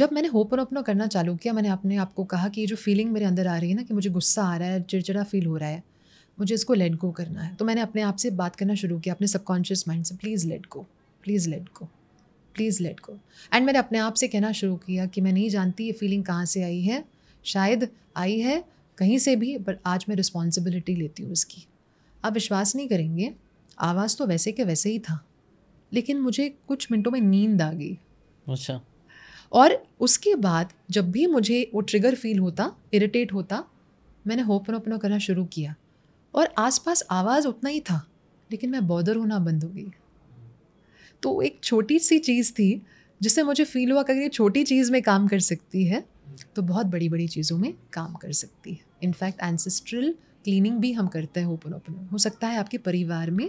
जब मैंने ओपन ओपनो करना चालू किया मैंने अपने आप को कहा कि ये जो फीलिंग मेरे अंदर आ रही है ना कि मुझे गुस्सा आ रहा है चिड़चिड़ा फील हो रहा है मुझे इसको लेट गो करना है तो मैंने अपने आप से बात करना शुरू किया अपने सबकॉन्शियस माइंड से please let go please let go please let go and मैंने अपने आप से कहना शुरू किया कि मैं नहीं जानती ये फीलिंग कहाँ से आई है शायद आई है कहीं से भी बट आज मैं रिस्पॉन्सिबिलिटी लेती हूँ उसकी आप विश्वास नहीं करेंगे आवाज़ तो वैसे के वैसे ही था लेकिन मुझे कुछ मिनटों में नींद आ गई अच्छा और उसके बाद जब भी मुझे वो ट्रिगर फील होता इरिटेट होता मैंने होपनो अपनो करना शुरू किया और आसपास आवाज़ उतना ही था लेकिन मैं बॉदर होना बंद हो गई तो एक छोटी सी चीज़ थी जिससे मुझे फील हुआ कि ये छोटी चीज़ में काम कर सकती है तो बहुत बड़ी बड़ी चीज़ों में काम कर सकती है इनफैक्ट एंसेस्ट्रल क्लीनिंग भी हम करते हैं ओपन ओपन हो सकता है आपके परिवार में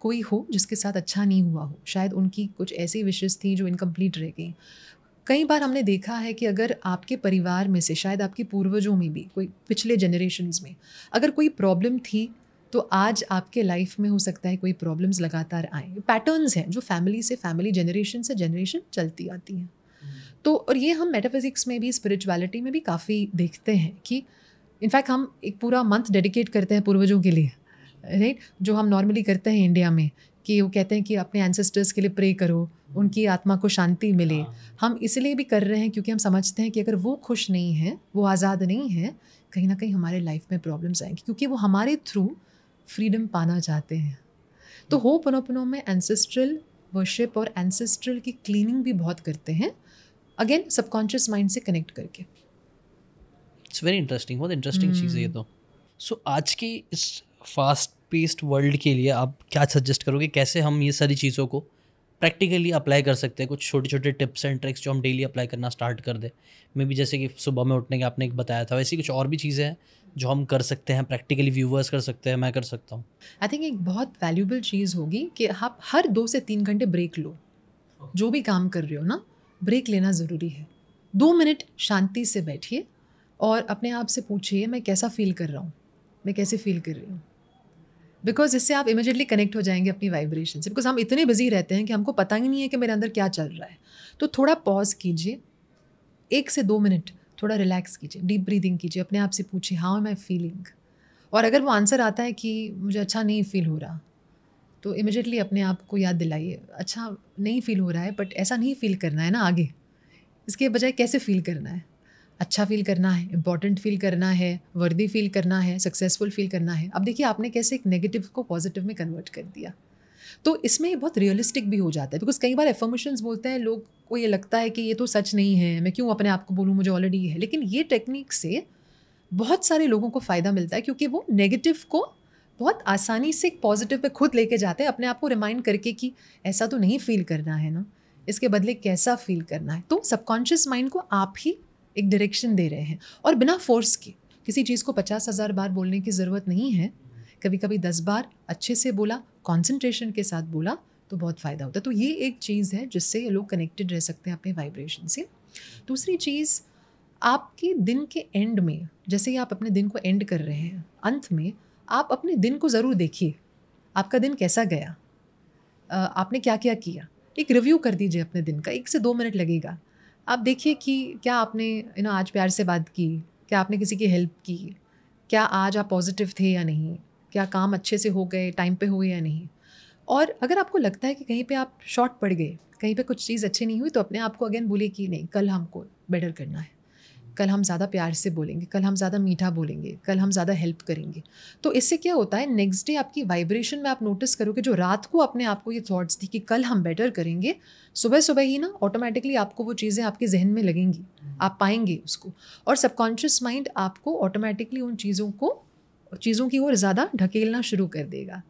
कोई हो जिसके साथ अच्छा नहीं हुआ हो शायद उनकी कुछ ऐसी विशेष थी जो इनकम्प्लीट रह गई कई बार हमने देखा है कि अगर आपके परिवार में से शायद आपके पूर्वजों में भी कोई पिछले जनरेशन में अगर कोई प्रॉब्लम थी तो आज आपके लाइफ में हो सकता है कोई प्रॉब्लम्स लगातार आए पैटर्न्स हैं जो फैमिली से फैमिली जनरेशन से जनरेशन चलती आती हैं हम्म। तो और ये हम मेटाफिजिक्स में भी स्पिरिचुअलिटी में भी काफ़ी देखते हैं कि इनफैक्ट हम एक पूरा मंथ डेडिकेट करते हैं पूर्वजों के लिए राइट जो हम नॉर्मली करते हैं इंडिया में कि वो कहते हैं कि अपने एंसेस्टर्स के लिए प्रे करो उनकी हम्म। आत्मा को शांति मिले हाँ। हम इसलिए भी कर रहे हैं क्योंकि हम समझते हैं कि अगर वो खुश नहीं हैं वो आज़ाद नहीं हैं कहीं ना कहीं हमारे लाइफ में प्रॉब्लम्स आएंगी क्योंकि वो हमारे थ्रू फ्रीडम पाना चाहते हैं तो हो पनोपनों में एंसेस्ट्रल वर्शिप और एंसेस्ट्रल की क्लीनिंग भी बहुत करते हैं अगेन सबकॉन्शियस माइंड से कनेक्ट करके इट्स वेरी इंटरेस्टिंग बहुत इंटरेस्टिंग चीज़ है ये hmm. तो सो so, आज की इस फास्ट पेस्ड वर्ल्ड के लिए आप क्या सजेस्ट करोगे कैसे हम ये सारी चीज़ों को प्रैक्टिकली अप्लाई कर सकते हैं कुछ छोटे छोटे टिप्स एंड ट्रिक्स जो हम डेली अप्लाई करना स्टार्ट कर दें मे बी जैसे कि सुबह में उठने के आपने एक बताया था वैसी कुछ और भी चीज़ें हैं जो हम कर सकते हैं प्रैक्टिकली व्यूवर्स कर सकते हैं मैं कर सकता हूँ आई थिंक एक बहुत वैल्यूबल चीज़ होगी कि आप हर दो से तीन घंटे ब्रेक लो जो भी काम कर रहे हो ना ब्रेक लेना ज़रूरी है दो मिनट शांति से बैठिए और अपने आप से पूछिए मैं कैसा फील कर रहा हूँ मैं कैसे फील कर रही हूँ बिकॉज इससे आप इमिजिएटली कनेक्ट हो जाएंगे अपनी वाइब्रेशन से बिकॉज हम इतने बिजी रहते हैं कि हमको पता ही नहीं है कि मेरे अंदर क्या चल रहा है तो थोड़ा पॉज कीजिए एक से दो मिनट थोड़ा रिलैक्स कीजिए डीप ब्रीदिंग कीजिए अपने आप से पूछिए हाउ एम आई फीलिंग और अगर वो आंसर आता है कि मुझे अच्छा नहीं फील हो रहा तो इमिजिएटली अपने आप को याद दिलाइए अच्छा नहीं फील हो रहा है बट ऐसा नहीं फील करना है ना आगे इसके बजाय कैसे फील करना है अच्छा फील करना है इम्पॉर्टेंट फील करना है वर्दी फील करना है सक्सेसफुल फील करना है अब देखिए आपने कैसे एक नेगेटिव को पॉजिटिव में कन्वर्ट कर दिया तो इसमें बहुत रियलिस्टिक भी हो जाता है बिकॉज कई बार एफर्मेशन बोलते हैं लोग आपको ये लगता है कि ये तो सच नहीं है मैं क्यों अपने आप को बोलूँ मुझे ऑलरेडी है लेकिन ये टेक्निक से बहुत सारे लोगों को फ़ायदा मिलता है क्योंकि वो नेगेटिव को बहुत आसानी से पॉजिटिव पे खुद लेके जाते हैं अपने आप को रिमाइंड करके कि ऐसा तो नहीं फील करना है ना इसके बदले कैसा फील करना है तो सबकॉन्शियस माइंड को आप ही एक डायरेक्शन दे रहे हैं और बिना फोर्स के किसी चीज़ को पचास हज़ार बार बोलने की ज़रूरत नहीं है कभी कभी दस बार अच्छे से बोला कॉन्सेंट्रेशन के साथ बोला तो बहुत फ़ायदा होता है तो ये एक चीज़ है जिससे ये लोग कनेक्टेड रह सकते हैं अपने वाइब्रेशन से दूसरी चीज़ आपके दिन के एंड में जैसे ही आप अपने दिन को एंड कर रहे हैं अंत में आप अपने दिन को ज़रूर देखिए आपका दिन कैसा गया आपने क्या क्या किया एक रिव्यू कर दीजिए अपने दिन का एक से दो मिनट लगेगा आप देखिए कि क्या आपने यू नो आज प्यार से बात की क्या आपने किसी की हेल्प की क्या आज आप पॉजिटिव थे या नहीं क्या काम अच्छे से हो गए टाइम पे हुए या नहीं और अगर आपको लगता है कि कहीं पे आप शॉर्ट पड़ गए कहीं पे कुछ चीज़ अच्छी नहीं हुई तो अपने आप को अगेन बोले कि नहीं कल हमको बेटर करना है कल हम ज़्यादा प्यार से बोलेंगे कल हम ज़्यादा मीठा बोलेंगे कल हम ज़्यादा हेल्प करेंगे तो इससे क्या होता है नेक्स्ट डे आपकी वाइब्रेशन में आप नोटिस करोगे जो रात को अपने आप को ये थॉट्स थी कि कल हम बेटर करेंगे सुबह सुबह ही ना ऑटोमेटिकली आपको वो चीज़ें आपके जहन में लगेंगी आप पाएंगे उसको और सबकॉन्शियस माइंड आपको ऑटोमेटिकली उन चीज़ों को चीज़ों की ओर ज़्यादा ढकेलना शुरू कर देगा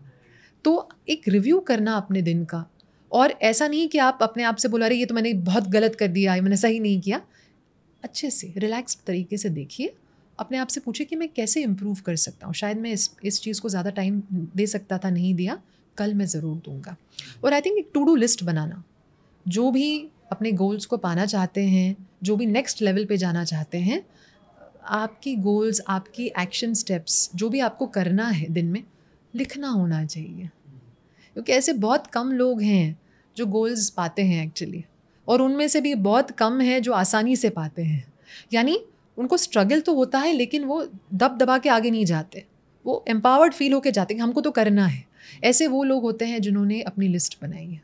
तो एक रिव्यू करना अपने दिन का और ऐसा नहीं कि आप अपने आप से बोला रहे ये तो मैंने बहुत गलत कर दिया मैंने सही नहीं किया अच्छे से रिलैक्स तरीके से देखिए अपने आप से पूछे कि मैं कैसे इम्प्रूव कर सकता हूँ शायद मैं इस इस चीज़ को ज़्यादा टाइम दे सकता था नहीं दिया कल मैं ज़रूर दूंगा और आई थिंक एक टू डू लिस्ट बनाना जो भी अपने गोल्स को पाना चाहते हैं जो भी नेक्स्ट लेवल पे जाना चाहते हैं आपकी गोल्स आपकी एक्शन स्टेप्स जो भी आपको करना है दिन में लिखना होना चाहिए क्योंकि ऐसे बहुत कम लोग हैं जो गोल्स पाते हैं एक्चुअली और उनमें से भी बहुत कम है जो आसानी से पाते हैं यानी उनको स्ट्रगल तो होता है लेकिन वो दब दबा के आगे नहीं जाते वो एम्पावर्ड फील होकर जाते हैं हमको तो करना है ऐसे वो लोग होते हैं जिन्होंने अपनी लिस्ट बनाई है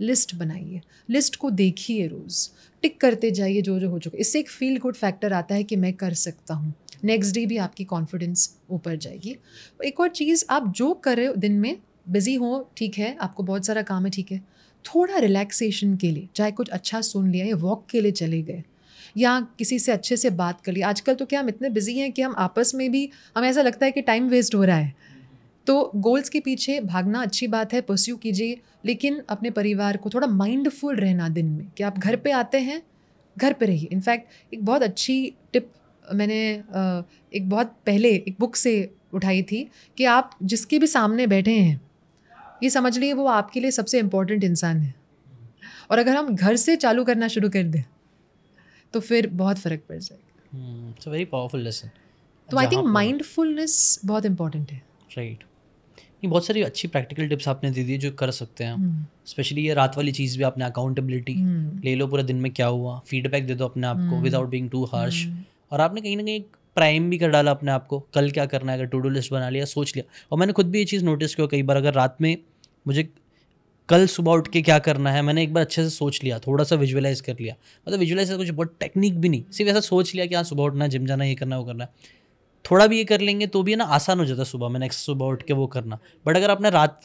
लिस्ट बनाइए लिस्ट को देखिए रोज़ टिक करते जाइए जो जो हो चुका इससे एक फील गुड फैक्टर आता है कि मैं कर सकता हूँ नेक्स्ट डे भी आपकी कॉन्फिडेंस ऊपर जाएगी एक और चीज़ आप जो कर रहे हो दिन में बिज़ी हो ठीक है आपको बहुत सारा काम है ठीक है थोड़ा रिलैक्सेशन के लिए चाहे कुछ अच्छा सुन लिया या वॉक के लिए चले गए या किसी से अच्छे से बात कर ली आजकल तो क्या हम इतने बिजी हैं कि हम आपस में भी हमें ऐसा लगता है कि टाइम वेस्ट हो रहा है तो गोल्स के पीछे भागना अच्छी बात है परस्यू कीजिए लेकिन अपने परिवार को थोड़ा माइंडफुल रहना दिन में कि आप घर पे आते हैं घर पे रहिए इनफैक्ट एक बहुत अच्छी टिप मैंने एक बहुत पहले एक बुक से उठाई थी कि आप जिसके भी सामने बैठे हैं ये समझ लिए वो आपके लिए सबसे इम्पोर्टेंट इंसान है और अगर हम घर से चालू करना शुरू कर दें तो फिर बहुत फ़र्क पड़ जाएगा वेरी पावरफुल लेसन तो आई थिंक माइंडफुलनेस बहुत इंपॉर्टेंट है राइट right. ये बहुत सारी अच्छी प्रैक्टिकल टिप्स आपने दे दी जो कर सकते हैं स्पेशली हम्म। ये रात वाली चीज़ भी आपने अकाउंटेबिलिटी हम्म। ले लो पूरा दिन में क्या हुआ फीडबैक दे दो अपने आप को विदाउट बीइंग टू हार्श और आपने कहीं ना कहीं प्राइम भी कर डाला अपने आप को कल क्या करना है अगर टू डू लिस्ट बना लिया सोच लिया और मैंने खुद भी ये चीज़ नोटिस किया कई बार अगर रात में मुझे कल सुबह उठ के क्या करना है मैंने एक बार अच्छे से सोच लिया थोड़ा सा विजुअलाइज कर लिया मतलब विजुअलाइज कर कुछ बहुत टेक्निक भी नहीं सिर्फ ऐसा सोच लिया कि हाँ सुबह उठना जिम जाना ये करना वो करना थोड़ा भी ये कर लेंगे तो भी ना आसान हो जाता है सुबह में नेक्स्ट सुबह उठ के वो करना बट अगर आपने रात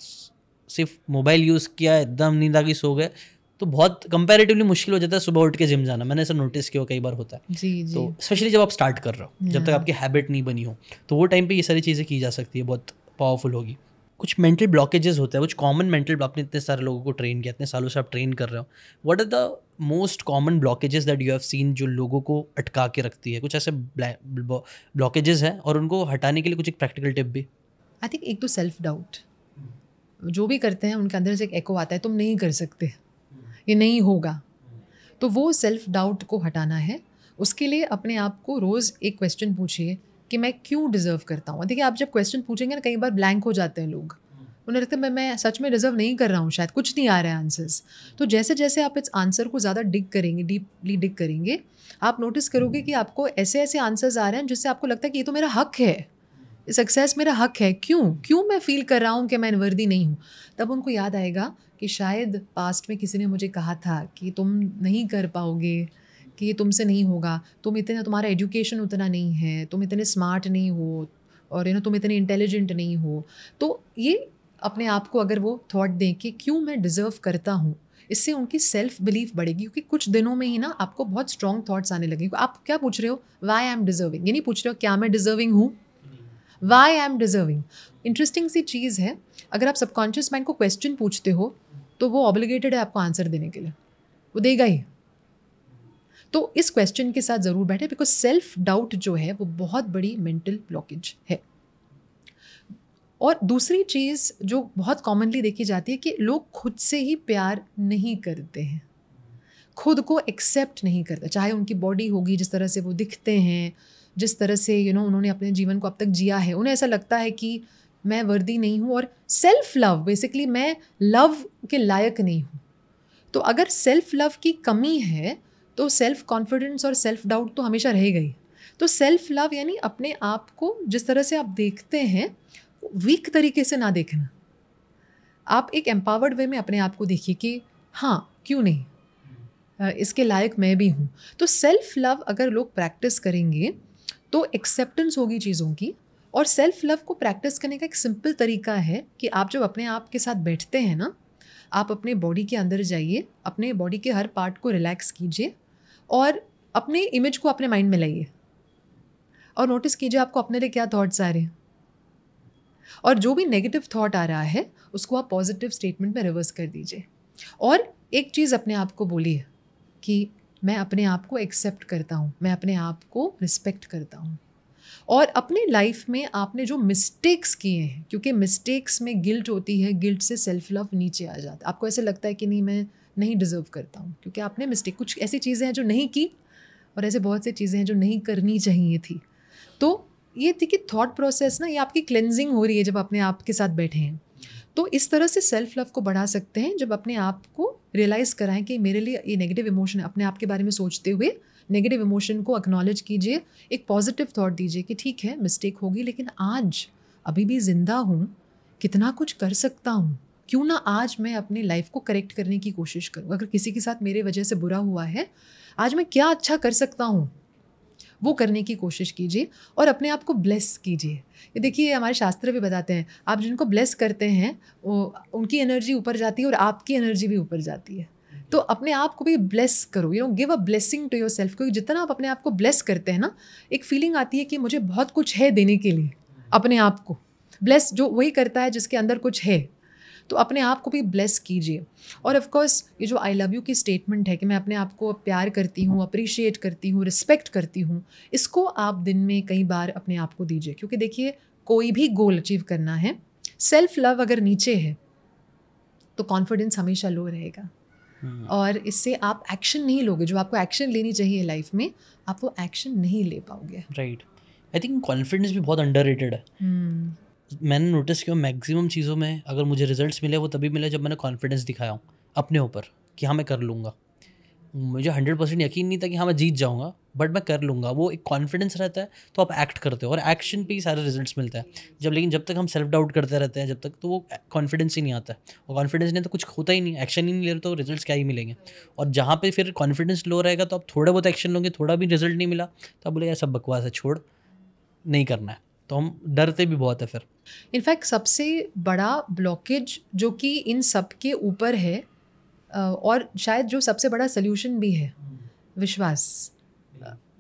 सिर्फ मोबाइल यूज़ किया एकदम नींद आ गई सो गए तो बहुत कंपेरेटिवली मुश्किल हो जाता है सुबह उठ के जिम जाना मैंने ऐसा नोटिस किया कई बार होता है जी, तो जी. तो स्पेशली जब आप स्टार्ट कर रहे हो जब तक आपकी हैबिट नहीं बनी हो तो वो टाइम पे ये सारी चीज़ें की जा सकती है बहुत पावरफुल होगी कुछ मेंटल ब्लॉकेजेस होते हैं कुछ कॉमन मेंटल आपने इतने सारे लोगों को ट्रेन किया इतने सालों से आप ट्रेन कर रहे हो what are the most common blockages that you have seen जो लोगों को अटका के रखती है कुछ ऐसे ब्लॉकेजेस हैं और उनको हटाने के लिए कुछ एक प्रैक्टिकल टिप भी आई थिंक एक तो सेल्फ डाउट जो भी करते हैं उनके अंदर से एक एको आता है तुम नहीं कर सकते ये नहीं होगा तो वो सेल्फ डाउट को हटाना है उसके लिए अपने आप को रोज़ एक क्वेश्चन पूछिए कि मैं क्यों डिज़र्व करता हूँ देखिए आप जब क्वेश्चन पूछेंगे ना कई बार ब्लैंक हो जाते हैं लोग उन्हें लगता है मैं मैं सच में डिज़र्व नहीं कर रहा हूँ शायद कुछ नहीं आ रहा है आंसर्स तो जैसे जैसे आप इस आंसर को ज़्यादा डिग करेंगे डीपली डिग करेंगे आप नोटिस करोगे कि आपको ऐसे ऐसे आंसर्स आ रहे हैं जिससे आपको लगता है कि ये तो मेरा हक है सक्सेस मेरा हक है क्यों क्यों मैं फील कर रहा हूँ कि मैं वर्दी नहीं हूँ तब उनको याद आएगा कि शायद पास्ट में किसी ने मुझे कहा था कि तुम नहीं कर पाओगे कि ये तुमसे नहीं होगा तुम इतना तुम्हारा एजुकेशन उतना नहीं है तुम इतने स्मार्ट नहीं हो और यू नो तुम इतने इंटेलिजेंट नहीं हो तो ये अपने आप को अगर वो थॉट दें कि क्यों मैं डिज़र्व करता हूँ इससे उनकी सेल्फ बिलीफ बढ़ेगी क्योंकि कुछ दिनों में ही ना आपको बहुत स्ट्रॉन्ग थाट्स आने लगेंगे आप क्या पूछ रहे हो वाई आई एम डिजर्विंग ये नहीं पूछ रहे हो क्या मैं डिजर्विंग हूँ why I am deserving interesting सी चीज़ है अगर आप सबकॉन्शियस माइंड को क्वेश्चन पूछते हो तो वो ऑब्लिगेटेड है आपको आंसर देने के लिए वो देगा ही तो इस क्वेश्चन के साथ ज़रूर बैठे बिकॉज सेल्फ डाउट जो है वो बहुत बड़ी मेंटल ब्लॉकेज है और दूसरी चीज़ जो बहुत कॉमनली देखी जाती है कि लोग खुद से ही प्यार नहीं करते हैं खुद को एक्सेप्ट नहीं करते चाहे उनकी बॉडी होगी जिस तरह से वो दिखते हैं जिस तरह से यू you नो know, उन्होंने अपने जीवन को अब तक जिया है उन्हें ऐसा लगता है कि मैं वर्दी नहीं हूँ और सेल्फ लव बेसिकली मैं लव के लायक नहीं हूँ तो अगर सेल्फ लव की कमी है तो सेल्फ कॉन्फिडेंस और सेल्फ डाउट तो हमेशा रह गई तो सेल्फ लव यानी अपने आप को जिस तरह से आप देखते हैं वीक तरीके से ना देखना आप एक एम्पावर्ड वे में अपने आप को देखिए कि हाँ क्यों नहीं इसके लायक मैं भी हूँ तो सेल्फ लव अगर लोग प्रैक्टिस करेंगे तो एक्सेप्टेंस होगी चीज़ों की और सेल्फ लव को प्रैक्टिस करने का एक सिंपल तरीका है कि आप जब अपने आप के साथ बैठते हैं ना आप अपने बॉडी के अंदर जाइए अपने बॉडी के हर पार्ट को रिलैक्स कीजिए और अपने इमेज को अपने माइंड में लाइए और नोटिस कीजिए आपको अपने लिए क्या थाट्स आ रहे हैं और जो भी नेगेटिव थाट आ रहा है उसको आप पॉजिटिव स्टेटमेंट में रिवर्स कर दीजिए और एक चीज़ अपने आप को बोलिए कि मैं अपने आप को एक्सेप्ट करता हूँ मैं अपने आप को रिस्पेक्ट करता हूँ और अपने लाइफ में आपने जो मिस्टेक्स किए हैं क्योंकि मिस्टेक्स में गिल्ट होती है गिल्ट से सेल्फ लव नीचे आ जाता है आपको ऐसे लगता है कि नहीं मैं नहीं डिज़र्व करता हूँ क्योंकि आपने मिस्टेक कुछ ऐसी चीज़ें हैं जो नहीं की और ऐसे बहुत सी चीज़ें हैं जो नहीं करनी चाहिए थी तो ये थी कि थॉट प्रोसेस ना ये आपकी क्लेंजिंग हो रही है जब अपने आप के साथ बैठे हैं तो इस तरह से सेल्फ लव को बढ़ा सकते हैं जब अपने आप को रियलाइज़ कराएं कि मेरे लिए ये नेगेटिव इमोशन अपने आप के बारे में सोचते हुए नेगेटिव इमोशन को अक्नॉलेज कीजिए एक पॉजिटिव थॉट दीजिए कि ठीक है मिस्टेक होगी लेकिन आज अभी भी ज़िंदा हूँ कितना कुछ कर सकता हूँ क्यों ना आज मैं अपनी लाइफ को करेक्ट करने की कोशिश करूँ अगर किसी के साथ मेरे वजह से बुरा हुआ है आज मैं क्या अच्छा कर सकता हूँ वो करने की कोशिश कीजिए और अपने आप को ब्लेस कीजिए ये देखिए हमारे शास्त्र भी बताते हैं आप जिनको ब्लेस करते हैं उनकी एनर्जी ऊपर जाती है और आपकी एनर्जी भी ऊपर जाती है तो अपने आप को भी ब्लेस करो you know give a blessing to yourself क्योंकि जितना आप अपने आप को ब्लेस करते हैं ना एक फीलिंग आती है कि मुझे बहुत कुछ है देने के लिए अपने आप को ब्लेस जो वही करता है जिसके अंदर कुछ है तो अपने आप को भी ब्लेस कीजिए और ऑफकोर्स ये जो आई लव यू की स्टेटमेंट है कि मैं अपने आप को प्यार करती हूँ अप्रिशिएट करती हूँ रिस्पेक्ट करती हूँ इसको आप दिन में कई बार अपने आप को दीजिए क्योंकि देखिए कोई भी गोल अचीव करना है सेल्फ लव अगर नीचे है तो कॉन्फिडेंस हमेशा लो रहेगा हाँ। और इससे आप एक्शन नहीं लोगे जो आपको एक्शन लेनी चाहिए लाइफ में आप वो एक्शन नहीं ले पाओगे राइट आई थिंक कॉन्फिडेंस भी बहुत अंडर है हम्म। मैंने नोटिस किया मैक्सिमम चीज़ों में अगर मुझे रिजल्ट्स मिले वो तभी मिले जब मैंने कॉन्फिडेंस दिखाया हूँ अपने ऊपर कि हाँ मैं कर लूँगा मुझे हंड्रेड परसेंट यकीन नहीं था कि हाँ मैं जीत जाऊँगा बट मैं कर लूँगा वो एक कॉन्फिडेंस रहता है तो आप एक्ट करते हो और एक्शन पे ही सारे रिजल्ट्स मिलता है जब लेकिन जब तक हम सेल्फ डाउट करते रहते हैं जब तक तो वो कॉन्फिडेंस ही नहीं आता है और कॉन्फिडेंस नहीं तो कुछ होता ही नहीं एक्शन ही नहीं ले रहे तो रिज़ल्ट क्या ही मिलेंगे और जहाँ पर फिर कॉन्फिडेंस लो रहेगा तो आप थोड़ा बहुत एक्शन लोगे थोड़ा भी रिजल्ट नहीं मिला तो आप बोले यार सब बकवास है छोड़ नहीं करना है तो हम डरते भी बहुत है फिर इनफैक्ट सबसे बड़ा ब्लॉकेज जो कि इन सब के ऊपर है और शायद जो सबसे बड़ा सल्यूशन भी है विश्वास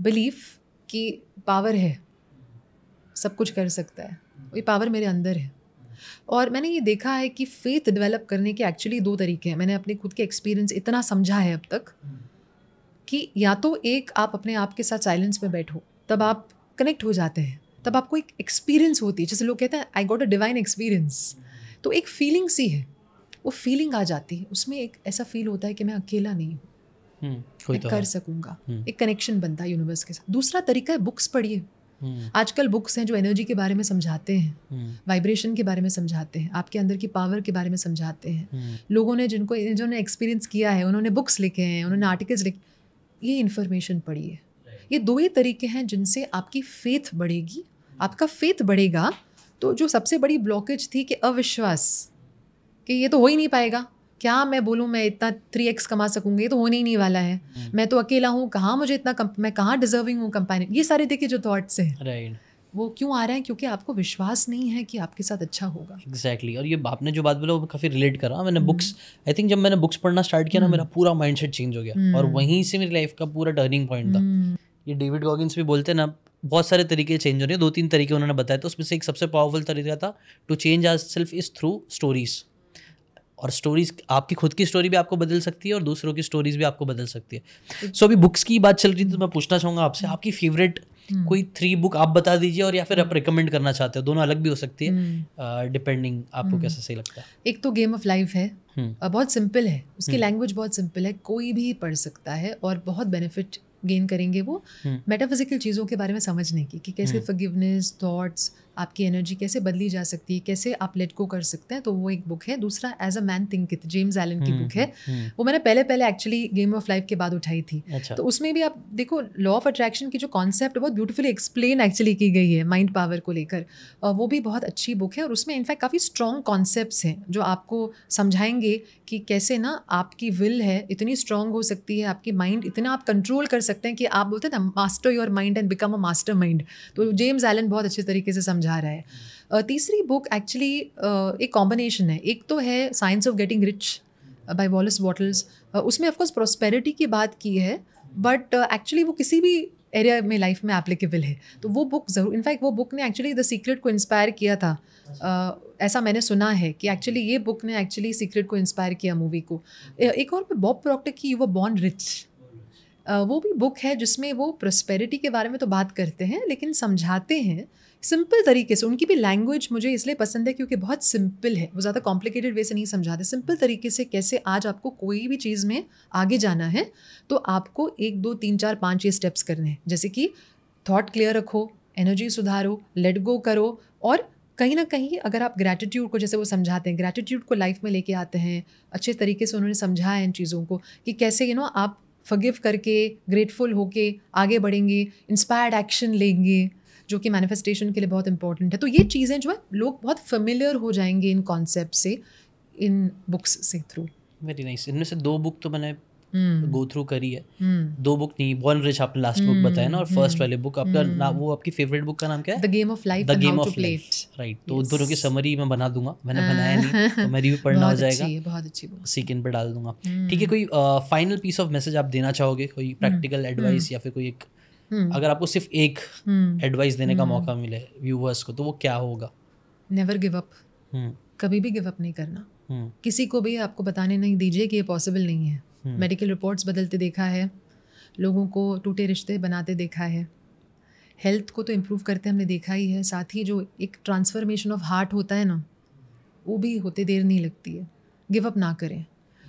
बिलीफ कि पावर है सब कुछ कर सकता है ये पावर मेरे अंदर है और मैंने ये देखा है कि फेथ डेवलप करने के एक्चुअली दो तरीके हैं मैंने अपने खुद के एक्सपीरियंस इतना समझा है अब तक कि या तो एक आप अपने आप के साथ साइलेंस में बैठो तब आप कनेक्ट हो जाते हैं तब आपको एक एक्सपीरियंस होती है जैसे लोग कहते हैं I got a divine experience तो एक फीलिंग सी है वो फीलिंग आ जाती है उसमें एक ऐसा फील होता है कि मैं अकेला नहीं हूँ हम्म, मैं तो कर सकूंगा हम्म। एक कनेक्शन बनता है यूनिवर्स के साथ दूसरा तरीका है बुक्स पढ़िए हम्म। आजकल बुक्स हैं जो एनर्जी के बारे में समझाते हैं वाइब्रेशन के बारे में समझाते हैं आपके अंदर की पावर के बारे में समझाते हैं लोगों ने जिनको जिन्होंने एक्सपीरियंस किया है उन्होंने बुक्स लिखे हैं उन्होंने आर्टिकल्स लिखे ये इन्फॉर्मेशन पढ़िए ये दो ही तरीके हैं जिनसे आपकी फेथ बढ़ेगी आपका फेथ बढ़ेगा तो जो सबसे बड़ी ब्लॉकेज थी कि अविश्वास कि ये तो हो ही नहीं पाएगा क्या मैं बोलूँ मैं इतना थ्री एक्स कमा सकूँगी ये तो होने ही नहीं वाला है hmm. मैं तो अकेला हूँ कहाँ मुझे इतना मैं कहाँ डिजर्विंग हूँ कंपेनियन ये सारे देखिए जो थाट्स हैं right. वो क्यों आ रहे हैं क्योंकि आपको विश्वास नहीं है कि आपके साथ अच्छा होगा एग्जैक्टली exactly. और ये आपने जो बात बोला वो काफ़ी रिलेट करा मैंने बुक्स आई थिंक जब मैंने बुक्स पढ़ना स्टार्ट किया ना हम्म। मेरा पूरा माइंड चेंज हो गया और हम्म। वहीं से मेरी लाइफ का पूरा टर्निंग पॉइंट था ये डेविड गॉगिंस भी बोलते हैं ना बहुत सारे तरीके चेंज हो रहे हैं दो तीन तरीके उन्होंने बताए थे उसमें से एक सबसे पावरफुल तरीका था to change our self is through stories और स्टोरीज आपकी खुद की स्टोरी भी आपको बदल सकती है और दूसरों की स्टोरीज भी आपको बदल सकती है सो so, अभी बुक्स की बात चल रही थी तो मैं पूछना चाहूँगा आपसे हम्म। आपकी फेवरेट हम्म। कोई थ्री बुक आप बता दीजिए और या फिर आप रिकमेंड हम्म। करना चाहते हो दोनों अलग भी हो सकती है डिपेंडिंग uh, आपको कैसा सही लगता है एक तो गेम ऑफ लाइफ है बहुत सिंपल है उसकी लैंग्वेज बहुत सिंपल है कोई भी पढ़ सकता है और बहुत बेनिफिट गेन करेंगे वो मेटाफिजिकल हम्म। चीज़ों के बारे में समझने की कि कैसे फगिवनेस हम्म। थॉट्स आपकी एनर्जी कैसे बदली जा सकती है कैसे आप लेट को कर सकते हैं तो वो एक बुक है दूसरा as a man thinketh James Allen की बुक हम्म, है वो मैंने पहले पहले एक्चुअली गेम ऑफ लाइफ के बाद उठाई थी अच्छा। तो उसमें भी आप देखो लॉ ऑफ अट्रैक्शन की जो कॉन्सेप्ट बहुत ब्यूटीफुली एक्सप्लेन एक्चुअली की गई है माइंड पावर को लेकर वो भी बहुत अच्छी बुक है और उसमें इनफैक्ट काफ़ी स्ट्रॉन्ग कॉन्सेप्ट हैं जो आपको समझाएंगे कि कैसे ना आपकी विल है इतनी स्ट्रांग हो सकती है आपकी माइंड इतना आप कंट्रोल कर सकते हैं कि आप बोलते हैं ना master your mind and become a master mind तो जेम्स एलन बहुत अच्छे तरीके से समझा रहा है uh, तीसरी बुक एक्चुअली uh, एक कॉम्बिनेशन है एक तो है science of getting rich by Wallace Wattles उसमें ऑफकोर्स प्रोस्पेरिटी की बात की है बट एक्चुअली uh, वो किसी भी एरिया में लाइफ में एप्लीकेबल है तो वो बुक ज़रूर इनफैक्ट वो बुक ने एक्चुअली द सीक्रेट को इंस्पायर किया था uh, ऐसा मैंने सुना है कि एक्चुअली ये बुक ने एक्चुअली सीक्रेट को इंस्पायर किया मूवी को एक और बॉब प्रोक्ट की यू वर बॉर्न रिच वो भी बुक है जिसमें वो प्रोस्पेरिटी के बारे में तो बात करते हैं लेकिन समझाते हैं सिंपल तरीके से उनकी भी लैंग्वेज मुझे इसलिए पसंद है क्योंकि बहुत सिंपल है वो ज़्यादा कॉम्प्लिकेटेड वे से नहीं समझाते सिंपल तरीके से कैसे आज आपको कोई भी चीज़ में आगे जाना है तो आपको एक दो तीन चार पाँच ये स्टेप्स करने हैं जैसे कि थाट क्लियर रखो एनर्जी सुधारो लेट गो करो और कहीं ना कहीं अगर आप ग्रैटिट्यूड को जैसे वो समझाते हैं ग्रैटिट्यूड को लाइफ में लेके आते हैं अच्छे तरीके से उन्होंने समझाया इन चीज़ों को कि कैसे यू नो आप फगिव करके ग्रेटफुल होके आगे बढ़ेंगे इंस्पायर्ड एक्शन लेंगे जो कि मैनिफेस्टेशन के लिए बहुत इंपॉर्टेंट है तो ये चीज़ें जो है लोग बहुत फेमिलियर हो जाएंगे इन कॉन्सेप्ट से इन बुक्स से थ्रू वेरी नाइस इनमें से दो बुक तो मैंने गो हम्म। थ्रू करी है हम्म। दो बुक नहीं बॉर्न रिच आपने लास्ट हम्म। बुक बताया ना और फर्स्ट वाले बुक आपका ना वो आपकी फेवरेट बुक का नाम क्या है the game of life the game of life right तो दोनों की समरी मैं बना दूंगा मैंने बनाया नहीं तो मैं रिव्यू पढ़ना हो जाएगा बहुत अच्छी बुक सीकिन पे डाल दूंगा ठीक है कोई फाइनल पीस ऑफ मैसेज आप देना चाहोगे कोई प्रैक्टिकल एडवाइस या फिर कोई एक हम्म। अगर आपको सिर्फ एक एडवाइस हम्म। देने का हम्म। मौका मिले व्यूवर्स को तो वो क्या होगा नेवर गिव अप कभी भी गिव अप नहीं करना किसी को भी आपको बताने नहीं दीजिए कि ये पॉसिबल नहीं है मेडिकल रिपोर्ट्स बदलते देखा है लोगों को टूटे रिश्ते बनाते देखा है हेल्थ को तो इम्प्रूव करते हमने देखा ही है साथ ही जो एक ट्रांसफॉर्मेशन ऑफ हार्ट होता है ना वो भी होते देर नहीं लगती है गिव अप ना करें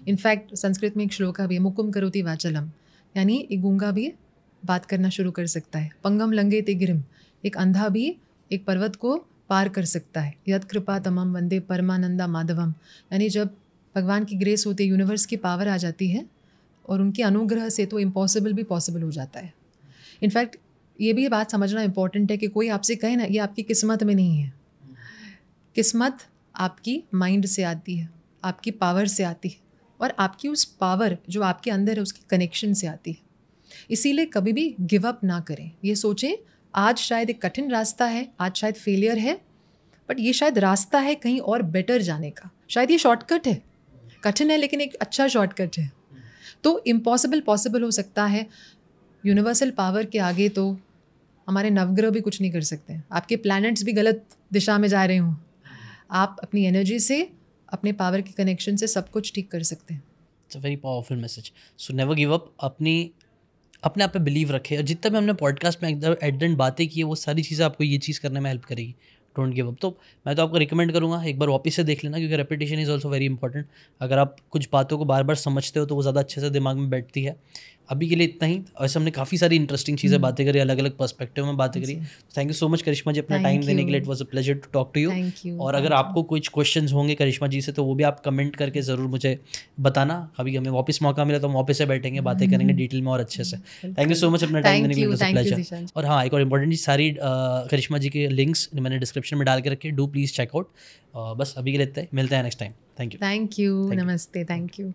इनफैक्ट संस्कृत में एक श्लोका भी है मुकुम करोती वाचलम यानी एक गूंगा भी बात करना शुरू कर सकता है पंगम लंगे ते गिरम एक अंधा भी एक पर्वत को पार कर सकता है यद कृपा तमम वंदे परमानंदा माधवम यानी जब भगवान की ग्रेस होती है यूनिवर्स की पावर आ जाती है और उनके अनुग्रह से तो इम्पॉसिबल भी पॉसिबल हो जाता है इनफैक्ट ये भी बात समझना इम्पॉर्टेंट है कि कोई आपसे कहे ना ये आपकी किस्मत में नहीं है किस्मत आपकी माइंड से आती है आपकी पावर से आती है और आपकी उस पावर जो आपके अंदर है उसकी कनेक्शन से आती है इसीलिए कभी भी गिव अप ना करें ये सोचें आज शायद एक कठिन रास्ता है आज शायद फेलियर है बट ये शायद रास्ता है कहीं और बेटर जाने का शायद ये शॉर्टकट है कठिन है लेकिन एक अच्छा शॉर्टकट है तो इम्पॉसिबल पॉसिबल हो सकता है यूनिवर्सल पावर के आगे तो हमारे नवग्रह भी कुछ नहीं कर सकते आपके प्लैनेट्स भी गलत दिशा में जा रहे हों आप अपनी एनर्जी से अपने पावर के कनेक्शन से सब कुछ ठीक कर सकते हैं it's a very powerful message so never give up अपनी अपने आप पे बिलीव रखे और जितना भी हमने पॉडकास्ट में एकदम एडेंट बातें की है वो सारी चीज़ें आपको ये चीज़ करने में हेल्प करेगी डोंट गिव अप तो मैं तो आपको रिकमेंड करूँगा एक बार वापस से देख लेना क्योंकि repetition is also very important अगर आप कुछ बातों को बार बार समझते हो तो वो ज़्यादा अच्छे से दिमाग में बैठती है अभी के लिए इतना ही ऐसे हमने काफ़ी सारी इंटरेस्टिंग चीज़ें हम्म। बातें करी अलग अलग पर्सपेक्टिव में बातें करी thank you so much Karishma ji अपना टाइम देने के लिए it was a pleasure to talk to you और अगर आपको कुछ क्वेश्चन होंगे करिश्मा जी से तो वो भी आप कमेंट करके ज़रूर मुझे बताना अभी हमें वापस मौका मिला तो हम वापस से बैठेंगे बातें हम्म। करेंगे डिटेल में और अच्छे से थैंक यू सो मच अपना टाइम देने के लिए प्लेजर और हाँ एक और इम्पोर्टेंट सारी करिश्मा जी के लिंक्स मैंने डिस्क्रिप्शन में डाल के रखे डू प्लीज़ चेकआउट बस अभी के लिए मिलते हैं next time thank you thank you नमस्ते थैंक यू